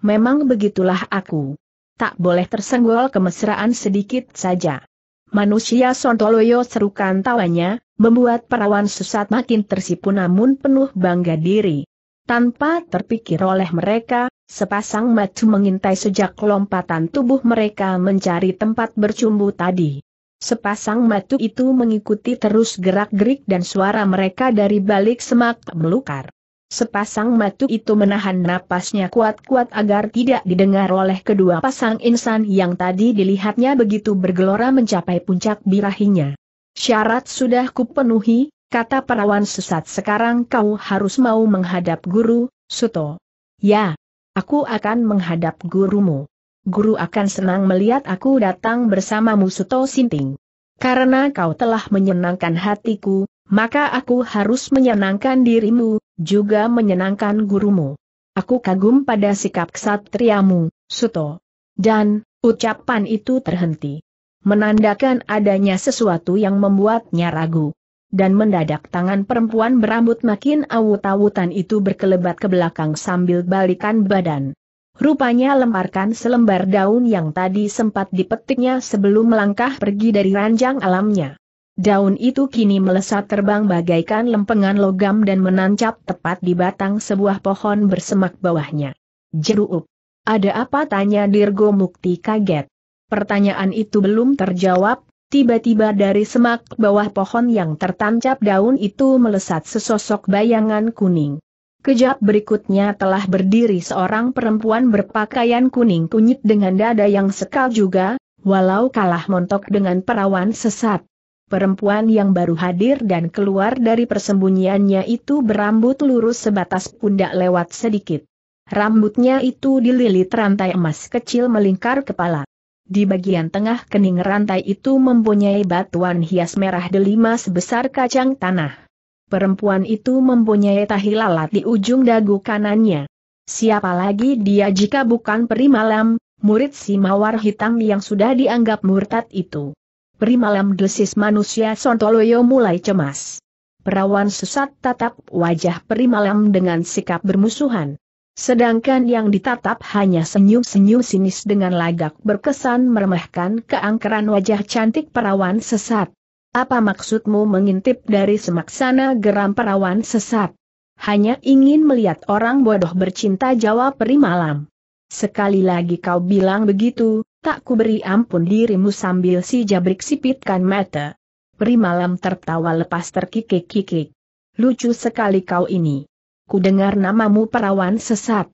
Memang begitulah aku. Tak boleh tersenggol kemesraan sedikit saja. Manusia Sontoloyo serukan tawanya, membuat perawan sesat makin tersipu namun penuh bangga diri. Tanpa terpikir oleh mereka, sepasang macu mengintai sejak lompatan tubuh mereka mencari tempat bercumbu tadi. Sepasang matu itu mengikuti terus gerak-gerik dan suara mereka dari balik semak melukar. Sepasang matu itu menahan napasnya kuat-kuat agar tidak didengar oleh kedua pasang insan yang tadi dilihatnya begitu bergelora mencapai puncak birahinya. Syarat sudah kupenuhi, kata perawan sesat sekarang kau harus mau menghadap guru, Suto. Ya, aku akan menghadap gurumu. Guru akan senang melihat aku datang bersamamu Suto Sinting. Karena kau telah menyenangkan hatiku, maka aku harus menyenangkan dirimu, juga menyenangkan gurumu. Aku kagum pada sikap ksatriamu, Suto. Dan, ucapan itu terhenti. Menandakan adanya sesuatu yang membuatnya ragu. Dan mendadak tangan perempuan berambut makin awut-awutan itu berkelebat ke belakang sambil balikan badan. Rupanya lemparkan selembar daun yang tadi sempat dipetiknya sebelum melangkah pergi dari ranjang alamnya. Daun itu kini melesat terbang bagaikan lempengan logam dan menancap tepat di batang sebuah pohon bersemak bawahnya. Jeruup. Ada apa tanya Dirgo Mukti kaget. Pertanyaan itu belum terjawab, tiba-tiba dari semak bawah pohon yang tertancap daun itu melesat sesosok bayangan kuning. Kejap berikutnya telah berdiri seorang perempuan berpakaian kuning kunyit dengan dada yang sekal juga, walau kalah montok dengan perawan sesat. Perempuan yang baru hadir dan keluar dari persembunyiannya itu berambut lurus sebatas pundak lewat sedikit. Rambutnya itu dililit rantai emas kecil melingkar kepala. Di bagian tengah kening rantai itu mempunyai batuan hias merah delima sebesar kacang tanah. Perempuan itu mempunyai tahi lalat di ujung dagu kanannya. Siapa lagi dia jika bukan peri malam, murid si mawar hitam yang sudah dianggap murtad itu. Primalam desis manusia Sontoloyo mulai cemas. Perawan sesat tatap wajah Primalam dengan sikap bermusuhan. Sedangkan yang ditatap hanya senyum-senyum sinis dengan lagak berkesan meremehkan keangkeran wajah cantik perawan sesat. Apa maksudmu mengintip dari semak sana? geram perawan sesat? Hanya ingin melihat orang bodoh bercinta jawab Primalam. Sekali lagi kau bilang begitu, tak kuberi ampun dirimu sambil si jabrik sipitkan mata. Peri malam tertawa lepas terkikik-kikik. Lucu sekali kau ini. Ku dengar namamu perawan sesat.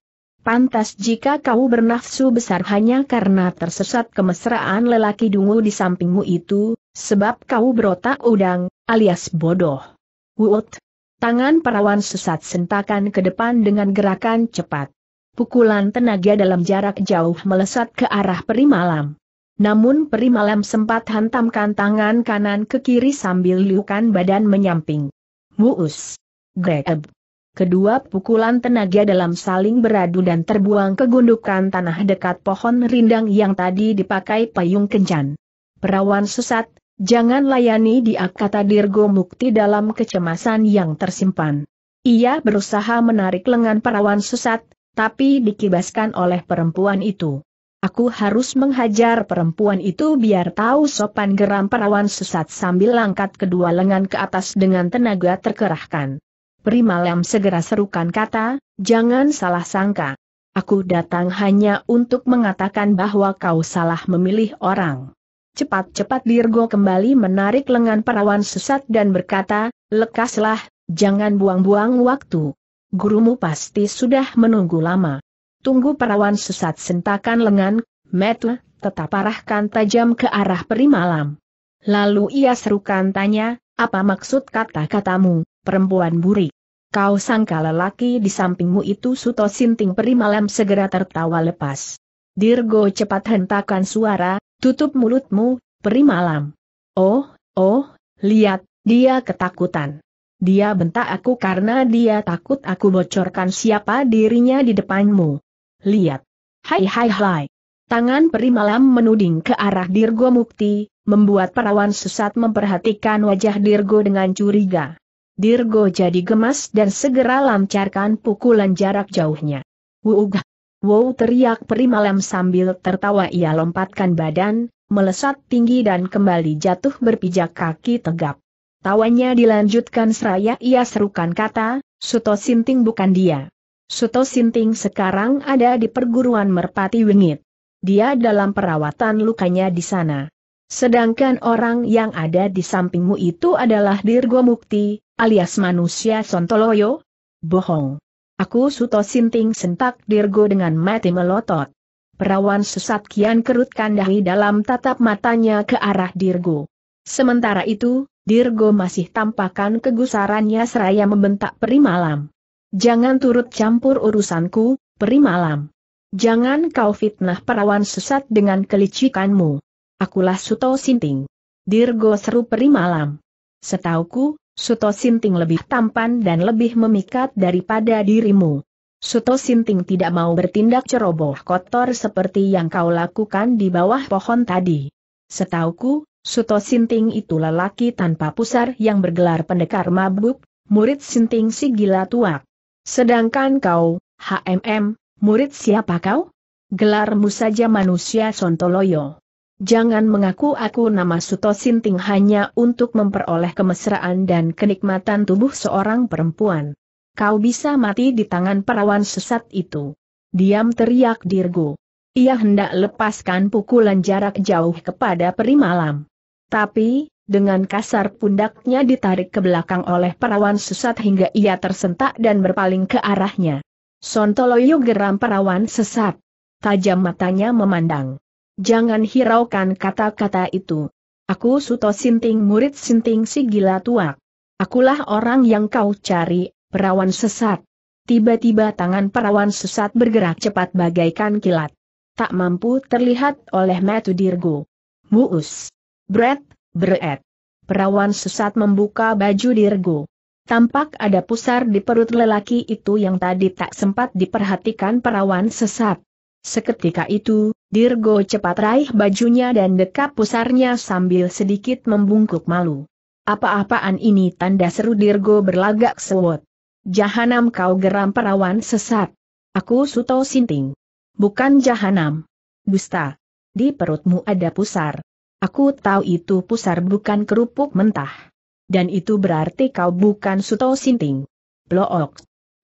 Pantas jika kau bernafsu besar hanya karena tersesat kemesraan lelaki dungu di sampingmu itu, sebab kau berotak udang, alias bodoh. Wut! Tangan perawan sesat sentakan ke depan dengan gerakan cepat pukulan tenaga dalam jarak jauh melesat ke arah peri malam. Namun peri malam sempat hantamkan tangan kanan ke kiri sambil liukan badan menyamping. Muus. Greb. Kedua pukulan tenaga dalam saling beradu dan terbuang ke gundukan tanah dekat pohon rindang yang tadi dipakai payung kencan. Perawan sesat, jangan layani dia kata Dirgo Mukti dalam kecemasan yang tersimpan. Ia berusaha menarik lengan perawan sesat, tapi dikibaskan oleh perempuan itu. Aku harus menghajar perempuan itu biar tahu sopan geram perawan sesat sambil langkat kedua lengan ke atas dengan tenaga terkerahkan. Primalam segera serukan kata, jangan salah sangka. Aku datang hanya untuk mengatakan bahwa kau salah memilih orang. Cepat-cepat Dirgo kembali menarik lengan perawan sesat dan berkata, lekaslah, jangan buang-buang waktu gurumu pasti sudah menunggu lama. Tunggu perawan sesat sentakan lengan, metle, tetap arahkan tajam ke arah perimalam. Lalu ia serukan tanya, apa maksud kata-katamu, perempuan buri? Kau sangka lelaki di sampingmu itu Suto Sinting perimalam segera tertawa lepas. Dirgo cepat hentakan suara, tutup mulutmu, perimalam. Oh, oh, lihat, dia ketakutan. Dia bentak aku karena dia takut aku bocorkan siapa dirinya di depanmu. Lihat. Hai hai hai. Tangan peri malam menuding ke arah Dirgo Mukti, membuat perawan sesat memperhatikan wajah Dirgo dengan curiga. Dirgo jadi gemas dan segera lancarkan pukulan jarak jauhnya. Wuugah. Wow teriak peri malam sambil tertawa ia lompatkan badan, melesat tinggi dan kembali jatuh berpijak kaki tegap. Tawanya dilanjutkan seraya ia serukan kata, Suto Sinting bukan dia. Suto Sinting sekarang ada di perguruan Merpati Wengit. Dia dalam perawatan lukanya di sana. Sedangkan orang yang ada di sampingmu itu adalah Dirgo Mukti, alias manusia Sontoloyo? Bohong. Aku Suto Sinting sentak Dirgo dengan mati melotot. Perawan sesat kian kerutkan dahi dalam tatap matanya ke arah Dirgo. Sementara itu, Dirgo masih tampakkan kegusarannya seraya membentak Malam. Jangan turut campur urusanku, Malam. Jangan kau fitnah perawan sesat dengan kelicikanmu. Akulah Suto Sinting. Dirgo seru Malam. Setauku, Suto Sinting lebih tampan dan lebih memikat daripada dirimu. Suto Sinting tidak mau bertindak ceroboh kotor seperti yang kau lakukan di bawah pohon tadi. Setauku, Suto Sinting itu lelaki tanpa pusar yang bergelar pendekar mabuk, murid Sinting si gila tua. Sedangkan kau, HMM, murid siapa kau? Gelarmu saja manusia sontoloyo. Jangan mengaku aku nama Suto Sinting hanya untuk memperoleh kemesraan dan kenikmatan tubuh seorang perempuan. Kau bisa mati di tangan perawan sesat itu. Diam teriak Dirgo. Ia hendak lepaskan pukulan jarak jauh kepada peri malam. Tapi, dengan kasar pundaknya ditarik ke belakang oleh perawan sesat hingga ia tersentak dan berpaling ke arahnya. Sontoloyo geram perawan sesat. Tajam matanya memandang. Jangan hiraukan kata-kata itu. Aku Suto Sinting murid Sinting si gila tua. Akulah orang yang kau cari, perawan sesat. Tiba-tiba tangan perawan sesat bergerak cepat bagaikan kilat. Tak mampu terlihat oleh Dirgo. Muus. Bret, bret. Perawan sesat membuka baju dirgo. Tampak ada pusar di perut lelaki itu yang tadi tak sempat diperhatikan perawan sesat. Seketika itu, Dirgo cepat raih bajunya dan dekap pusarnya sambil sedikit membungkuk malu. Apa-apaan ini tanda seru Dirgo berlagak sewot. Jahanam kau geram perawan sesat. Aku Suto Sinting. Bukan jahanam. Dusta. Di perutmu ada pusar. Aku tahu itu pusar bukan kerupuk mentah. Dan itu berarti kau bukan Suto Sinting. Blok.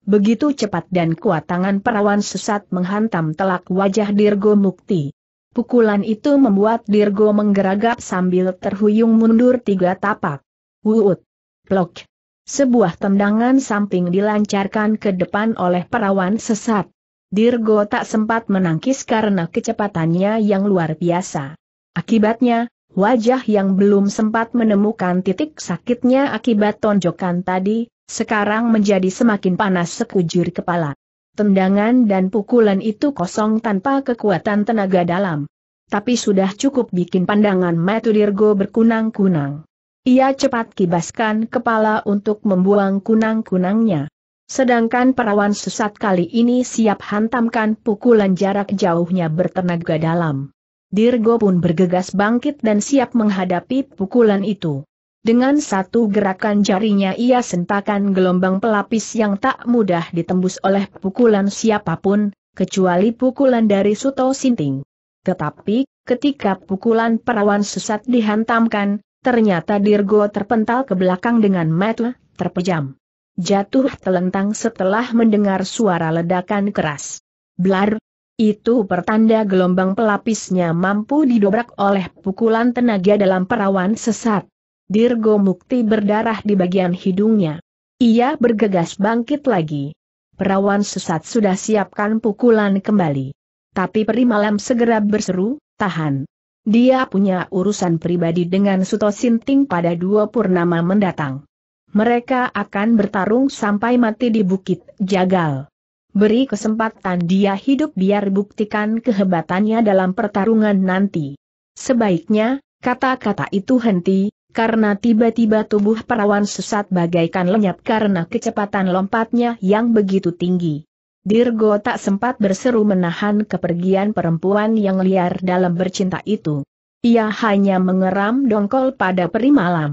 Begitu cepat dan kuat tangan perawan sesat menghantam telak wajah Dirgo Mukti. Pukulan itu membuat Dirgo menggeragap sambil terhuyung mundur tiga tapak. Wuut. Blok. Sebuah tendangan samping dilancarkan ke depan oleh perawan sesat. Dirgo tak sempat menangkis karena kecepatannya yang luar biasa. Akibatnya, wajah yang belum sempat menemukan titik sakitnya akibat tonjokan tadi, sekarang menjadi semakin panas sekujur kepala. Tendangan dan pukulan itu kosong tanpa kekuatan tenaga dalam. Tapi sudah cukup bikin pandangan Dirgo berkunang-kunang. Ia cepat kibaskan kepala untuk membuang kunang-kunangnya. Sedangkan perawan sesat kali ini siap hantamkan pukulan jarak jauhnya bertenaga dalam. Dirgo pun bergegas bangkit dan siap menghadapi pukulan itu. Dengan satu gerakan jarinya ia sentakan gelombang pelapis yang tak mudah ditembus oleh pukulan siapapun, kecuali pukulan dari Suto Sinting. Tetapi, ketika pukulan perawan sesat dihantamkan, ternyata Dirgo terpental ke belakang dengan metel, terpejam. Jatuh telentang setelah mendengar suara ledakan keras. Blar, itu pertanda gelombang pelapisnya mampu didobrak oleh pukulan tenaga dalam perawan sesat. Dirgo Mukti berdarah di bagian hidungnya. Ia bergegas bangkit lagi. Perawan sesat sudah siapkan pukulan kembali. Tapi peri malam segera berseru, tahan. Dia punya urusan pribadi dengan Suto Sinting pada dua purnama mendatang. Mereka akan bertarung sampai mati di Bukit Jagal. Beri kesempatan dia hidup biar buktikan kehebatannya dalam pertarungan nanti. Sebaiknya, kata-kata itu henti, karena tiba-tiba tubuh perawan sesat bagaikan lenyap karena kecepatan lompatnya yang begitu tinggi. Dirgo tak sempat berseru menahan kepergian perempuan yang liar dalam bercinta itu. Ia hanya mengeram dongkol pada Malam. perimalam.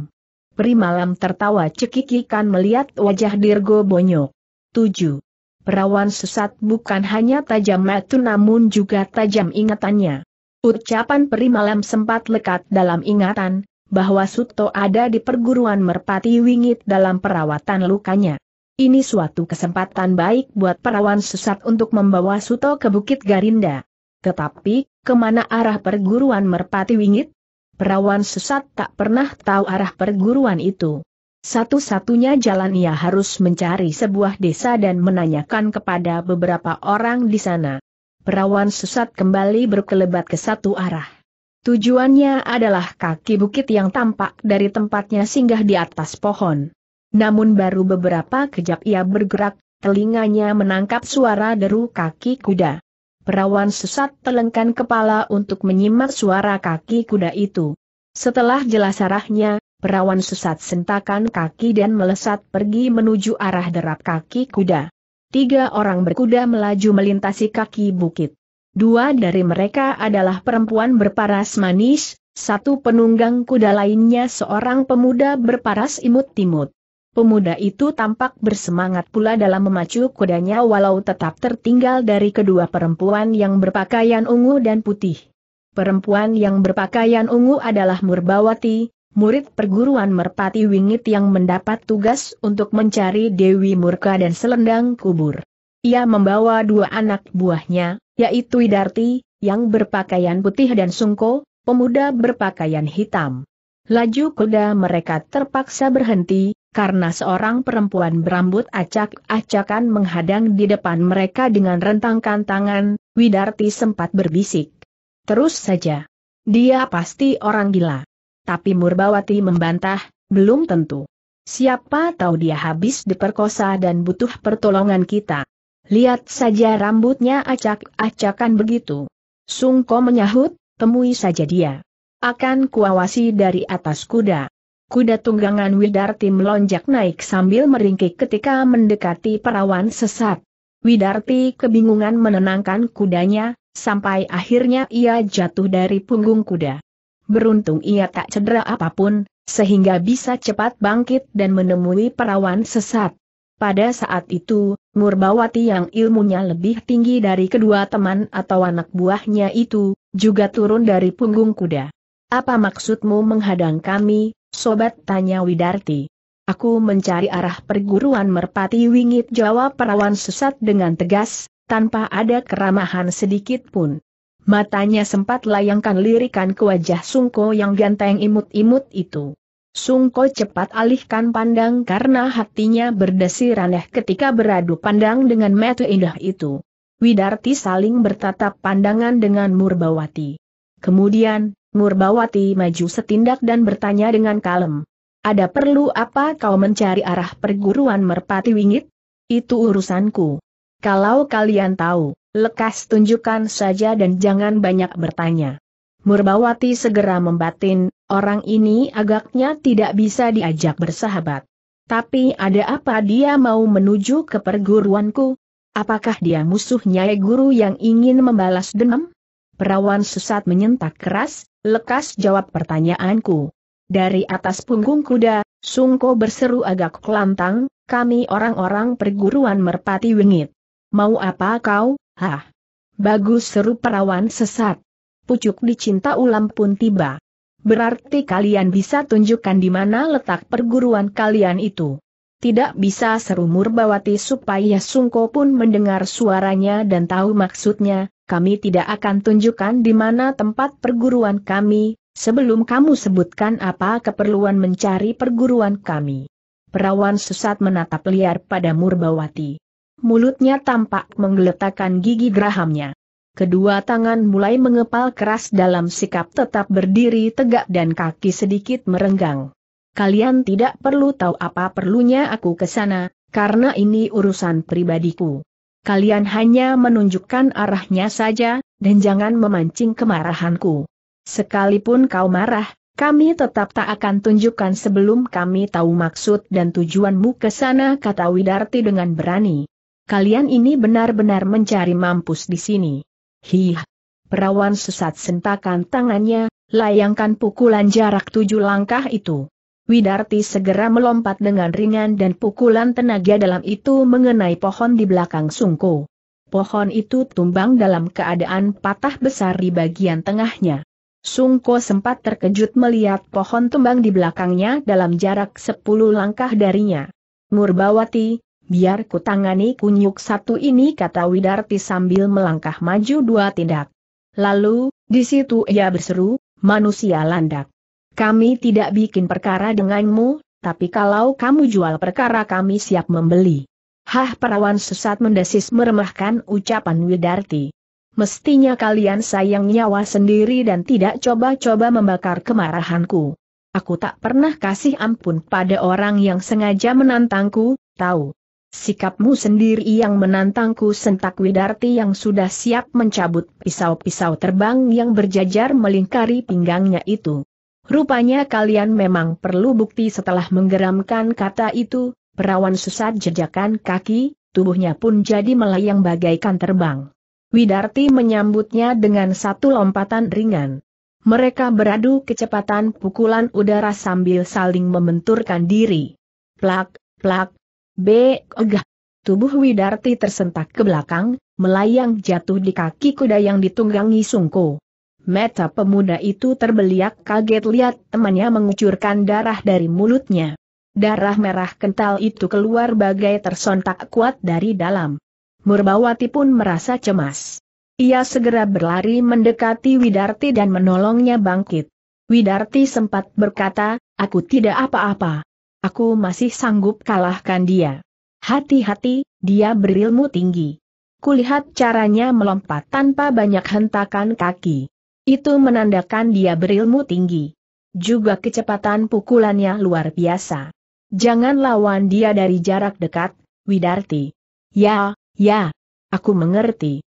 Malam tertawa cekikikan melihat wajah Dirgo bonyok. 7 perawan sesat bukan hanya tajam metu namun juga tajam ingatannya. Ucapan Peri Malam sempat lekat dalam ingatan, bahwa Suto ada di perguruan merpati wingit dalam perawatan lukanya. Ini suatu kesempatan baik buat perawan sesat untuk membawa Suto ke Bukit Garinda. Tetapi, kemana arah perguruan merpati wingit? Perawan sesat tak pernah tahu arah perguruan itu. Satu-satunya jalan ia harus mencari sebuah desa dan menanyakan kepada beberapa orang di sana. Perawan sesat kembali berkelebat ke satu arah. Tujuannya adalah kaki bukit yang tampak dari tempatnya singgah di atas pohon. Namun baru beberapa kejap ia bergerak, telinganya menangkap suara deru kaki kuda. Perawan sesat telengkan kepala untuk menyimak suara kaki kuda itu. Setelah jelas arahnya, Perawan sesat sentakan kaki dan melesat pergi menuju arah derap kaki kuda. Tiga orang berkuda melaju melintasi kaki bukit. Dua dari mereka adalah perempuan berparas manis, satu penunggang kuda lainnya seorang pemuda berparas imut-timut. Pemuda itu tampak bersemangat pula dalam memacu kudanya walau tetap tertinggal dari kedua perempuan yang berpakaian ungu dan putih. Perempuan yang berpakaian ungu adalah Murbawati, murid perguruan merpati wingit yang mendapat tugas untuk mencari Dewi Murka dan selendang kubur. Ia membawa dua anak buahnya, yaitu Widarti yang berpakaian putih dan Sungko, pemuda berpakaian hitam. Laju kuda mereka terpaksa berhenti, karena seorang perempuan berambut acak-acakan menghadang di depan mereka dengan rentangkan tangan, Widarti sempat berbisik. Terus saja. Dia pasti orang gila. Tapi Murbawati membantah, belum tentu. Siapa tahu dia habis diperkosa dan butuh pertolongan kita. Lihat saja rambutnya acak-acakan begitu. Sungko menyahut, temui saja dia. Akan kuawasi dari atas kuda. Kuda tunggangan Widarti melonjak naik sambil meringkik ketika mendekati perawan sesat. Widarti kebingungan menenangkan kudanya, sampai akhirnya ia jatuh dari punggung kuda. Beruntung ia tak cedera apapun, sehingga bisa cepat bangkit dan menemui perawan sesat. Pada saat itu, Murbawati yang ilmunya lebih tinggi dari kedua teman atau anak buahnya itu, juga turun dari punggung kuda. Apa maksudmu menghadang kami, sobat tanya Widarti. Aku mencari arah perguruan merpati wingit jawab perawan sesat dengan tegas, tanpa ada keramahan sedikit pun matanya sempat layangkan lirikan ke wajah Sungko yang ganteng imut-imut itu. Sungko cepat alihkan pandang karena hatinya berdesir aneh ketika beradu pandang dengan metu indah itu. Widarti saling bertatap pandangan dengan Murbawati. Kemudian, Murbawati maju setindak dan bertanya dengan kalem. Ada perlu apa kau mencari arah perguruan merpati wingit? Itu urusanku. Kalau kalian tahu, lekas tunjukkan saja dan jangan banyak bertanya. Murbawati segera membatin, orang ini agaknya tidak bisa diajak bersahabat. Tapi ada apa dia mau menuju ke perguruanku? Apakah dia musuh Nyai guru yang ingin membalas dendam? Perawan sesat menyentak keras, lekas jawab pertanyaanku. Dari atas punggung kuda, Sungko berseru agak kelantang, kami orang-orang perguruan merpati wengit. Mau apa kau, Hah! Bagus seru perawan sesat. Pucuk dicinta ulam pun tiba. Berarti kalian bisa tunjukkan di mana letak perguruan kalian itu. Tidak bisa seru Murbawati supaya Sungko pun mendengar suaranya dan tahu maksudnya, kami tidak akan tunjukkan di mana tempat perguruan kami, sebelum kamu sebutkan apa keperluan mencari perguruan kami. Perawan sesat menatap liar pada Murbawati mulutnya tampak menggeletakkan gigi gerahamnya. Kedua tangan mulai mengepal keras dalam sikap tetap berdiri tegak dan kaki sedikit merenggang. Kalian tidak perlu tahu apa perlunya aku ke sana, karena ini urusan pribadiku. Kalian hanya menunjukkan arahnya saja, dan jangan memancing kemarahanku. Sekalipun kau marah, kami tetap tak akan tunjukkan sebelum kami tahu maksud dan tujuanmu ke sana kata Widarti dengan berani. Kalian ini benar-benar mencari mampus di sini. Hih. Perawan sesat sentakan tangannya, layangkan pukulan jarak tujuh langkah itu. Widarti segera melompat dengan ringan dan pukulan tenaga dalam itu mengenai pohon di belakang Sungko. Pohon itu tumbang dalam keadaan patah besar di bagian tengahnya. Sungko sempat terkejut melihat pohon tumbang di belakangnya dalam jarak sepuluh langkah darinya. Murbawati, Biar ku tangani kunyuk satu ini kata Widarti sambil melangkah maju dua tindak. Lalu, di situ ia berseru, manusia landak. Kami tidak bikin perkara denganmu, tapi kalau kamu jual perkara kami siap membeli. Hah perawan sesat mendesis meremahkan ucapan Widarti. Mestinya kalian sayang nyawa sendiri dan tidak coba-coba membakar kemarahanku. Aku tak pernah kasih ampun pada orang yang sengaja menantangku, tahu. Sikapmu sendiri yang menantangku sentak Widarti yang sudah siap mencabut pisau-pisau terbang yang berjajar melingkari pinggangnya itu. Rupanya kalian memang perlu bukti setelah menggeramkan kata itu, perawan sesat jejakan kaki, tubuhnya pun jadi melayang bagaikan terbang. Widarti menyambutnya dengan satu lompatan ringan. Mereka beradu kecepatan pukulan udara sambil saling membenturkan diri. Plak, plak, B. Ogah. Tubuh Widarti tersentak ke belakang, melayang jatuh di kaki kuda yang ditunggangi Sungko. Meta pemuda itu terbeliak kaget lihat temannya mengucurkan darah dari mulutnya. Darah merah kental itu keluar bagai tersontak kuat dari dalam. Murbawati pun merasa cemas. Ia segera berlari mendekati Widarti dan menolongnya bangkit. Widarti sempat berkata, aku tidak apa-apa. Aku masih sanggup kalahkan dia. Hati-hati, dia berilmu tinggi. Kulihat caranya melompat tanpa banyak hentakan kaki. Itu menandakan dia berilmu tinggi. Juga kecepatan pukulannya luar biasa. Jangan lawan dia dari jarak dekat, Widarti. Ya, ya, aku mengerti.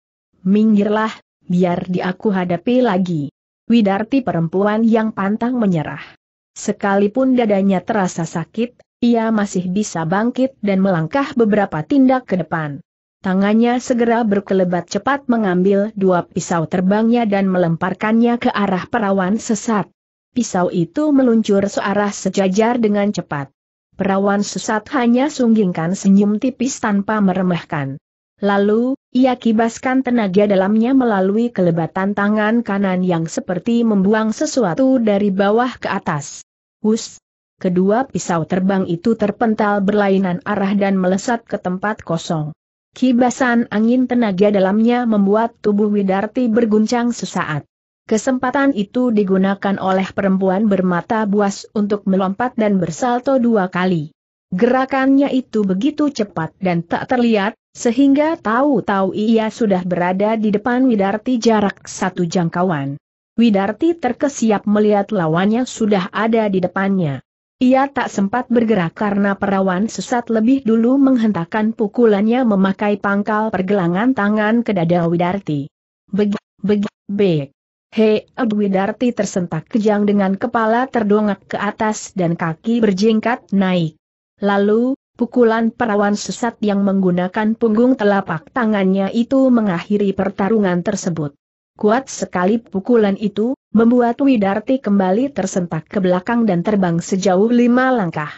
Minggirlah, biar di aku hadapi lagi. Widarti perempuan yang pantang menyerah. Sekalipun dadanya terasa sakit, ia masih bisa bangkit dan melangkah beberapa tindak ke depan. Tangannya segera berkelebat cepat mengambil dua pisau terbangnya dan melemparkannya ke arah perawan sesat. Pisau itu meluncur searah sejajar dengan cepat. Perawan sesat hanya sunggingkan senyum tipis tanpa meremehkan. Lalu, ia kibaskan tenaga dalamnya melalui kelebatan tangan kanan yang seperti membuang sesuatu dari bawah ke atas. Hus! Kedua pisau terbang itu terpental berlainan arah dan melesat ke tempat kosong. Kibasan angin tenaga dalamnya membuat tubuh Widarti berguncang sesaat. Kesempatan itu digunakan oleh perempuan bermata buas untuk melompat dan bersalto dua kali. Gerakannya itu begitu cepat dan tak terlihat, sehingga tahu-tahu ia sudah berada di depan Widarti jarak satu jangkauan. Widarti terkesiap melihat lawannya sudah ada di depannya. Ia tak sempat bergerak karena perawan sesat lebih dulu menghentakkan pukulannya memakai pangkal pergelangan tangan ke dada Widarti. Beg, beg, beg. Hei, Widarti tersentak kejang dengan kepala terdongak ke atas dan kaki berjingkat naik. Lalu, pukulan perawan sesat yang menggunakan punggung telapak tangannya itu mengakhiri pertarungan tersebut. Kuat sekali pukulan itu, membuat Widarti kembali tersentak ke belakang dan terbang sejauh lima langkah.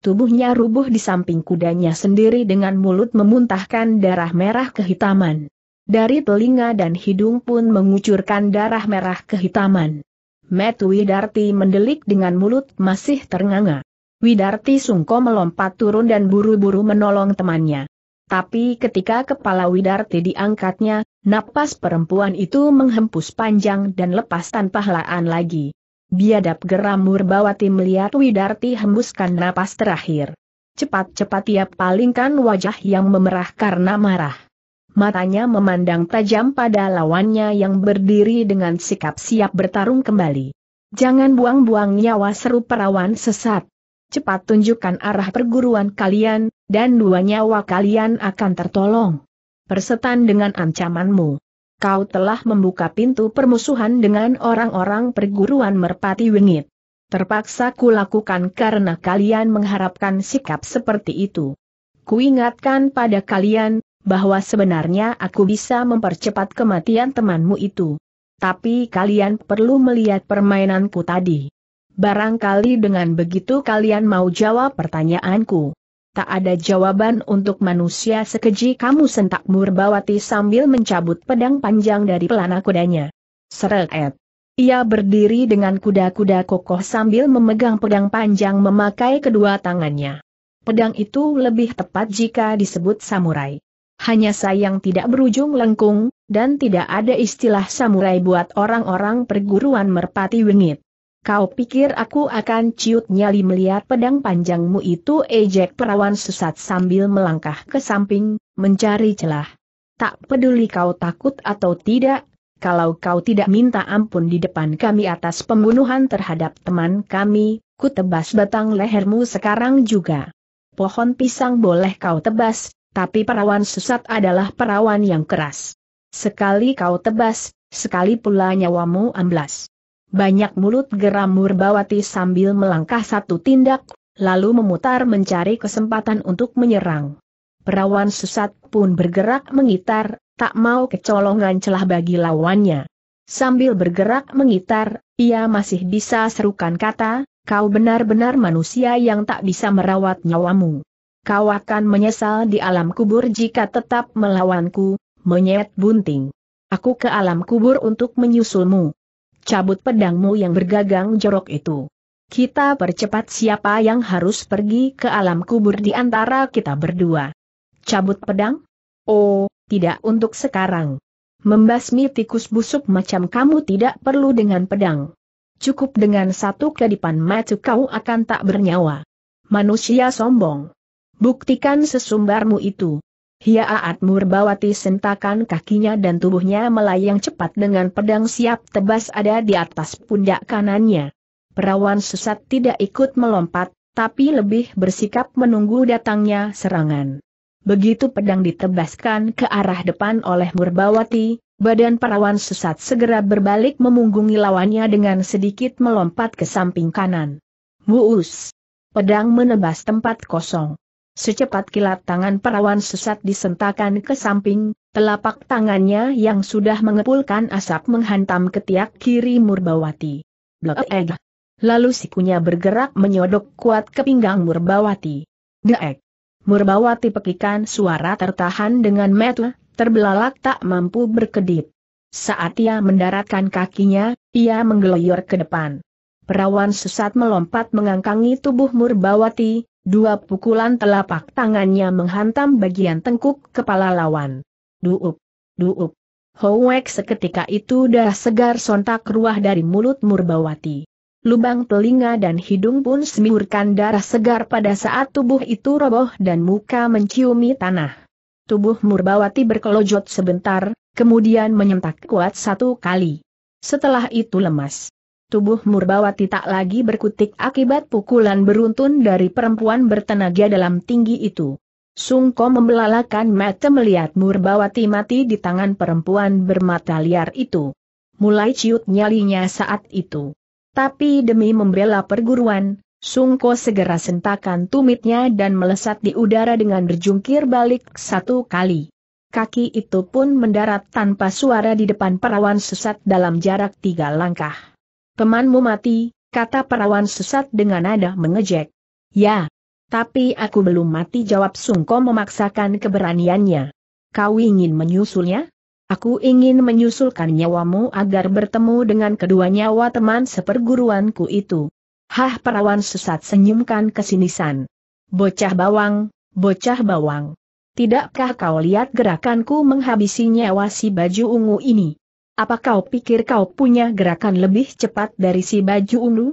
Tubuhnya rubuh di samping kudanya sendiri dengan mulut memuntahkan darah merah kehitaman. Dari telinga dan hidung pun mengucurkan darah merah kehitaman. Matt Widarti mendelik dengan mulut masih ternganga. Widarti sungko melompat turun dan buru-buru menolong temannya. Tapi ketika kepala Widarti diangkatnya, napas perempuan itu menghempus panjang dan lepas tanpa helaan lagi. Biadab geram Murbawati melihat Widarti hembuskan napas terakhir. Cepat-cepat ia palingkan wajah yang memerah karena marah. Matanya memandang tajam pada lawannya yang berdiri dengan sikap siap bertarung kembali. Jangan buang-buang nyawa seru perawan sesat cepat tunjukkan arah perguruan kalian, dan dua nyawa kalian akan tertolong. Persetan dengan ancamanmu. Kau telah membuka pintu permusuhan dengan orang-orang perguruan merpati Wengit. Terpaksa kulakukan karena kalian mengharapkan sikap seperti itu. Kuingatkan pada kalian, bahwa sebenarnya aku bisa mempercepat kematian temanmu itu. Tapi kalian perlu melihat permainanku tadi. Barangkali dengan begitu kalian mau jawab pertanyaanku. Tak ada jawaban untuk manusia sekeji kamu sentak Murbawati sambil mencabut pedang panjang dari pelana kudanya. Seret. Ia berdiri dengan kuda-kuda kokoh sambil memegang pedang panjang memakai kedua tangannya. Pedang itu lebih tepat jika disebut samurai. Hanya sayang tidak berujung lengkung, dan tidak ada istilah samurai buat orang-orang perguruan merpati wengit. Kau pikir aku akan ciut nyali melihat pedang panjangmu itu ejek perawan sesat sambil melangkah ke samping, mencari celah. Tak peduli kau takut atau tidak, kalau kau tidak minta ampun di depan kami atas pembunuhan terhadap teman kami, ku tebas batang lehermu sekarang juga. Pohon pisang boleh kau tebas, tapi perawan sesat adalah perawan yang keras. Sekali kau tebas, sekali pula nyawamu amblas. Banyak mulut geram Murbawati sambil melangkah satu tindak, lalu memutar mencari kesempatan untuk menyerang. Perawan susat pun bergerak mengitar, tak mau kecolongan celah bagi lawannya. Sambil bergerak mengitar, ia masih bisa serukan kata, kau benar-benar manusia yang tak bisa merawat nyawamu. Kau akan menyesal di alam kubur jika tetap melawanku, menyet bunting. Aku ke alam kubur untuk menyusulmu cabut pedangmu yang bergagang jorok itu. Kita percepat siapa yang harus pergi ke alam kubur di antara kita berdua. Cabut pedang? Oh, tidak untuk sekarang. Membasmi tikus busuk macam kamu tidak perlu dengan pedang. Cukup dengan satu kedipan mata kau akan tak bernyawa. Manusia sombong. Buktikan sesumbarmu itu. Hiaat Murbawati sentakan kakinya dan tubuhnya melayang cepat dengan pedang siap tebas ada di atas pundak kanannya. Perawan sesat tidak ikut melompat, tapi lebih bersikap menunggu datangnya serangan. Begitu pedang ditebaskan ke arah depan oleh Murbawati, badan perawan sesat segera berbalik memunggungi lawannya dengan sedikit melompat ke samping kanan. Muus! Pedang menebas tempat kosong. Secepat kilat tangan perawan sesat disentakan ke samping, telapak tangannya yang sudah mengepulkan asap menghantam ketiak kiri Murbawati. Eh, Lalu sikunya bergerak menyodok kuat ke pinggang Murbawati. Eh. Murbawati pekikan suara tertahan dengan metu, terbelalak tak mampu berkedip. Saat ia mendaratkan kakinya, ia menggeleyor ke depan. Perawan sesat melompat mengangkangi tubuh Murbawati, Dua pukulan telapak tangannya menghantam bagian tengkuk kepala lawan. Duup, duup. Howek seketika itu darah segar sontak ruah dari mulut Murbawati. Lubang telinga dan hidung pun semiurkan darah segar pada saat tubuh itu roboh dan muka menciumi tanah. Tubuh Murbawati berkelojot sebentar, kemudian menyentak kuat satu kali. Setelah itu lemas tubuh Murbawati tak lagi berkutik akibat pukulan beruntun dari perempuan bertenaga dalam tinggi itu. Sungko membelalakan mata melihat Murbawati mati di tangan perempuan bermata liar itu. Mulai ciut nyalinya saat itu. Tapi demi membela perguruan, Sungko segera sentakan tumitnya dan melesat di udara dengan berjungkir balik satu kali. Kaki itu pun mendarat tanpa suara di depan perawan sesat dalam jarak tiga langkah. Temanmu mati, kata perawan sesat dengan nada mengejek. Ya. Tapi aku belum mati jawab Sungko memaksakan keberaniannya. Kau ingin menyusulnya? Aku ingin menyusulkan nyawamu agar bertemu dengan kedua nyawa teman seperguruanku itu. Hah perawan sesat senyumkan kesinisan. Bocah bawang, bocah bawang. Tidakkah kau lihat gerakanku menghabisi nyawa si baju ungu ini? Apa kau pikir kau punya gerakan lebih cepat dari si baju ungu?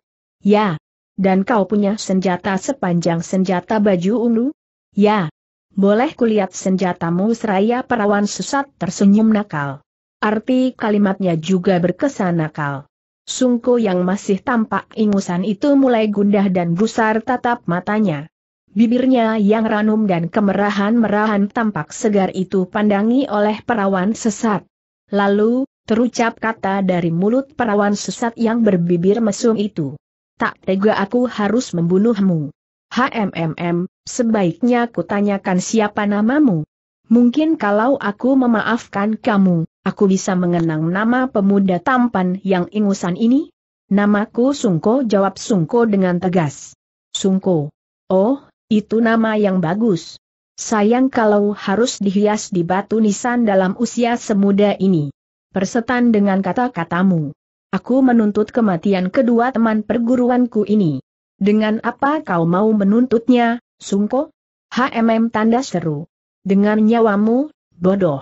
Ya. Dan kau punya senjata sepanjang senjata baju ungu? Ya. Boleh kulihat senjatamu seraya perawan sesat tersenyum nakal. Arti kalimatnya juga berkesan nakal. Sungko yang masih tampak ingusan itu mulai gundah dan gusar tatap matanya. Bibirnya yang ranum dan kemerahan-merahan tampak segar itu pandangi oleh perawan sesat. Lalu, terucap kata dari mulut perawan sesat yang berbibir mesum itu. Tak tega aku harus membunuhmu. HMMM, sebaiknya kutanyakan siapa namamu. Mungkin kalau aku memaafkan kamu, aku bisa mengenang nama pemuda tampan yang ingusan ini? Namaku Sungko jawab Sungko dengan tegas. Sungko. Oh, itu nama yang bagus. Sayang kalau harus dihias di batu nisan dalam usia semuda ini. Persetan dengan kata-katamu. Aku menuntut kematian kedua teman perguruanku ini. Dengan apa kau mau menuntutnya, Sungko? HMM tanda seru. Dengan nyawamu, bodoh.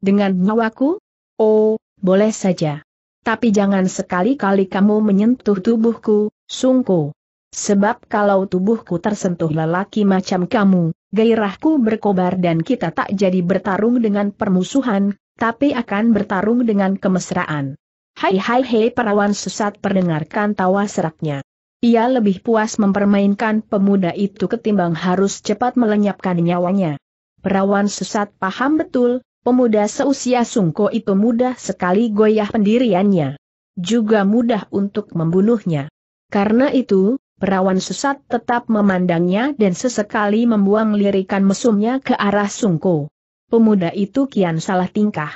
Dengan nyawaku? Oh, boleh saja. Tapi jangan sekali-kali kamu menyentuh tubuhku, Sungko. Sebab kalau tubuhku tersentuh lelaki macam kamu, gairahku berkobar dan kita tak jadi bertarung dengan permusuhan, tapi akan bertarung dengan kemesraan. Hai hai hei perawan sesat perdengarkan tawa seraknya. Ia lebih puas mempermainkan pemuda itu ketimbang harus cepat melenyapkan nyawanya. Perawan sesat paham betul, pemuda seusia Sungko itu mudah sekali goyah pendiriannya. Juga mudah untuk membunuhnya. Karena itu, perawan sesat tetap memandangnya dan sesekali membuang lirikan mesumnya ke arah Sungko pemuda itu kian salah tingkah.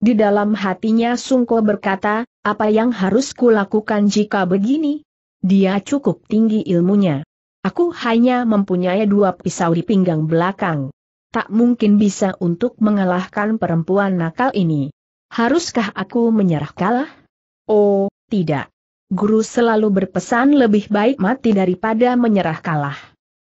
Di dalam hatinya Sungko berkata, apa yang harus kulakukan jika begini? Dia cukup tinggi ilmunya. Aku hanya mempunyai dua pisau di pinggang belakang. Tak mungkin bisa untuk mengalahkan perempuan nakal ini. Haruskah aku menyerah kalah? Oh, tidak. Guru selalu berpesan lebih baik mati daripada menyerah kalah.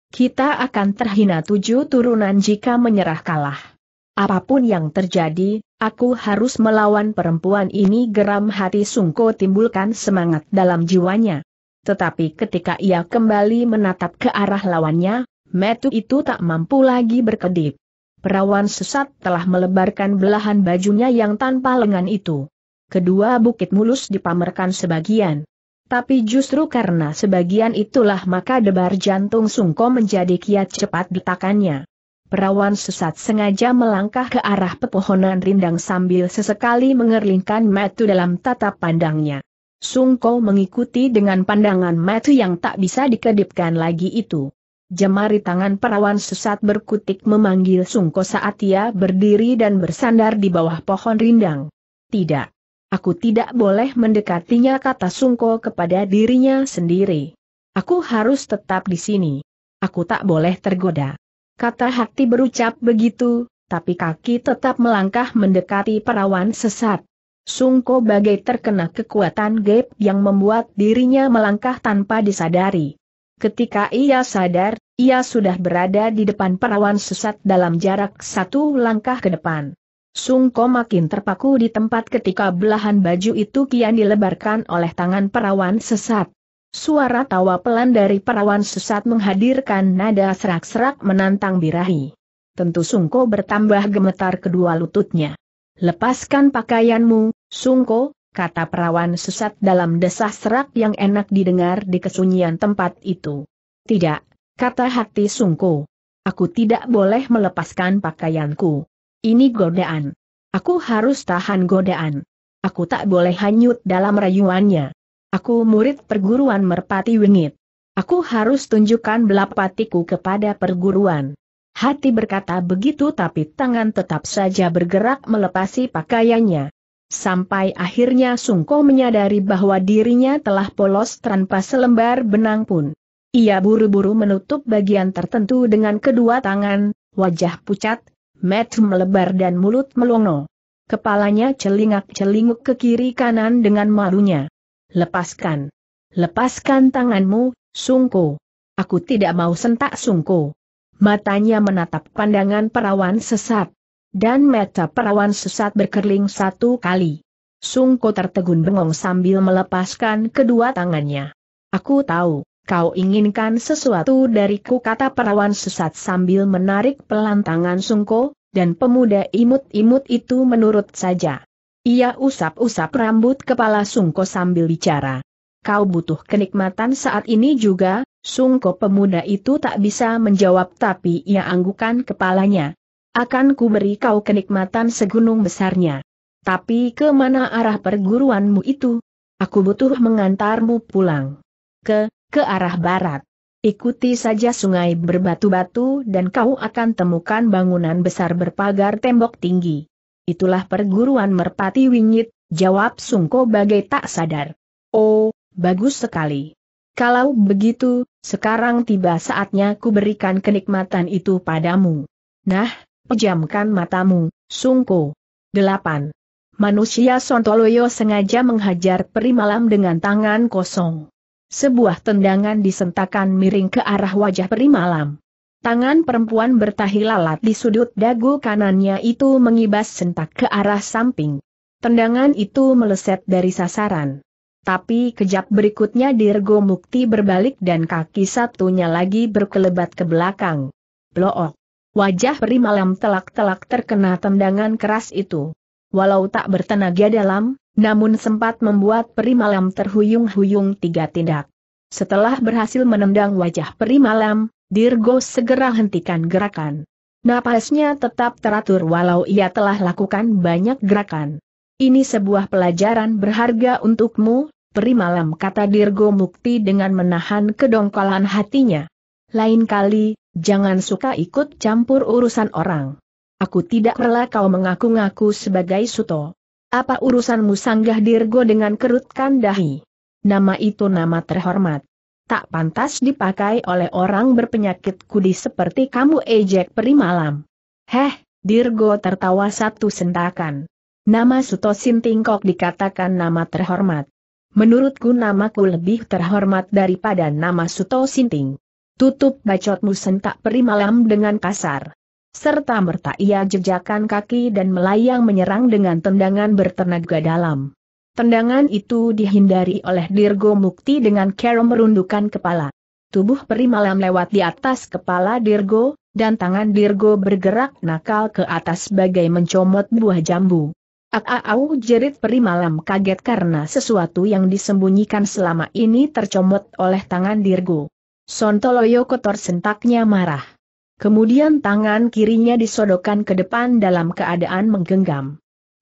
Kita akan terhina tujuh turunan jika menyerah kalah. Apapun yang terjadi, aku harus melawan perempuan ini geram hati Sungko timbulkan semangat dalam jiwanya. Tetapi ketika ia kembali menatap ke arah lawannya, metu itu tak mampu lagi berkedip. Perawan sesat telah melebarkan belahan bajunya yang tanpa lengan itu. Kedua bukit mulus dipamerkan sebagian. Tapi justru karena sebagian itulah maka debar jantung Sungko menjadi kiat cepat ditakannya. Perawan sesat sengaja melangkah ke arah pepohonan rindang sambil sesekali mengerlingkan Matu dalam tatap pandangnya. Sungko mengikuti dengan pandangan Matu yang tak bisa dikedipkan lagi itu. Jemari tangan perawan sesat berkutik memanggil Sungko saat ia berdiri dan bersandar di bawah pohon rindang. Tidak. Aku tidak boleh mendekatinya kata Sungko kepada dirinya sendiri. Aku harus tetap di sini. Aku tak boleh tergoda. Kata hati berucap begitu, tapi kaki tetap melangkah mendekati perawan sesat. Sungko bagai terkena kekuatan gap yang membuat dirinya melangkah tanpa disadari. Ketika ia sadar, ia sudah berada di depan perawan sesat dalam jarak satu langkah ke depan. Sungko makin terpaku di tempat ketika belahan baju itu kian dilebarkan oleh tangan perawan sesat. Suara tawa pelan dari perawan sesat menghadirkan nada serak-serak menantang birahi. Tentu Sungko bertambah gemetar kedua lututnya. Lepaskan pakaianmu, Sungko, kata perawan sesat dalam desah serak yang enak didengar di kesunyian tempat itu. Tidak, kata hati Sungko. Aku tidak boleh melepaskan pakaianku. Ini godaan. Aku harus tahan godaan. Aku tak boleh hanyut dalam rayuannya. Aku murid perguruan merpati wingit. Aku harus tunjukkan belapatiku kepada perguruan. Hati berkata begitu tapi tangan tetap saja bergerak melepasi pakaiannya. Sampai akhirnya Sungko menyadari bahwa dirinya telah polos tanpa selembar benang pun. Ia buru-buru menutup bagian tertentu dengan kedua tangan, wajah pucat, met melebar dan mulut melongo. Kepalanya celingak-celinguk ke kiri kanan dengan malunya. Lepaskan. Lepaskan tanganmu, Sungko. Aku tidak mau sentak Sungko. Matanya menatap pandangan perawan sesat. Dan mata perawan sesat berkerling satu kali. Sungko tertegun bengong sambil melepaskan kedua tangannya. Aku tahu, kau inginkan sesuatu dariku kata perawan sesat sambil menarik pelan tangan Sungko, dan pemuda imut-imut itu menurut saja. Ia usap-usap rambut kepala Sungko sambil bicara. Kau butuh kenikmatan saat ini juga, Sungko pemuda itu tak bisa menjawab tapi ia anggukan kepalanya. Akan ku beri kau kenikmatan segunung besarnya. Tapi ke mana arah perguruanmu itu? Aku butuh mengantarmu pulang. Ke, ke arah barat. Ikuti saja sungai berbatu-batu dan kau akan temukan bangunan besar berpagar tembok tinggi itulah perguruan merpati wingit, jawab Sungko bagai tak sadar. Oh, bagus sekali. Kalau begitu, sekarang tiba saatnya ku berikan kenikmatan itu padamu. Nah, pejamkan matamu, Sungko. 8. Manusia Sontoloyo sengaja menghajar Malam dengan tangan kosong. Sebuah tendangan disentakan miring ke arah wajah Malam. Tangan perempuan bertahi lalat di sudut dagu kanannya itu mengibas sentak ke arah samping. Tendangan itu meleset dari sasaran. Tapi kejap berikutnya Dirgo Mukti berbalik dan kaki satunya lagi berkelebat ke belakang. Blook. Wajah peri malam telak-telak terkena tendangan keras itu. Walau tak bertenaga dalam, namun sempat membuat peri malam terhuyung-huyung tiga tindak. Setelah berhasil menendang wajah peri malam, Dirgo segera hentikan gerakan. Napasnya tetap teratur walau ia telah lakukan banyak gerakan. Ini sebuah pelajaran berharga untukmu, perimalam kata Dirgo Mukti dengan menahan kedongkolan hatinya. Lain kali, jangan suka ikut campur urusan orang. Aku tidak rela kau mengaku-ngaku sebagai Suto. Apa urusanmu sanggah Dirgo dengan kerutkan dahi? Nama itu nama terhormat tak pantas dipakai oleh orang berpenyakit kudi seperti kamu ejek Peri Malam. Heh, Dirgo tertawa satu sentakan. Nama Suto Sintingkok dikatakan nama terhormat. Menurutku namaku lebih terhormat daripada nama Suto Sinting. Tutup bacotmu sentak Peri Malam dengan kasar. Serta merta ia jejakan kaki dan melayang menyerang dengan tendangan bertenaga dalam. Tendangan itu dihindari oleh Dirgo Mukti dengan cara merundukkan kepala. Tubuh peri malam lewat di atas kepala Dirgo, dan tangan Dirgo bergerak nakal ke atas bagai mencomot buah jambu. Aau ah, ah, jerit peri malam kaget karena sesuatu yang disembunyikan selama ini tercomot oleh tangan Dirgo. Sontoloyo kotor sentaknya marah. Kemudian tangan kirinya disodokan ke depan dalam keadaan menggenggam.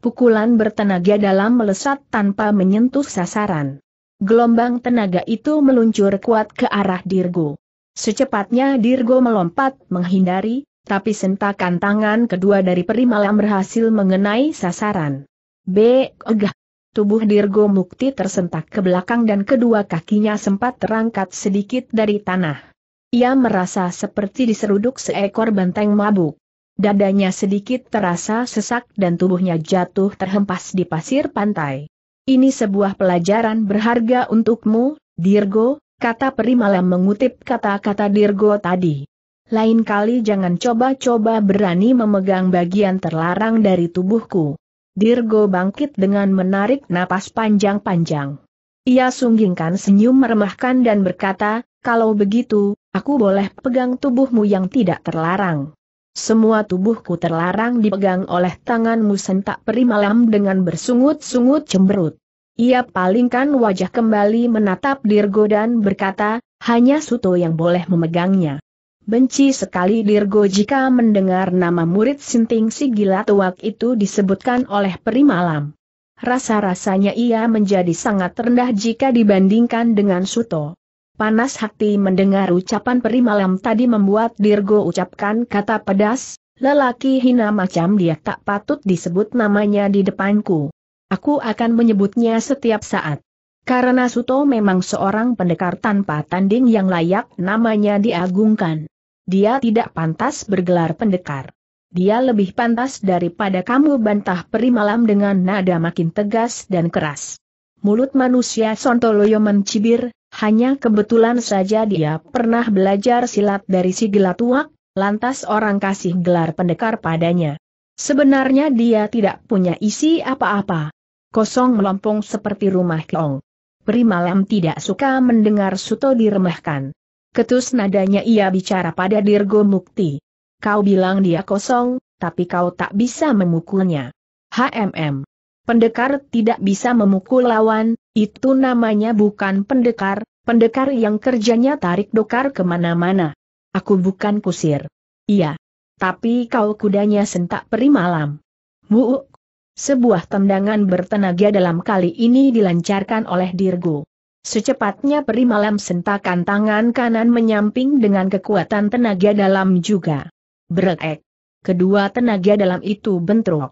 Pukulan bertenaga dalam melesat tanpa menyentuh sasaran. Gelombang tenaga itu meluncur kuat ke arah Dirgo. Secepatnya Dirgo melompat menghindari, tapi sentakan tangan kedua dari perimalam berhasil mengenai sasaran. B. Egah. Tubuh Dirgo Mukti tersentak ke belakang dan kedua kakinya sempat terangkat sedikit dari tanah. Ia merasa seperti diseruduk seekor banteng mabuk. Dadanya sedikit terasa sesak dan tubuhnya jatuh terhempas di pasir pantai. Ini sebuah pelajaran berharga untukmu, Dirgo, kata Peri Malam mengutip kata-kata Dirgo tadi. Lain kali jangan coba-coba berani memegang bagian terlarang dari tubuhku. Dirgo bangkit dengan menarik napas panjang-panjang. Ia sunggingkan senyum meremahkan dan berkata, kalau begitu, aku boleh pegang tubuhmu yang tidak terlarang. Semua tubuhku terlarang dipegang oleh tanganmu sentak malam dengan bersungut-sungut cemberut. Ia palingkan wajah kembali menatap Dirgo dan berkata, hanya Suto yang boleh memegangnya. Benci sekali Dirgo jika mendengar nama murid Sinting si gila tuak itu disebutkan oleh peri malam. Rasa-rasanya ia menjadi sangat rendah jika dibandingkan dengan Suto. Panas hati mendengar ucapan Peri Malam tadi membuat Dirgo ucapkan kata pedas, lelaki hina macam dia tak patut disebut namanya di depanku. Aku akan menyebutnya setiap saat. Karena Suto memang seorang pendekar tanpa tanding yang layak namanya diagungkan. Dia tidak pantas bergelar pendekar. Dia lebih pantas daripada kamu bantah Peri Malam dengan nada makin tegas dan keras. Mulut manusia Sontoloyo mencibir, hanya kebetulan saja dia pernah belajar silat dari si gelatuak, lantas orang kasih gelar pendekar padanya. Sebenarnya dia tidak punya isi apa-apa. Kosong melompong seperti rumah keong. Primalam malam tidak suka mendengar Suto diremehkan. Ketus nadanya ia bicara pada Dirgo Mukti. Kau bilang dia kosong, tapi kau tak bisa memukulnya. HMM. Pendekar tidak bisa memukul lawan, itu namanya bukan pendekar, pendekar yang kerjanya tarik dokar kemana-mana. Aku bukan kusir. Iya. Tapi kau kudanya sentak peri malam. Muuk. Sebuah tendangan bertenaga dalam kali ini dilancarkan oleh Dirgo. Secepatnya peri malam sentakan tangan kanan menyamping dengan kekuatan tenaga dalam juga. Berek. Kedua tenaga dalam itu bentrok.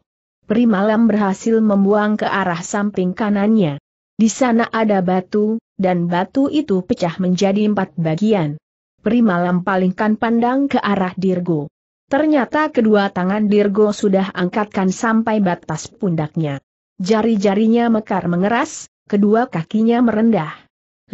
Malam berhasil membuang ke arah samping kanannya. Di sana ada batu, dan batu itu pecah menjadi empat bagian. Malam palingkan pandang ke arah Dirgo. Ternyata kedua tangan Dirgo sudah angkatkan sampai batas pundaknya. Jari-jarinya mekar mengeras, kedua kakinya merendah.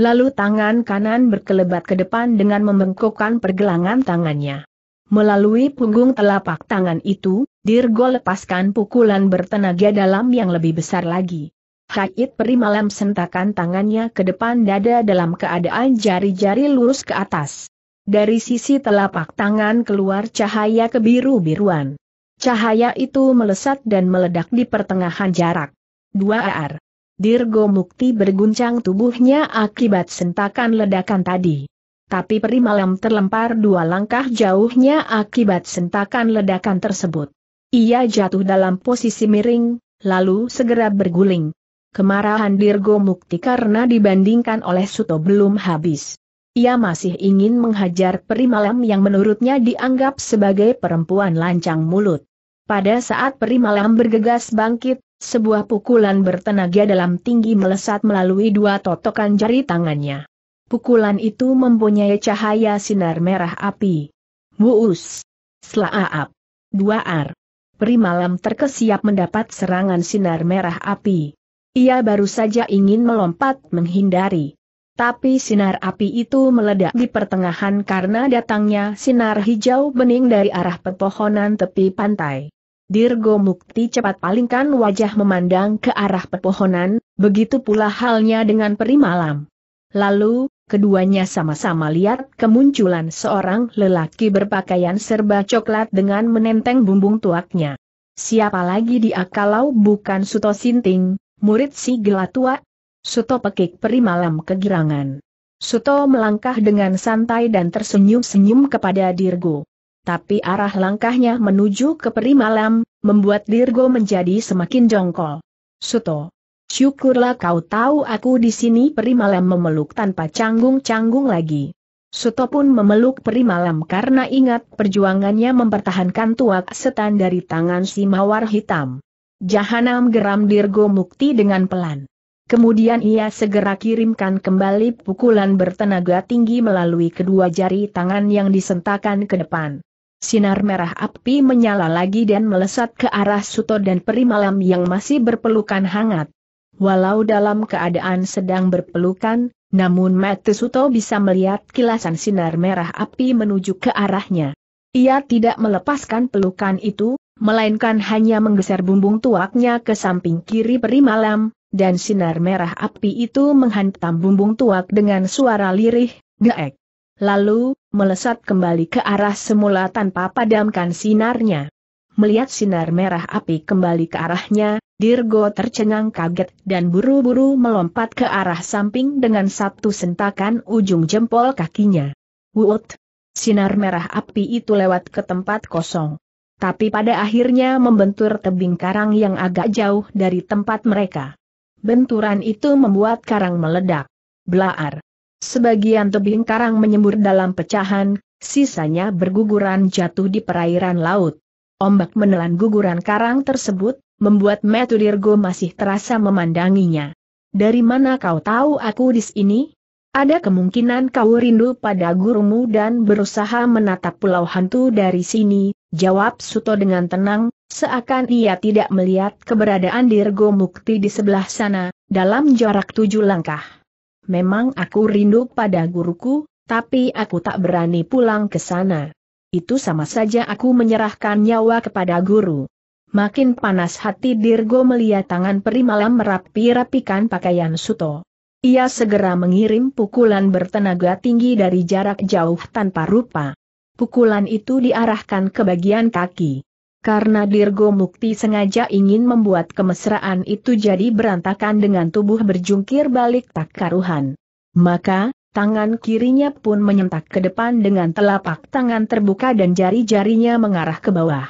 Lalu tangan kanan berkelebat ke depan dengan membengkokkan pergelangan tangannya. Melalui punggung telapak tangan itu, Dirgo lepaskan pukulan bertenaga dalam yang lebih besar lagi. Haid malam sentakan tangannya ke depan dada dalam keadaan jari-jari lurus ke atas. Dari sisi telapak tangan keluar cahaya kebiru-biruan. Cahaya itu melesat dan meledak di pertengahan jarak. 2 AR. Dirgo Mukti berguncang tubuhnya akibat sentakan ledakan tadi. Tapi malam terlempar dua langkah jauhnya akibat sentakan ledakan tersebut. Ia jatuh dalam posisi miring, lalu segera berguling. Kemarahan Dirgo Mukti karena dibandingkan oleh Suto belum habis. Ia masih ingin menghajar Peri Malam yang menurutnya dianggap sebagai perempuan lancang mulut. Pada saat Peri Malam bergegas bangkit, sebuah pukulan bertenaga dalam tinggi melesat melalui dua totokan jari tangannya. Pukulan itu mempunyai cahaya sinar merah api. Muus. Selaaap. Dua ar. Peri malam terkesiap mendapat serangan sinar merah api. Ia baru saja ingin melompat menghindari. Tapi sinar api itu meledak di pertengahan karena datangnya sinar hijau bening dari arah pepohonan tepi pantai. Dirgo Mukti cepat palingkan wajah memandang ke arah pepohonan, begitu pula halnya dengan peri malam. Lalu, keduanya sama-sama lihat kemunculan seorang lelaki berpakaian serba coklat dengan menenteng bumbung tuaknya. Siapa lagi dia kalau bukan Suto Sinting, murid si Gelatua? Suto pekik peri malam kegirangan. Suto melangkah dengan santai dan tersenyum-senyum kepada Dirgo. Tapi arah langkahnya menuju ke peri malam, membuat Dirgo menjadi semakin jongkol. Suto, Syukurlah kau tahu aku di sini perimalam memeluk tanpa canggung-canggung lagi. Suto pun memeluk perimalam karena ingat perjuangannya mempertahankan tuak setan dari tangan si mawar hitam. Jahanam geram Dirgo Mukti dengan pelan. Kemudian ia segera kirimkan kembali pukulan bertenaga tinggi melalui kedua jari tangan yang disentakan ke depan. Sinar merah api menyala lagi dan melesat ke arah Suto dan Perimalam yang masih berpelukan hangat. Walau dalam keadaan sedang berpelukan, namun Suto bisa melihat kilasan sinar merah api menuju ke arahnya. Ia tidak melepaskan pelukan itu, melainkan hanya menggeser bumbung tuaknya ke samping kiri peri malam, dan sinar merah api itu menghantam bumbung tuak dengan suara lirih, geek. Lalu, melesat kembali ke arah semula tanpa padamkan sinarnya melihat sinar merah api kembali ke arahnya, Dirgo tercengang kaget dan buru-buru melompat ke arah samping dengan satu sentakan ujung jempol kakinya. Wut! Sinar merah api itu lewat ke tempat kosong. Tapi pada akhirnya membentur tebing karang yang agak jauh dari tempat mereka. Benturan itu membuat karang meledak. Blaar! Sebagian tebing karang menyembur dalam pecahan, sisanya berguguran jatuh di perairan laut. Ombak menelan guguran karang tersebut, membuat Metulirgo masih terasa memandanginya. Dari mana kau tahu aku di sini? Ada kemungkinan kau rindu pada gurumu dan berusaha menatap pulau hantu dari sini, jawab Suto dengan tenang, seakan ia tidak melihat keberadaan Dirgo Mukti di sebelah sana, dalam jarak tujuh langkah. Memang aku rindu pada guruku, tapi aku tak berani pulang ke sana itu sama saja aku menyerahkan nyawa kepada guru. Makin panas hati Dirgo melihat tangan malam merapi-rapikan pakaian Suto. Ia segera mengirim pukulan bertenaga tinggi dari jarak jauh tanpa rupa. Pukulan itu diarahkan ke bagian kaki. Karena Dirgo Mukti sengaja ingin membuat kemesraan itu jadi berantakan dengan tubuh berjungkir balik tak karuhan. Maka, Tangan kirinya pun menyentak ke depan dengan telapak tangan terbuka dan jari-jarinya mengarah ke bawah.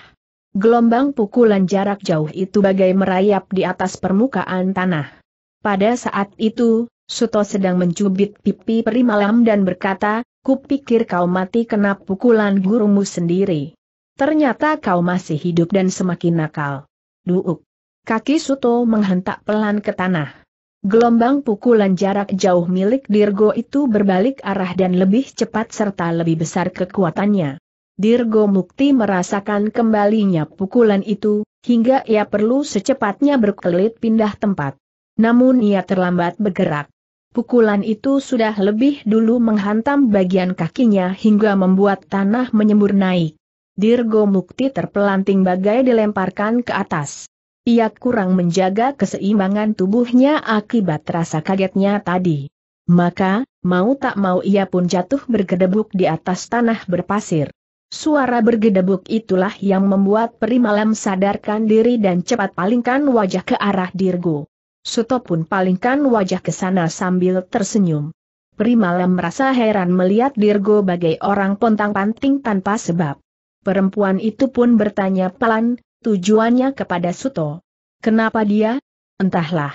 Gelombang pukulan jarak jauh itu bagai merayap di atas permukaan tanah. Pada saat itu, Suto sedang mencubit pipi peri malam dan berkata, kupikir kau mati kena pukulan gurumu sendiri. Ternyata kau masih hidup dan semakin nakal. Duuk. Kaki Suto menghentak pelan ke tanah. Gelombang pukulan jarak jauh milik Dirgo itu berbalik arah dan lebih cepat serta lebih besar kekuatannya. Dirgo Mukti merasakan kembalinya pukulan itu, hingga ia perlu secepatnya berkelit pindah tempat. Namun ia terlambat bergerak. Pukulan itu sudah lebih dulu menghantam bagian kakinya hingga membuat tanah menyembur naik. Dirgo Mukti terpelanting bagai dilemparkan ke atas. Ia kurang menjaga keseimbangan tubuhnya akibat rasa kagetnya tadi. Maka, mau tak mau ia pun jatuh bergedebuk di atas tanah berpasir. Suara bergedebuk itulah yang membuat peri malam sadarkan diri dan cepat palingkan wajah ke arah Dirgo. Suto pun palingkan wajah ke sana sambil tersenyum. Peri malam merasa heran melihat Dirgo bagai orang pontang-panting tanpa sebab. Perempuan itu pun bertanya pelan, tujuannya kepada Suto. Kenapa dia? Entahlah.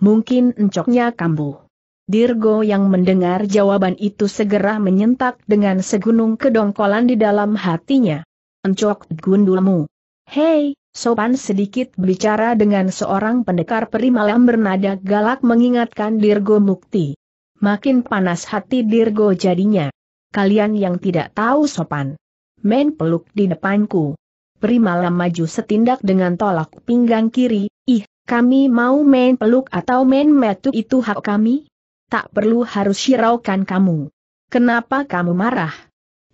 Mungkin encoknya kambuh. Dirgo yang mendengar jawaban itu segera menyentak dengan segunung kedongkolan di dalam hatinya. Encok gundulmu. Hei, sopan sedikit bicara dengan seorang pendekar perimalam bernada galak mengingatkan Dirgo Mukti. Makin panas hati Dirgo jadinya. Kalian yang tidak tahu sopan. Main peluk di depanku. Primala maju setindak dengan tolak pinggang kiri, ih, kami mau main peluk atau main metu itu hak kami? Tak perlu harus syiraukan kamu. Kenapa kamu marah?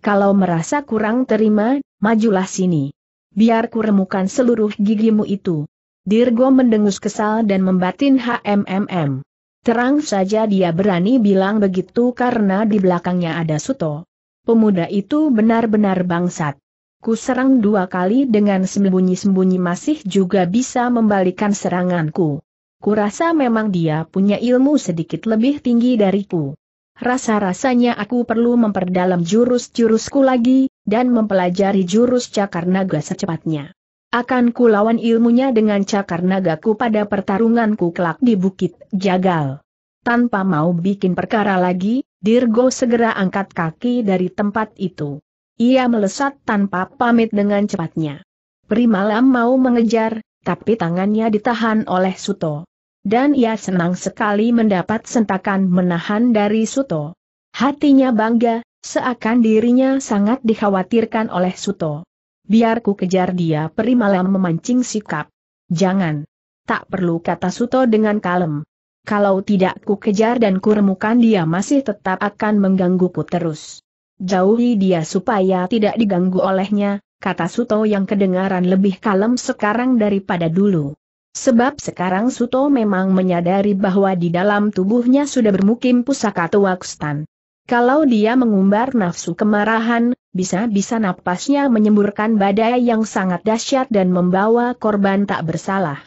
Kalau merasa kurang terima, majulah sini. Biar kuremukan seluruh gigimu itu. Dirgo mendengus kesal dan membatin HMMM. Terang saja dia berani bilang begitu karena di belakangnya ada Suto. Pemuda itu benar-benar bangsat. Ku serang dua kali dengan sembunyi-sembunyi masih juga bisa membalikan seranganku. Kurasa memang dia punya ilmu sedikit lebih tinggi dariku. Rasa-rasanya aku perlu memperdalam jurus-jurusku lagi, dan mempelajari jurus cakar naga secepatnya. Akan ku lawan ilmunya dengan cakar nagaku pada pertarunganku kelak di Bukit Jagal. Tanpa mau bikin perkara lagi, Dirgo segera angkat kaki dari tempat itu. Ia melesat tanpa pamit dengan cepatnya. Primalam mau mengejar, tapi tangannya ditahan oleh Suto. Dan ia senang sekali mendapat sentakan menahan dari Suto. Hatinya bangga, seakan dirinya sangat dikhawatirkan oleh Suto. Biarku kejar dia Primalam memancing sikap. Jangan. Tak perlu kata Suto dengan kalem. Kalau tidak ku kejar dan kuremukan dia masih tetap akan menggangguku terus jauhi dia supaya tidak diganggu olehnya, kata Suto yang kedengaran lebih kalem sekarang daripada dulu. Sebab sekarang Suto memang menyadari bahwa di dalam tubuhnya sudah bermukim pusaka Tuakstan. Kalau dia mengumbar nafsu kemarahan, bisa-bisa napasnya menyemburkan badai yang sangat dahsyat dan membawa korban tak bersalah.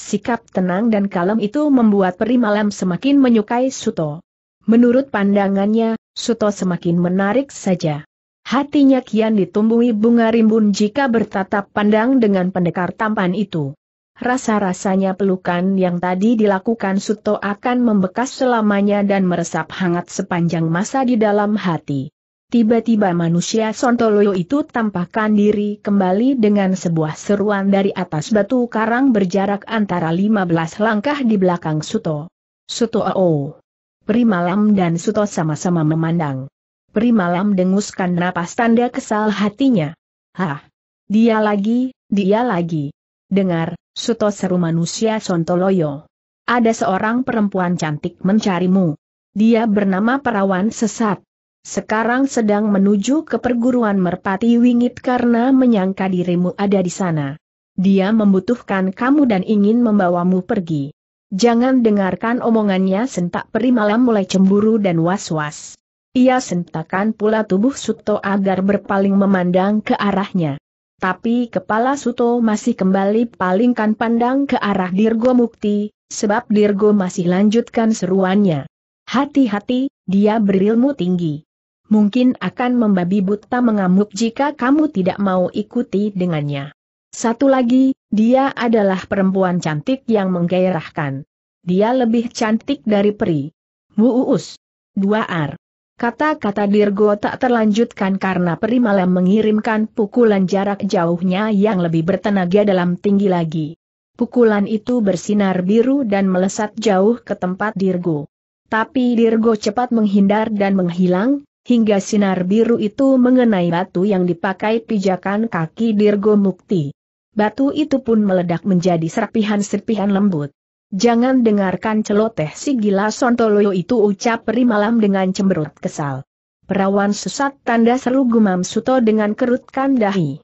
Sikap tenang dan kalem itu membuat Peri Malam semakin menyukai Suto. Menurut pandangannya, Suto semakin menarik saja. Hatinya kian ditumbuhi bunga rimbun jika bertatap pandang dengan pendekar tampan itu. Rasa-rasanya pelukan yang tadi dilakukan Suto akan membekas selamanya dan meresap hangat sepanjang masa di dalam hati. Tiba-tiba manusia Sontoloyo itu tampakkan diri kembali dengan sebuah seruan dari atas batu karang berjarak antara 15 langkah di belakang Suto. Suto oh. Primalam dan Suto sama-sama memandang. Primalam denguskan napas tanda kesal hatinya. Hah! Dia lagi, dia lagi. Dengar, Suto seru manusia Sontoloyo. Ada seorang perempuan cantik mencarimu. Dia bernama Perawan Sesat. Sekarang sedang menuju ke perguruan Merpati Wingit karena menyangka dirimu ada di sana. Dia membutuhkan kamu dan ingin membawamu pergi. Jangan dengarkan omongannya sentak peri malam mulai cemburu dan was-was. Ia sentakan pula tubuh Suto agar berpaling memandang ke arahnya. Tapi kepala Suto masih kembali palingkan pandang ke arah Dirgo Mukti, sebab Dirgo masih lanjutkan seruannya. Hati-hati, dia berilmu tinggi. Mungkin akan membabi buta mengamuk jika kamu tidak mau ikuti dengannya. Satu lagi, dia adalah perempuan cantik yang menggairahkan. Dia lebih cantik dari peri. Wuus. Dua ar. Kata-kata Dirgo tak terlanjutkan karena peri malam mengirimkan pukulan jarak jauhnya yang lebih bertenaga dalam tinggi lagi. Pukulan itu bersinar biru dan melesat jauh ke tempat Dirgo. Tapi Dirgo cepat menghindar dan menghilang, hingga sinar biru itu mengenai batu yang dipakai pijakan kaki Dirgo Mukti batu itu pun meledak menjadi serpihan-serpihan lembut. Jangan dengarkan celoteh si gila Sontoloyo itu ucap peri malam dengan cemberut kesal. Perawan sesat tanda seru gumam Suto dengan kerutkan dahi.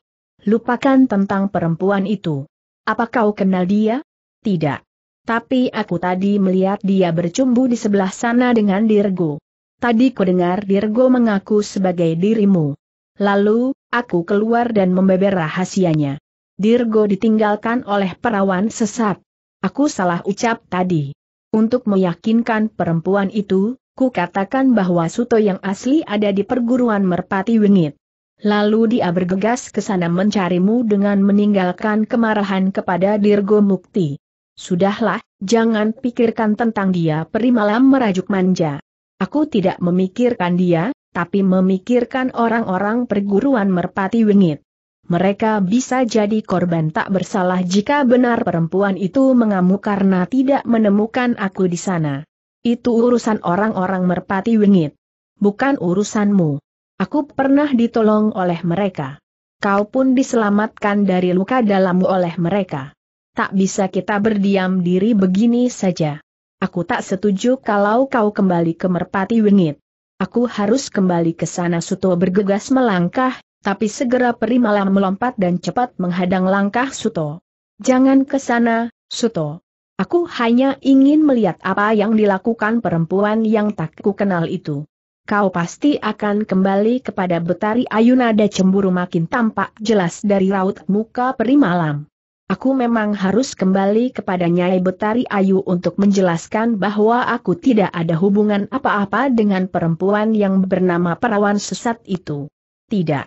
Lupakan tentang perempuan itu. Apa kau kenal dia? Tidak. Tapi aku tadi melihat dia bercumbu di sebelah sana dengan Dirgo. Tadi ku dengar Dirgo mengaku sebagai dirimu. Lalu, aku keluar dan membeber rahasianya. Dirgo ditinggalkan oleh perawan sesat. Aku salah ucap tadi. Untuk meyakinkan perempuan itu, ku katakan bahwa Suto yang asli ada di perguruan Merpati Wingit. Lalu dia bergegas ke sana mencarimu dengan meninggalkan kemarahan kepada Dirgo Mukti. Sudahlah, jangan pikirkan tentang dia peri malam merajuk manja. Aku tidak memikirkan dia, tapi memikirkan orang-orang perguruan merpati wingit mereka bisa jadi korban tak bersalah jika benar perempuan itu mengamuk karena tidak menemukan aku di sana. Itu urusan orang-orang merpati wingit. Bukan urusanmu. Aku pernah ditolong oleh mereka. Kau pun diselamatkan dari luka dalammu oleh mereka. Tak bisa kita berdiam diri begini saja. Aku tak setuju kalau kau kembali ke merpati wingit. Aku harus kembali ke sana Suto bergegas melangkah, tapi segera Peri Malam melompat dan cepat menghadang langkah Suto. Jangan ke sana, Suto. Aku hanya ingin melihat apa yang dilakukan perempuan yang tak kukenal itu. Kau pasti akan kembali kepada Betari Ayunada cemburu makin tampak jelas dari raut muka Peri Malam. Aku memang harus kembali kepada Nyai Betari Ayu untuk menjelaskan bahwa aku tidak ada hubungan apa-apa dengan perempuan yang bernama perawan sesat itu. Tidak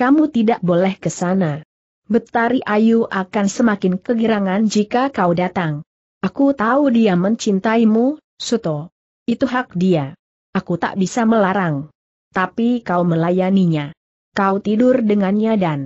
kamu tidak boleh ke sana. Betari Ayu akan semakin kegirangan jika kau datang. Aku tahu dia mencintaimu, Suto. Itu hak dia. Aku tak bisa melarang. Tapi kau melayaninya. Kau tidur dengannya dan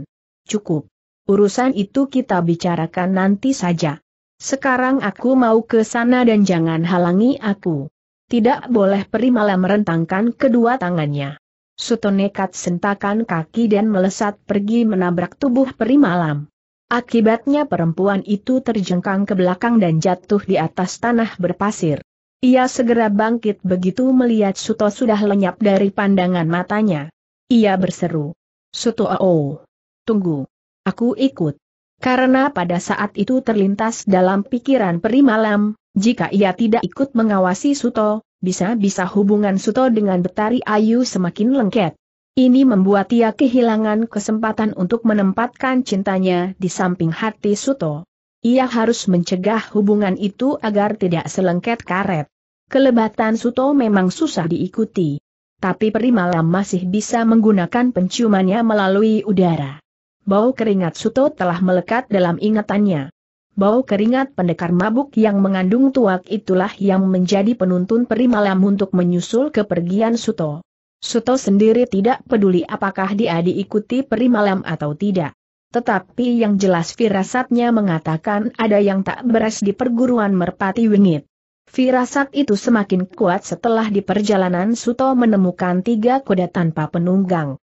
cukup. Urusan itu kita bicarakan nanti saja. Sekarang aku mau ke sana dan jangan halangi aku. Tidak boleh perimala merentangkan kedua tangannya. Suto nekat sentakan kaki dan melesat pergi menabrak tubuh peri malam. Akibatnya perempuan itu terjengkang ke belakang dan jatuh di atas tanah berpasir. Ia segera bangkit begitu melihat Suto sudah lenyap dari pandangan matanya. Ia berseru. Suto oh, oh tunggu. Aku ikut. Karena pada saat itu terlintas dalam pikiran peri malam, jika ia tidak ikut mengawasi Suto, bisa-bisa hubungan Suto dengan Betari Ayu semakin lengket. Ini membuat ia kehilangan kesempatan untuk menempatkan cintanya di samping hati Suto. Ia harus mencegah hubungan itu agar tidak selengket karet. Kelebatan Suto memang susah diikuti. Tapi Perimalam masih bisa menggunakan penciumannya melalui udara. Bau keringat Suto telah melekat dalam ingatannya. Bau keringat pendekar mabuk yang mengandung tuak itulah yang menjadi penuntun perimalam untuk menyusul kepergian Suto. Suto sendiri tidak peduli apakah dia diikuti perimalam atau tidak. Tetapi yang jelas firasatnya mengatakan ada yang tak beres di perguruan merpati wingit. Firasat itu semakin kuat setelah di perjalanan Suto menemukan tiga kuda tanpa penunggang.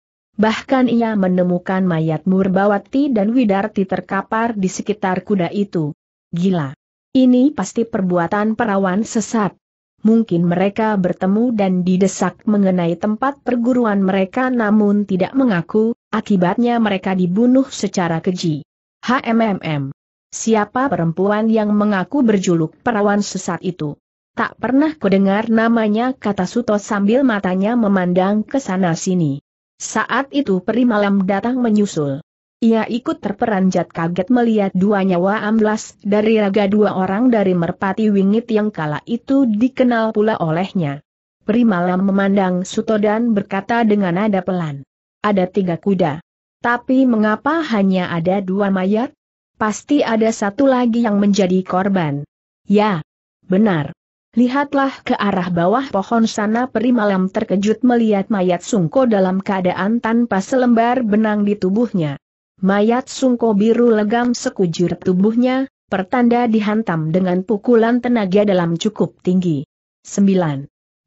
Bahkan ia menemukan mayat Murbawati dan Widarti terkapar di sekitar kuda itu. Gila. Ini pasti perbuatan perawan sesat. Mungkin mereka bertemu dan didesak mengenai tempat perguruan mereka namun tidak mengaku, akibatnya mereka dibunuh secara keji. HMMM. Siapa perempuan yang mengaku berjuluk perawan sesat itu? Tak pernah kudengar namanya kata Suto sambil matanya memandang ke sana sini. Saat itu peri malam datang menyusul. Ia ikut terperanjat kaget melihat dua nyawa amblas dari raga dua orang dari merpati wingit yang kala itu dikenal pula olehnya. Peri malam memandang Suto dan berkata dengan nada pelan. Ada tiga kuda. Tapi mengapa hanya ada dua mayat? Pasti ada satu lagi yang menjadi korban. Ya, benar. Lihatlah ke arah bawah pohon sana peri malam terkejut melihat mayat Sungko dalam keadaan tanpa selembar benang di tubuhnya. Mayat Sungko biru legam sekujur tubuhnya, pertanda dihantam dengan pukulan tenaga dalam cukup tinggi. 9.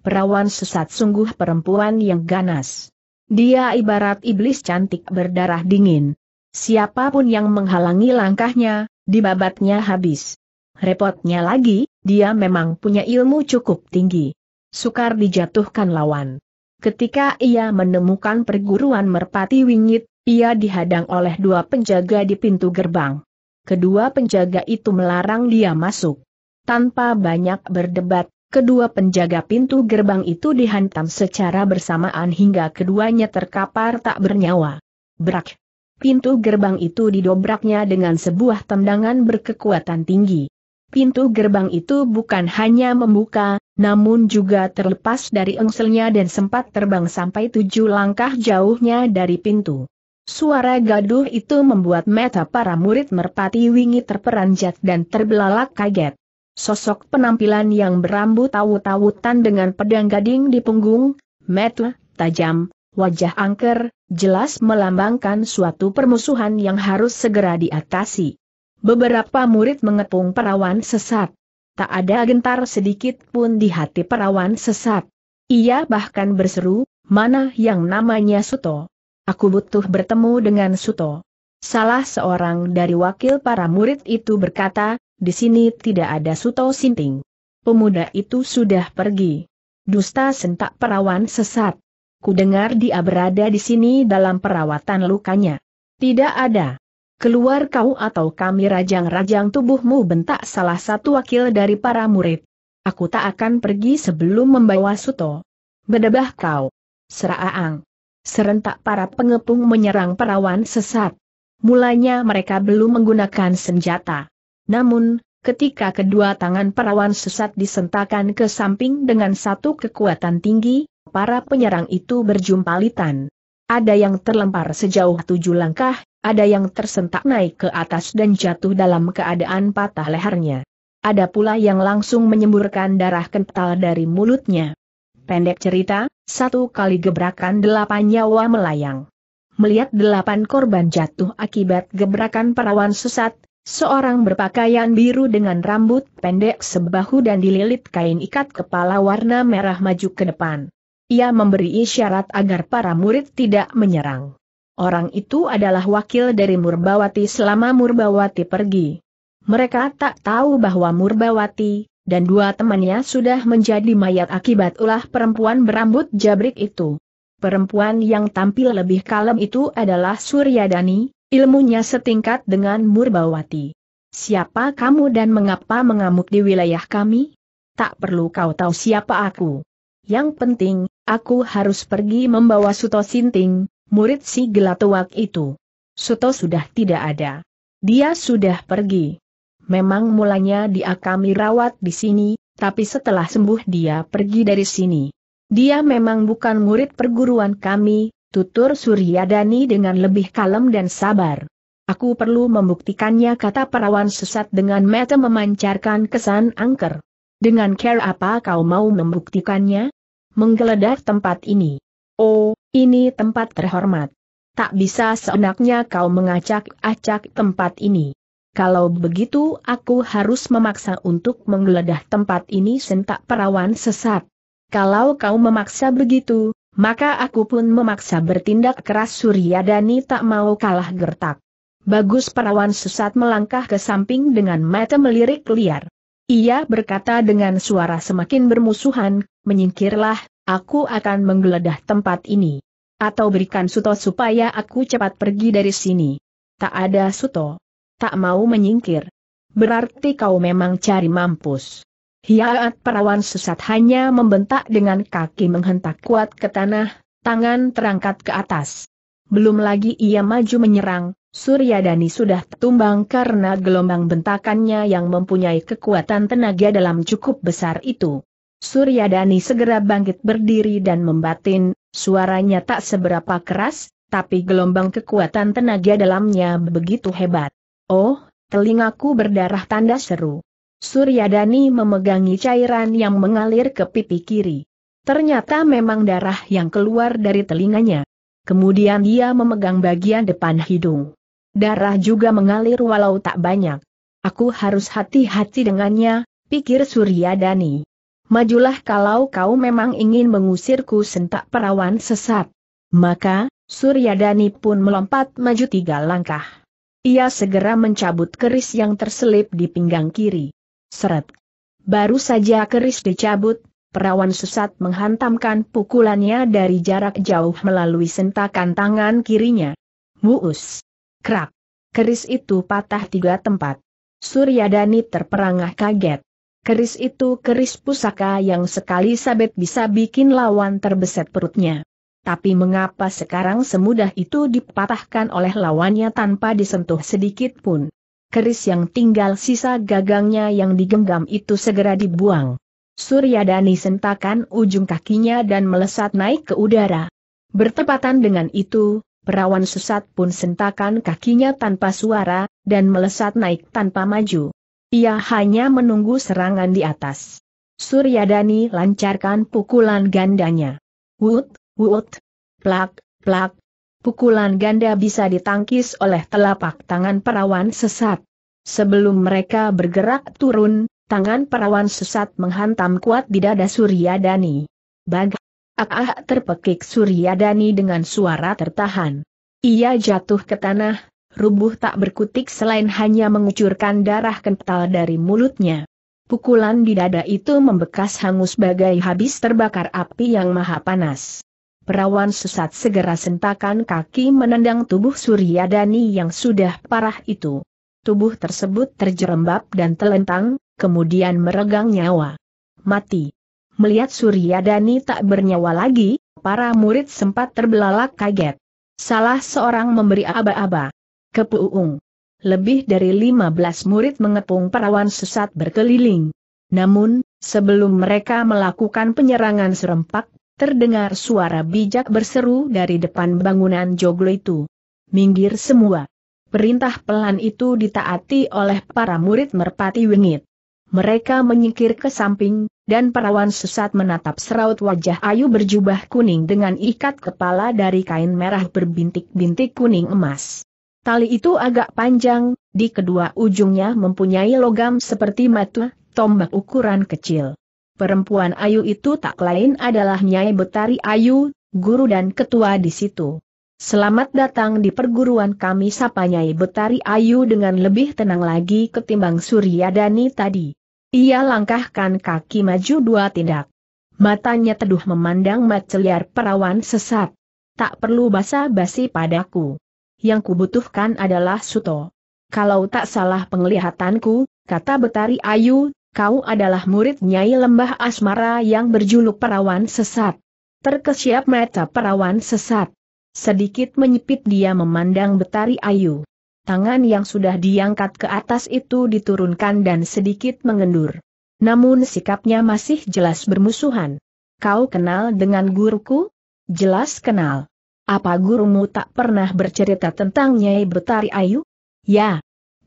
Perawan sesat sungguh perempuan yang ganas. Dia ibarat iblis cantik berdarah dingin. Siapapun yang menghalangi langkahnya, dibabatnya habis. Repotnya lagi, dia memang punya ilmu cukup tinggi. Sukar dijatuhkan lawan. Ketika ia menemukan perguruan merpati wingit, ia dihadang oleh dua penjaga di pintu gerbang. Kedua penjaga itu melarang dia masuk. Tanpa banyak berdebat, kedua penjaga pintu gerbang itu dihantam secara bersamaan hingga keduanya terkapar tak bernyawa. Brak! Pintu gerbang itu didobraknya dengan sebuah tendangan berkekuatan tinggi pintu gerbang itu bukan hanya membuka, namun juga terlepas dari engselnya dan sempat terbang sampai tujuh langkah jauhnya dari pintu. Suara gaduh itu membuat Meta para murid merpati wingi terperanjat dan terbelalak kaget. Sosok penampilan yang berambut tahu-tawutan dengan pedang gading di punggung, meta, tajam, wajah angker, jelas melambangkan suatu permusuhan yang harus segera diatasi. Beberapa murid mengepung perawan sesat. Tak ada gentar sedikit pun di hati perawan sesat. Ia bahkan berseru, mana yang namanya Suto. Aku butuh bertemu dengan Suto. Salah seorang dari wakil para murid itu berkata, di sini tidak ada Suto Sinting. Pemuda itu sudah pergi. Dusta sentak perawan sesat. Ku dengar dia berada di sini dalam perawatan lukanya. Tidak ada keluar kau atau kami rajang-rajang tubuhmu bentak salah satu wakil dari para murid. Aku tak akan pergi sebelum membawa Suto. Bedebah kau. Seraang. Serentak para pengepung menyerang perawan sesat. Mulanya mereka belum menggunakan senjata. Namun, ketika kedua tangan perawan sesat disentakan ke samping dengan satu kekuatan tinggi, para penyerang itu berjumpalitan. Ada yang terlempar sejauh tujuh langkah, ada yang tersentak naik ke atas dan jatuh dalam keadaan patah lehernya. Ada pula yang langsung menyemburkan darah kental dari mulutnya. Pendek cerita, satu kali gebrakan delapan nyawa melayang. Melihat delapan korban jatuh akibat gebrakan perawan sesat, seorang berpakaian biru dengan rambut pendek sebahu dan dililit kain ikat kepala warna merah maju ke depan. Ia memberi isyarat agar para murid tidak menyerang. Orang itu adalah wakil dari Murbawati selama Murbawati pergi. Mereka tak tahu bahwa Murbawati, dan dua temannya sudah menjadi mayat akibat ulah perempuan berambut jabrik itu. Perempuan yang tampil lebih kalem itu adalah Suryadani, ilmunya setingkat dengan Murbawati. Siapa kamu dan mengapa mengamuk di wilayah kami? Tak perlu kau tahu siapa aku. Yang penting, aku harus pergi membawa Suto Sinting, murid si gelatowak itu. Suto sudah tidak ada. Dia sudah pergi. Memang mulanya dia kami rawat di sini, tapi setelah sembuh dia pergi dari sini. Dia memang bukan murid perguruan kami, tutur Suryadani dengan lebih kalem dan sabar. Aku perlu membuktikannya kata perawan sesat dengan mata memancarkan kesan angker. Dengan care apa kau mau membuktikannya? Menggeledah tempat ini. Oh, ini tempat terhormat. Tak bisa seenaknya kau mengacak-acak tempat ini. Kalau begitu aku harus memaksa untuk menggeledah tempat ini sentak perawan sesat. Kalau kau memaksa begitu, maka aku pun memaksa bertindak keras Surya Suryadani tak mau kalah gertak. Bagus perawan sesat melangkah ke samping dengan mata melirik liar. Ia berkata dengan suara semakin bermusuhan, menyingkirlah, aku akan menggeledah tempat ini. Atau berikan Suto supaya aku cepat pergi dari sini. Tak ada Suto. Tak mau menyingkir. Berarti kau memang cari mampus. Hiaat perawan sesat hanya membentak dengan kaki menghentak kuat ke tanah, tangan terangkat ke atas. Belum lagi ia maju menyerang, Suryadani sudah tumbang karena gelombang bentakannya yang mempunyai kekuatan tenaga dalam cukup besar itu. Suryadani segera bangkit berdiri dan membatin, suaranya tak seberapa keras, tapi gelombang kekuatan tenaga dalamnya begitu hebat. Oh, telingaku berdarah tanda seru. Suryadani memegangi cairan yang mengalir ke pipi kiri. Ternyata memang darah yang keluar dari telinganya. Kemudian dia memegang bagian depan hidung. Darah juga mengalir walau tak banyak. Aku harus hati-hati dengannya, pikir Suryadani majulah kalau kau memang ingin mengusirku sentak perawan sesat. Maka, Suryadani pun melompat maju tiga langkah. Ia segera mencabut keris yang terselip di pinggang kiri. Seret. Baru saja keris dicabut, perawan sesat menghantamkan pukulannya dari jarak jauh melalui sentakan tangan kirinya. Muus. Krak. Keris itu patah tiga tempat. Suryadani terperangah kaget. Keris itu keris pusaka yang sekali sabet bisa bikin lawan terbeset perutnya. Tapi mengapa sekarang semudah itu dipatahkan oleh lawannya tanpa disentuh sedikit pun? Keris yang tinggal sisa gagangnya yang digenggam itu segera dibuang. surya dani sentakan ujung kakinya dan melesat naik ke udara. Bertepatan dengan itu, perawan susat pun sentakan kakinya tanpa suara, dan melesat naik tanpa maju. Ia hanya menunggu serangan di atas. Suryadani lancarkan pukulan gandanya. Wut, wut, plak, plak. Pukulan ganda bisa ditangkis oleh telapak tangan perawan sesat. Sebelum mereka bergerak turun, tangan perawan sesat menghantam kuat di dada Suryadani. Bag ah, ah terpekik Suryadani dengan suara tertahan. Ia jatuh ke tanah, rubuh tak berkutik selain hanya mengucurkan darah kental dari mulutnya. Pukulan di dada itu membekas hangus bagai habis terbakar api yang maha panas. Perawan sesat segera sentakan kaki menendang tubuh Suryadani yang sudah parah itu. Tubuh tersebut terjerembab dan telentang, kemudian meregang nyawa. Mati. Melihat Suryadani tak bernyawa lagi, para murid sempat terbelalak kaget. Salah seorang memberi aba-aba. Kepuung. Lebih dari 15 murid mengepung perawan sesat berkeliling. Namun, sebelum mereka melakukan penyerangan serempak, terdengar suara bijak berseru dari depan bangunan joglo itu. Minggir semua. Perintah pelan itu ditaati oleh para murid merpati wingit. Mereka menyingkir ke samping, dan perawan sesat menatap seraut wajah Ayu berjubah kuning dengan ikat kepala dari kain merah berbintik-bintik kuning emas. Tali itu agak panjang, di kedua ujungnya mempunyai logam seperti mata, tombak ukuran kecil. Perempuan Ayu itu tak lain adalah Nyai Betari Ayu, guru dan ketua di situ. Selamat datang di perguruan kami sapa Nyai Betari Ayu dengan lebih tenang lagi ketimbang Surya Dani tadi. Ia langkahkan kaki maju dua tindak. Matanya teduh memandang maceliar perawan sesat. Tak perlu basa-basi padaku yang kubutuhkan adalah Suto. Kalau tak salah penglihatanku, kata Betari Ayu, kau adalah murid Nyai Lembah Asmara yang berjuluk perawan sesat. Terkesiap mata perawan sesat. Sedikit menyipit dia memandang Betari Ayu. Tangan yang sudah diangkat ke atas itu diturunkan dan sedikit mengendur. Namun sikapnya masih jelas bermusuhan. Kau kenal dengan guruku? Jelas kenal. Apa gurumu tak pernah bercerita tentang Nyai Betari Ayu? Ya,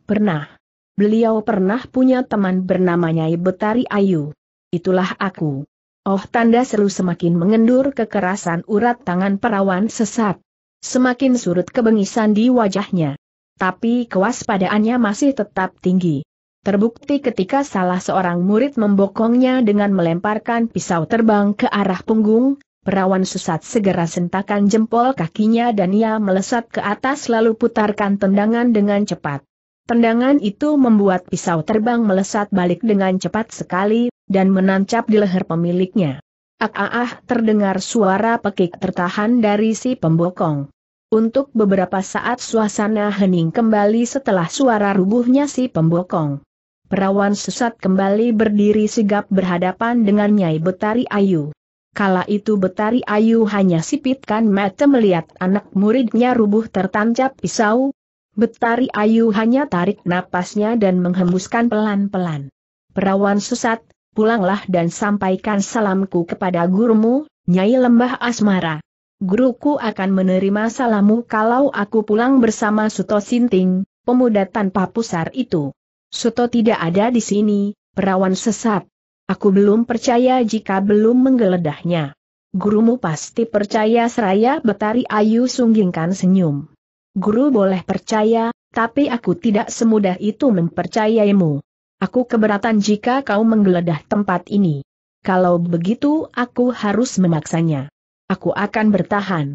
pernah. Beliau pernah punya teman bernama Nyai Betari Ayu. Itulah aku. Oh tanda seru semakin mengendur kekerasan urat tangan perawan sesat. Semakin surut kebengisan di wajahnya. Tapi kewaspadaannya masih tetap tinggi. Terbukti ketika salah seorang murid membokongnya dengan melemparkan pisau terbang ke arah punggung, Perawan sesat segera sentakan jempol kakinya dan ia melesat ke atas lalu putarkan tendangan dengan cepat. Tendangan itu membuat pisau terbang melesat balik dengan cepat sekali, dan menancap di leher pemiliknya. Ah, ah, ah terdengar suara pekik tertahan dari si pembokong. Untuk beberapa saat suasana hening kembali setelah suara rubuhnya si pembokong. Perawan sesat kembali berdiri sigap berhadapan dengan Nyai Betari Ayu. Kala itu Betari Ayu hanya sipitkan mata melihat anak muridnya rubuh tertancap pisau. Betari Ayu hanya tarik napasnya dan menghembuskan pelan-pelan. Perawan sesat, pulanglah dan sampaikan salamku kepada gurumu, Nyai Lembah Asmara. Guruku akan menerima salammu kalau aku pulang bersama Suto Sinting, pemuda tanpa pusar itu. Suto tidak ada di sini, perawan sesat. Aku belum percaya jika belum menggeledahnya. Gurumu pasti percaya seraya betari Ayu sunggingkan senyum. Guru boleh percaya, tapi aku tidak semudah itu mempercayaimu. Aku keberatan jika kau menggeledah tempat ini. Kalau begitu aku harus memaksanya. Aku akan bertahan.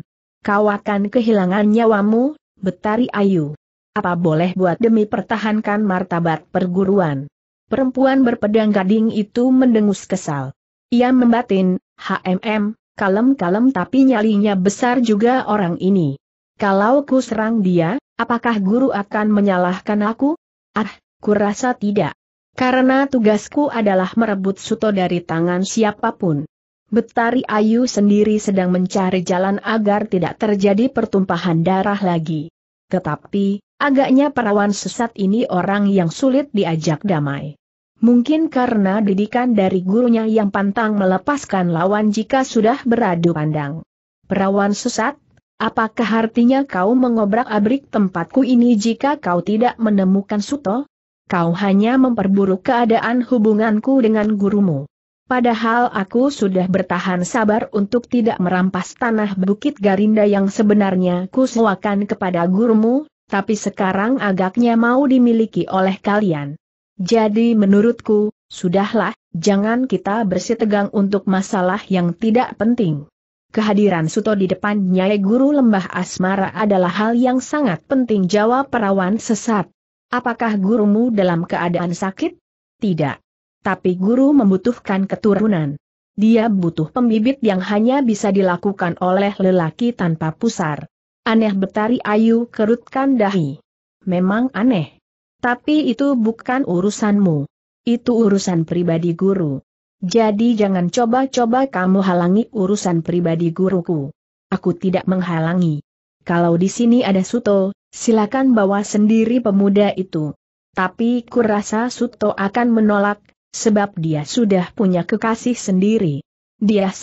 Kau akan kehilangan nyawamu, Betari Ayu. Apa boleh buat demi pertahankan martabat perguruan? perempuan berpedang gading itu mendengus kesal. Ia membatin, HMM, kalem-kalem tapi nyalinya besar juga orang ini. Kalau ku serang dia, apakah guru akan menyalahkan aku? Ah, kurasa tidak. Karena tugasku adalah merebut Suto dari tangan siapapun. Betari Ayu sendiri sedang mencari jalan agar tidak terjadi pertumpahan darah lagi. Tetapi, agaknya perawan sesat ini orang yang sulit diajak damai. Mungkin karena didikan dari gurunya yang pantang melepaskan lawan jika sudah beradu pandang. Perawan sesat, apakah artinya kau mengobrak-abrik tempatku ini jika kau tidak menemukan Suto? Kau hanya memperburuk keadaan hubunganku dengan gurumu. Padahal aku sudah bertahan sabar untuk tidak merampas tanah Bukit Garinda yang sebenarnya kusuakan kepada gurumu, tapi sekarang agaknya mau dimiliki oleh kalian. Jadi menurutku, sudahlah, jangan kita bersitegang untuk masalah yang tidak penting. Kehadiran Suto di depan Nyai Guru Lembah Asmara adalah hal yang sangat penting jawab perawan sesat. Apakah gurumu dalam keadaan sakit? Tidak. Tapi guru membutuhkan keturunan. Dia butuh pembibit yang hanya bisa dilakukan oleh lelaki tanpa pusar. Aneh betari Ayu kerutkan dahi. Memang aneh. Tapi itu bukan urusanmu. Itu urusan pribadi guru. Jadi jangan coba-coba kamu halangi urusan pribadi guruku. Aku tidak menghalangi. Kalau di sini ada Suto, silakan bawa sendiri pemuda itu. Tapi kurasa Suto akan menolak, sebab dia sudah punya kekasih sendiri. Dia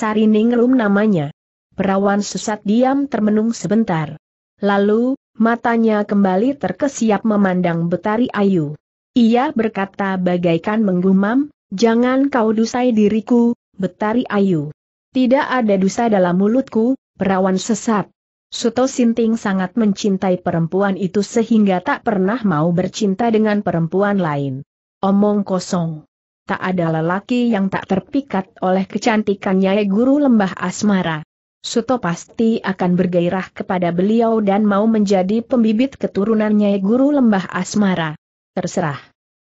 Rum namanya. Perawan sesat diam termenung sebentar. Lalu, matanya kembali terkesiap memandang Betari Ayu. Ia berkata bagaikan menggumam, jangan kau dusai diriku, Betari Ayu. Tidak ada dusa dalam mulutku, perawan sesat. Suto Sinting sangat mencintai perempuan itu sehingga tak pernah mau bercinta dengan perempuan lain. Omong kosong. Tak ada lelaki yang tak terpikat oleh kecantikannya guru lembah asmara. Suto pasti akan bergairah kepada beliau dan mau menjadi pembibit keturunannya guru lembah asmara. Terserah.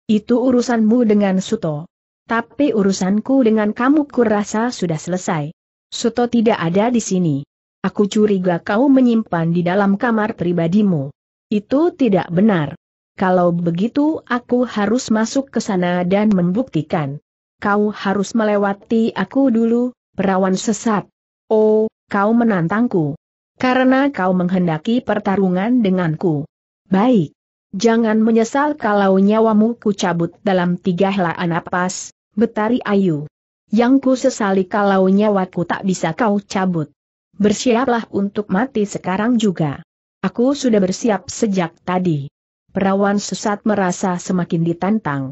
Itu urusanmu dengan Suto. Tapi urusanku dengan kamu kurasa sudah selesai. Suto tidak ada di sini. Aku curiga kau menyimpan di dalam kamar pribadimu. Itu tidak benar. Kalau begitu aku harus masuk ke sana dan membuktikan. Kau harus melewati aku dulu, perawan sesat. Oh, kau menantangku. Karena kau menghendaki pertarungan denganku. Baik. Jangan menyesal kalau nyawamu ku cabut dalam tiga helaan anapas, betari ayu. Yang ku sesali kalau nyawaku tak bisa kau cabut. Bersiaplah untuk mati sekarang juga. Aku sudah bersiap sejak tadi. Perawan sesat merasa semakin ditantang.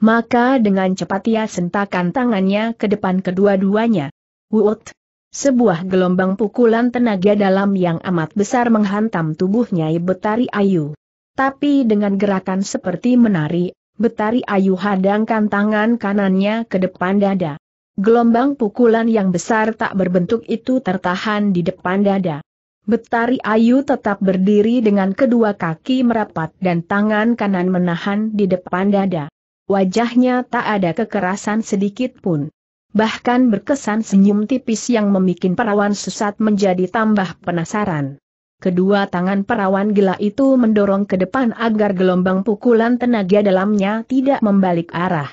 Maka dengan cepat ia sentakan tangannya ke depan kedua-duanya. Wut! Sebuah gelombang pukulan tenaga dalam yang amat besar menghantam tubuhnya Betari Ayu. Tapi dengan gerakan seperti menari, Betari Ayu hadangkan tangan kanannya ke depan dada. Gelombang pukulan yang besar tak berbentuk itu tertahan di depan dada. Betari Ayu tetap berdiri dengan kedua kaki merapat dan tangan kanan menahan di depan dada. Wajahnya tak ada kekerasan sedikit pun bahkan berkesan senyum tipis yang memikin perawan sesat menjadi tambah penasaran. Kedua tangan perawan gila itu mendorong ke depan agar gelombang pukulan tenaga dalamnya tidak membalik arah.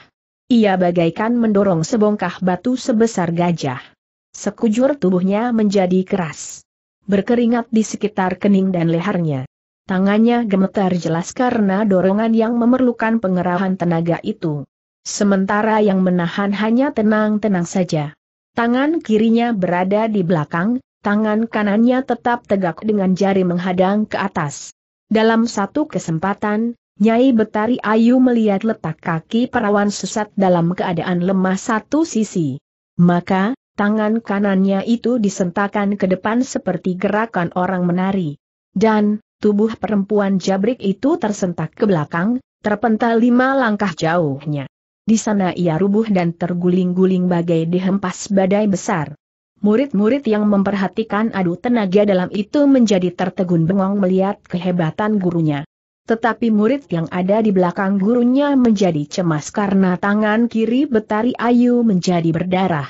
Ia bagaikan mendorong sebongkah batu sebesar gajah. Sekujur tubuhnya menjadi keras. Berkeringat di sekitar kening dan lehernya. Tangannya gemetar jelas karena dorongan yang memerlukan pengerahan tenaga itu. Sementara yang menahan hanya tenang-tenang saja. Tangan kirinya berada di belakang, tangan kanannya tetap tegak dengan jari menghadang ke atas. Dalam satu kesempatan, Nyai Betari Ayu melihat letak kaki perawan sesat dalam keadaan lemah satu sisi. Maka, tangan kanannya itu disentakan ke depan seperti gerakan orang menari. Dan, tubuh perempuan jabrik itu tersentak ke belakang, terpental lima langkah jauhnya. Di sana ia rubuh dan terguling-guling bagai dihempas badai besar. Murid-murid yang memperhatikan adu tenaga dalam itu menjadi tertegun bengong melihat kehebatan gurunya. Tetapi murid yang ada di belakang gurunya menjadi cemas karena tangan kiri Betari Ayu menjadi berdarah.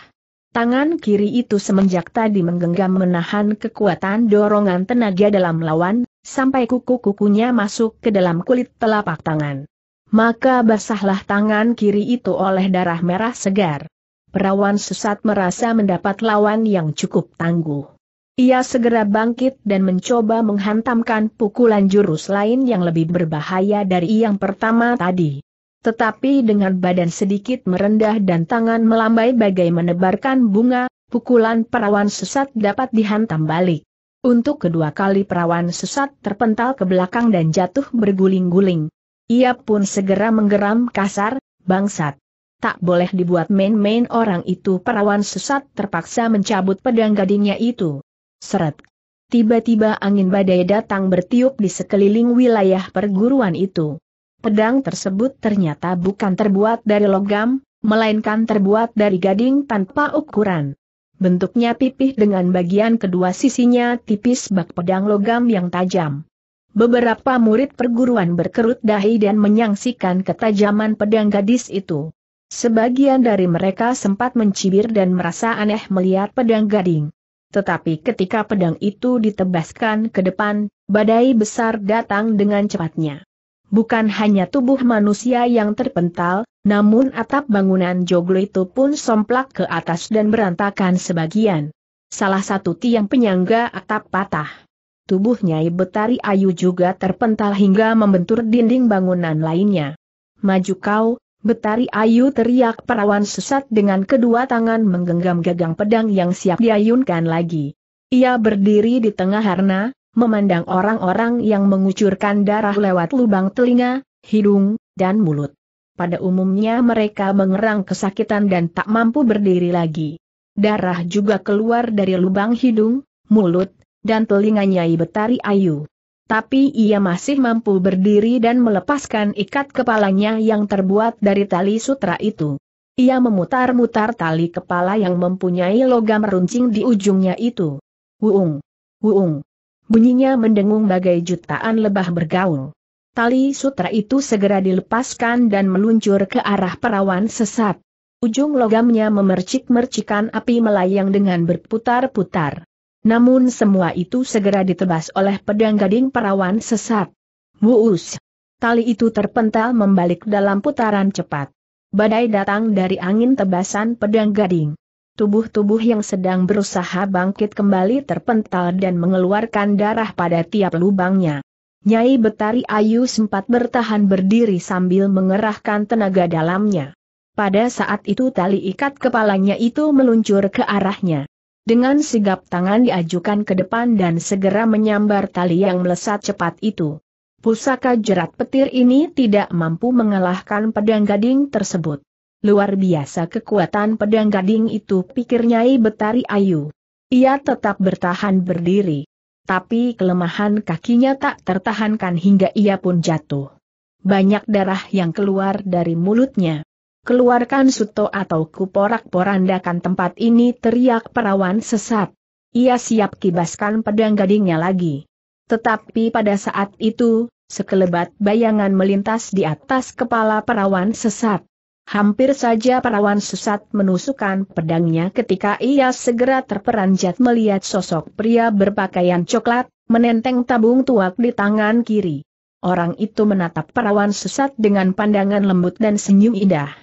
Tangan kiri itu semenjak tadi menggenggam menahan kekuatan dorongan tenaga dalam lawan, sampai kuku-kukunya masuk ke dalam kulit telapak tangan maka basahlah tangan kiri itu oleh darah merah segar. Perawan sesat merasa mendapat lawan yang cukup tangguh. Ia segera bangkit dan mencoba menghantamkan pukulan jurus lain yang lebih berbahaya dari yang pertama tadi. Tetapi dengan badan sedikit merendah dan tangan melambai bagai menebarkan bunga, pukulan perawan sesat dapat dihantam balik. Untuk kedua kali perawan sesat terpental ke belakang dan jatuh berguling-guling, ia pun segera menggeram kasar, bangsat. Tak boleh dibuat main-main orang itu perawan sesat terpaksa mencabut pedang gadingnya itu. Seret. Tiba-tiba angin badai datang bertiup di sekeliling wilayah perguruan itu. Pedang tersebut ternyata bukan terbuat dari logam, melainkan terbuat dari gading tanpa ukuran. Bentuknya pipih dengan bagian kedua sisinya tipis bak pedang logam yang tajam. Beberapa murid perguruan berkerut dahi dan menyaksikan ketajaman pedang gadis itu. Sebagian dari mereka sempat mencibir dan merasa aneh melihat pedang gading. Tetapi ketika pedang itu ditebaskan ke depan, badai besar datang dengan cepatnya. Bukan hanya tubuh manusia yang terpental, namun atap bangunan joglo itu pun somplak ke atas dan berantakan sebagian. Salah satu tiang penyangga atap patah. Tubuh Nyai Betari Ayu juga terpental hingga membentur dinding bangunan lainnya. Maju kau, Betari Ayu teriak perawan sesat dengan kedua tangan menggenggam gagang pedang yang siap diayunkan lagi. Ia berdiri di tengah harna, memandang orang-orang yang mengucurkan darah lewat lubang telinga, hidung, dan mulut. Pada umumnya mereka mengerang kesakitan dan tak mampu berdiri lagi. Darah juga keluar dari lubang hidung, mulut, dan telinga Nyai Betari Ayu. Tapi ia masih mampu berdiri dan melepaskan ikat kepalanya yang terbuat dari tali sutra itu. Ia memutar-mutar tali kepala yang mempunyai logam runcing di ujungnya itu. Wuung! Wuung! Bunyinya mendengung bagai jutaan lebah bergaul. Tali sutra itu segera dilepaskan dan meluncur ke arah perawan sesat. Ujung logamnya memercik-mercikan api melayang dengan berputar-putar. Namun semua itu segera ditebas oleh pedang gading perawan sesat. Wuus! Tali itu terpental membalik dalam putaran cepat. Badai datang dari angin tebasan pedang gading. Tubuh-tubuh yang sedang berusaha bangkit kembali terpental dan mengeluarkan darah pada tiap lubangnya. Nyai Betari Ayu sempat bertahan berdiri sambil mengerahkan tenaga dalamnya. Pada saat itu tali ikat kepalanya itu meluncur ke arahnya. Dengan sigap tangan diajukan ke depan dan segera menyambar tali yang melesat cepat itu. Pusaka jerat petir ini tidak mampu mengalahkan pedang gading tersebut. Luar biasa kekuatan pedang gading itu pikir Nyai Betari Ayu. Ia tetap bertahan berdiri. Tapi kelemahan kakinya tak tertahankan hingga ia pun jatuh. Banyak darah yang keluar dari mulutnya. Keluarkan Suto atau kuporak-porandakan tempat ini teriak perawan sesat. Ia siap kibaskan pedang gadingnya lagi. Tetapi pada saat itu, sekelebat bayangan melintas di atas kepala perawan sesat. Hampir saja perawan sesat menusukkan pedangnya ketika ia segera terperanjat melihat sosok pria berpakaian coklat, menenteng tabung tuak di tangan kiri. Orang itu menatap perawan sesat dengan pandangan lembut dan senyum indah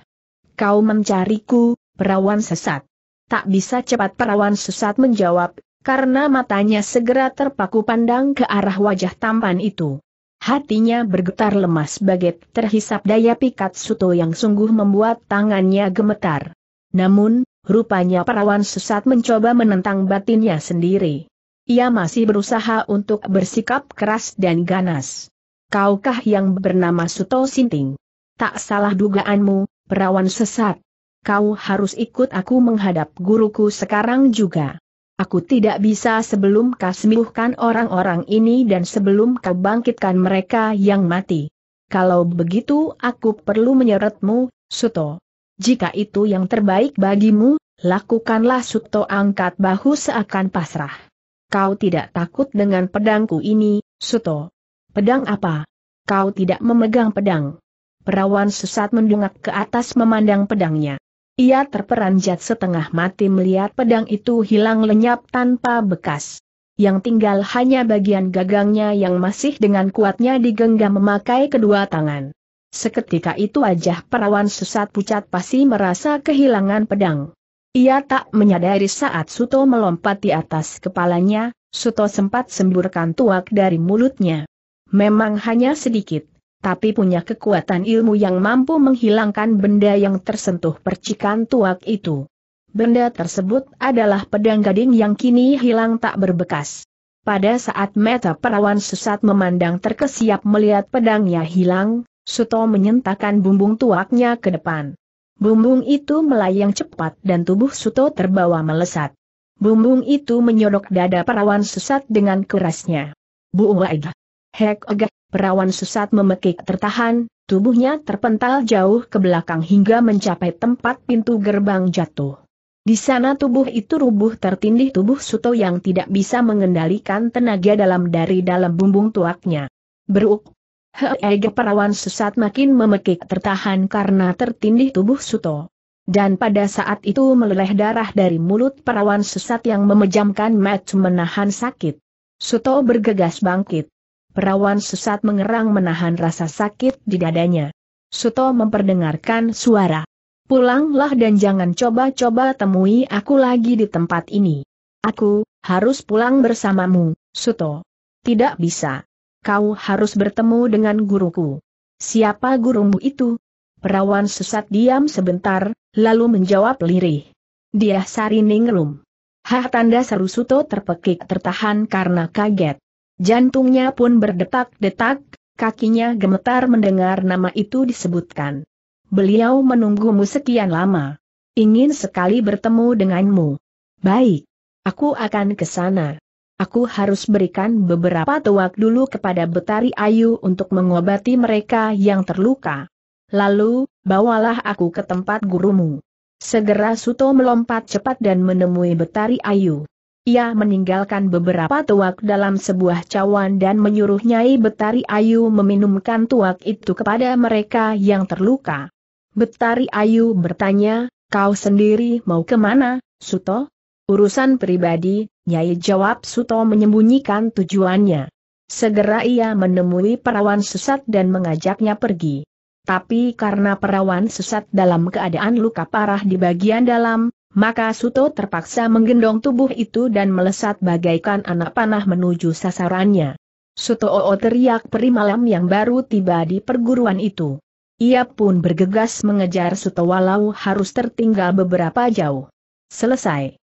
kau mencariku, perawan sesat. Tak bisa cepat perawan sesat menjawab, karena matanya segera terpaku pandang ke arah wajah tampan itu. Hatinya bergetar lemas bagai terhisap daya pikat suto yang sungguh membuat tangannya gemetar. Namun, rupanya perawan sesat mencoba menentang batinnya sendiri. Ia masih berusaha untuk bersikap keras dan ganas. Kaukah yang bernama Suto Sinting? Tak salah dugaanmu, perawan sesat. Kau harus ikut aku menghadap guruku sekarang juga. Aku tidak bisa sebelum kau sembuhkan orang-orang ini dan sebelum kau bangkitkan mereka yang mati. Kalau begitu aku perlu menyeretmu, Suto. Jika itu yang terbaik bagimu, lakukanlah Suto angkat bahu seakan pasrah. Kau tidak takut dengan pedangku ini, Suto. Pedang apa? Kau tidak memegang pedang. Perawan sesat mendungak ke atas memandang pedangnya. Ia terperanjat setengah mati melihat pedang itu hilang lenyap tanpa bekas. Yang tinggal hanya bagian gagangnya yang masih dengan kuatnya digenggam memakai kedua tangan. Seketika itu wajah perawan sesat pucat pasti merasa kehilangan pedang. Ia tak menyadari saat Suto melompat di atas kepalanya, Suto sempat semburkan tuak dari mulutnya. Memang hanya sedikit tapi punya kekuatan ilmu yang mampu menghilangkan benda yang tersentuh percikan tuak itu. Benda tersebut adalah pedang gading yang kini hilang tak berbekas. Pada saat Meta perawan sesat memandang terkesiap melihat pedangnya hilang, Suto menyentakkan bumbung tuaknya ke depan. Bumbung itu melayang cepat dan tubuh Suto terbawa melesat. Bumbung itu menyodok dada perawan sesat dengan kerasnya. Bu Buwaig. Hek ogah. Perawan sesat memekik tertahan, tubuhnya terpental jauh ke belakang hingga mencapai tempat pintu gerbang jatuh. Di sana tubuh itu rubuh tertindih tubuh Suto yang tidak bisa mengendalikan tenaga dalam dari dalam bumbung tuaknya. Beruk. Heege perawan sesat makin memekik tertahan karena tertindih tubuh Suto. Dan pada saat itu meleleh darah dari mulut perawan sesat yang memejamkan match menahan sakit. Suto bergegas bangkit. Perawan sesat mengerang menahan rasa sakit di dadanya. Suto memperdengarkan suara. Pulanglah dan jangan coba-coba temui aku lagi di tempat ini. Aku, harus pulang bersamamu, Suto. Tidak bisa. Kau harus bertemu dengan guruku. Siapa gurumu itu? Perawan sesat diam sebentar, lalu menjawab lirih. Dia Sari Ningrum. Hah tanda seru Suto terpekik tertahan karena kaget. Jantungnya pun berdetak-detak, kakinya gemetar mendengar nama itu disebutkan. Beliau menunggumu sekian lama. Ingin sekali bertemu denganmu. Baik. Aku akan ke sana. Aku harus berikan beberapa tuak dulu kepada Betari Ayu untuk mengobati mereka yang terluka. Lalu, bawalah aku ke tempat gurumu. Segera Suto melompat cepat dan menemui Betari Ayu. Ia meninggalkan beberapa tuak dalam sebuah cawan dan menyuruh Nyai Betari Ayu meminumkan tuak itu kepada mereka yang terluka. Betari Ayu bertanya, kau sendiri mau kemana, Suto? Urusan pribadi, Nyai jawab Suto menyembunyikan tujuannya. Segera ia menemui perawan sesat dan mengajaknya pergi. Tapi karena perawan sesat dalam keadaan luka parah di bagian dalam, maka Suto terpaksa menggendong tubuh itu dan melesat bagaikan anak panah menuju sasarannya. Suto Oo teriak peri malam yang baru tiba di perguruan itu. Ia pun bergegas mengejar Suto walau harus tertinggal beberapa jauh. Selesai.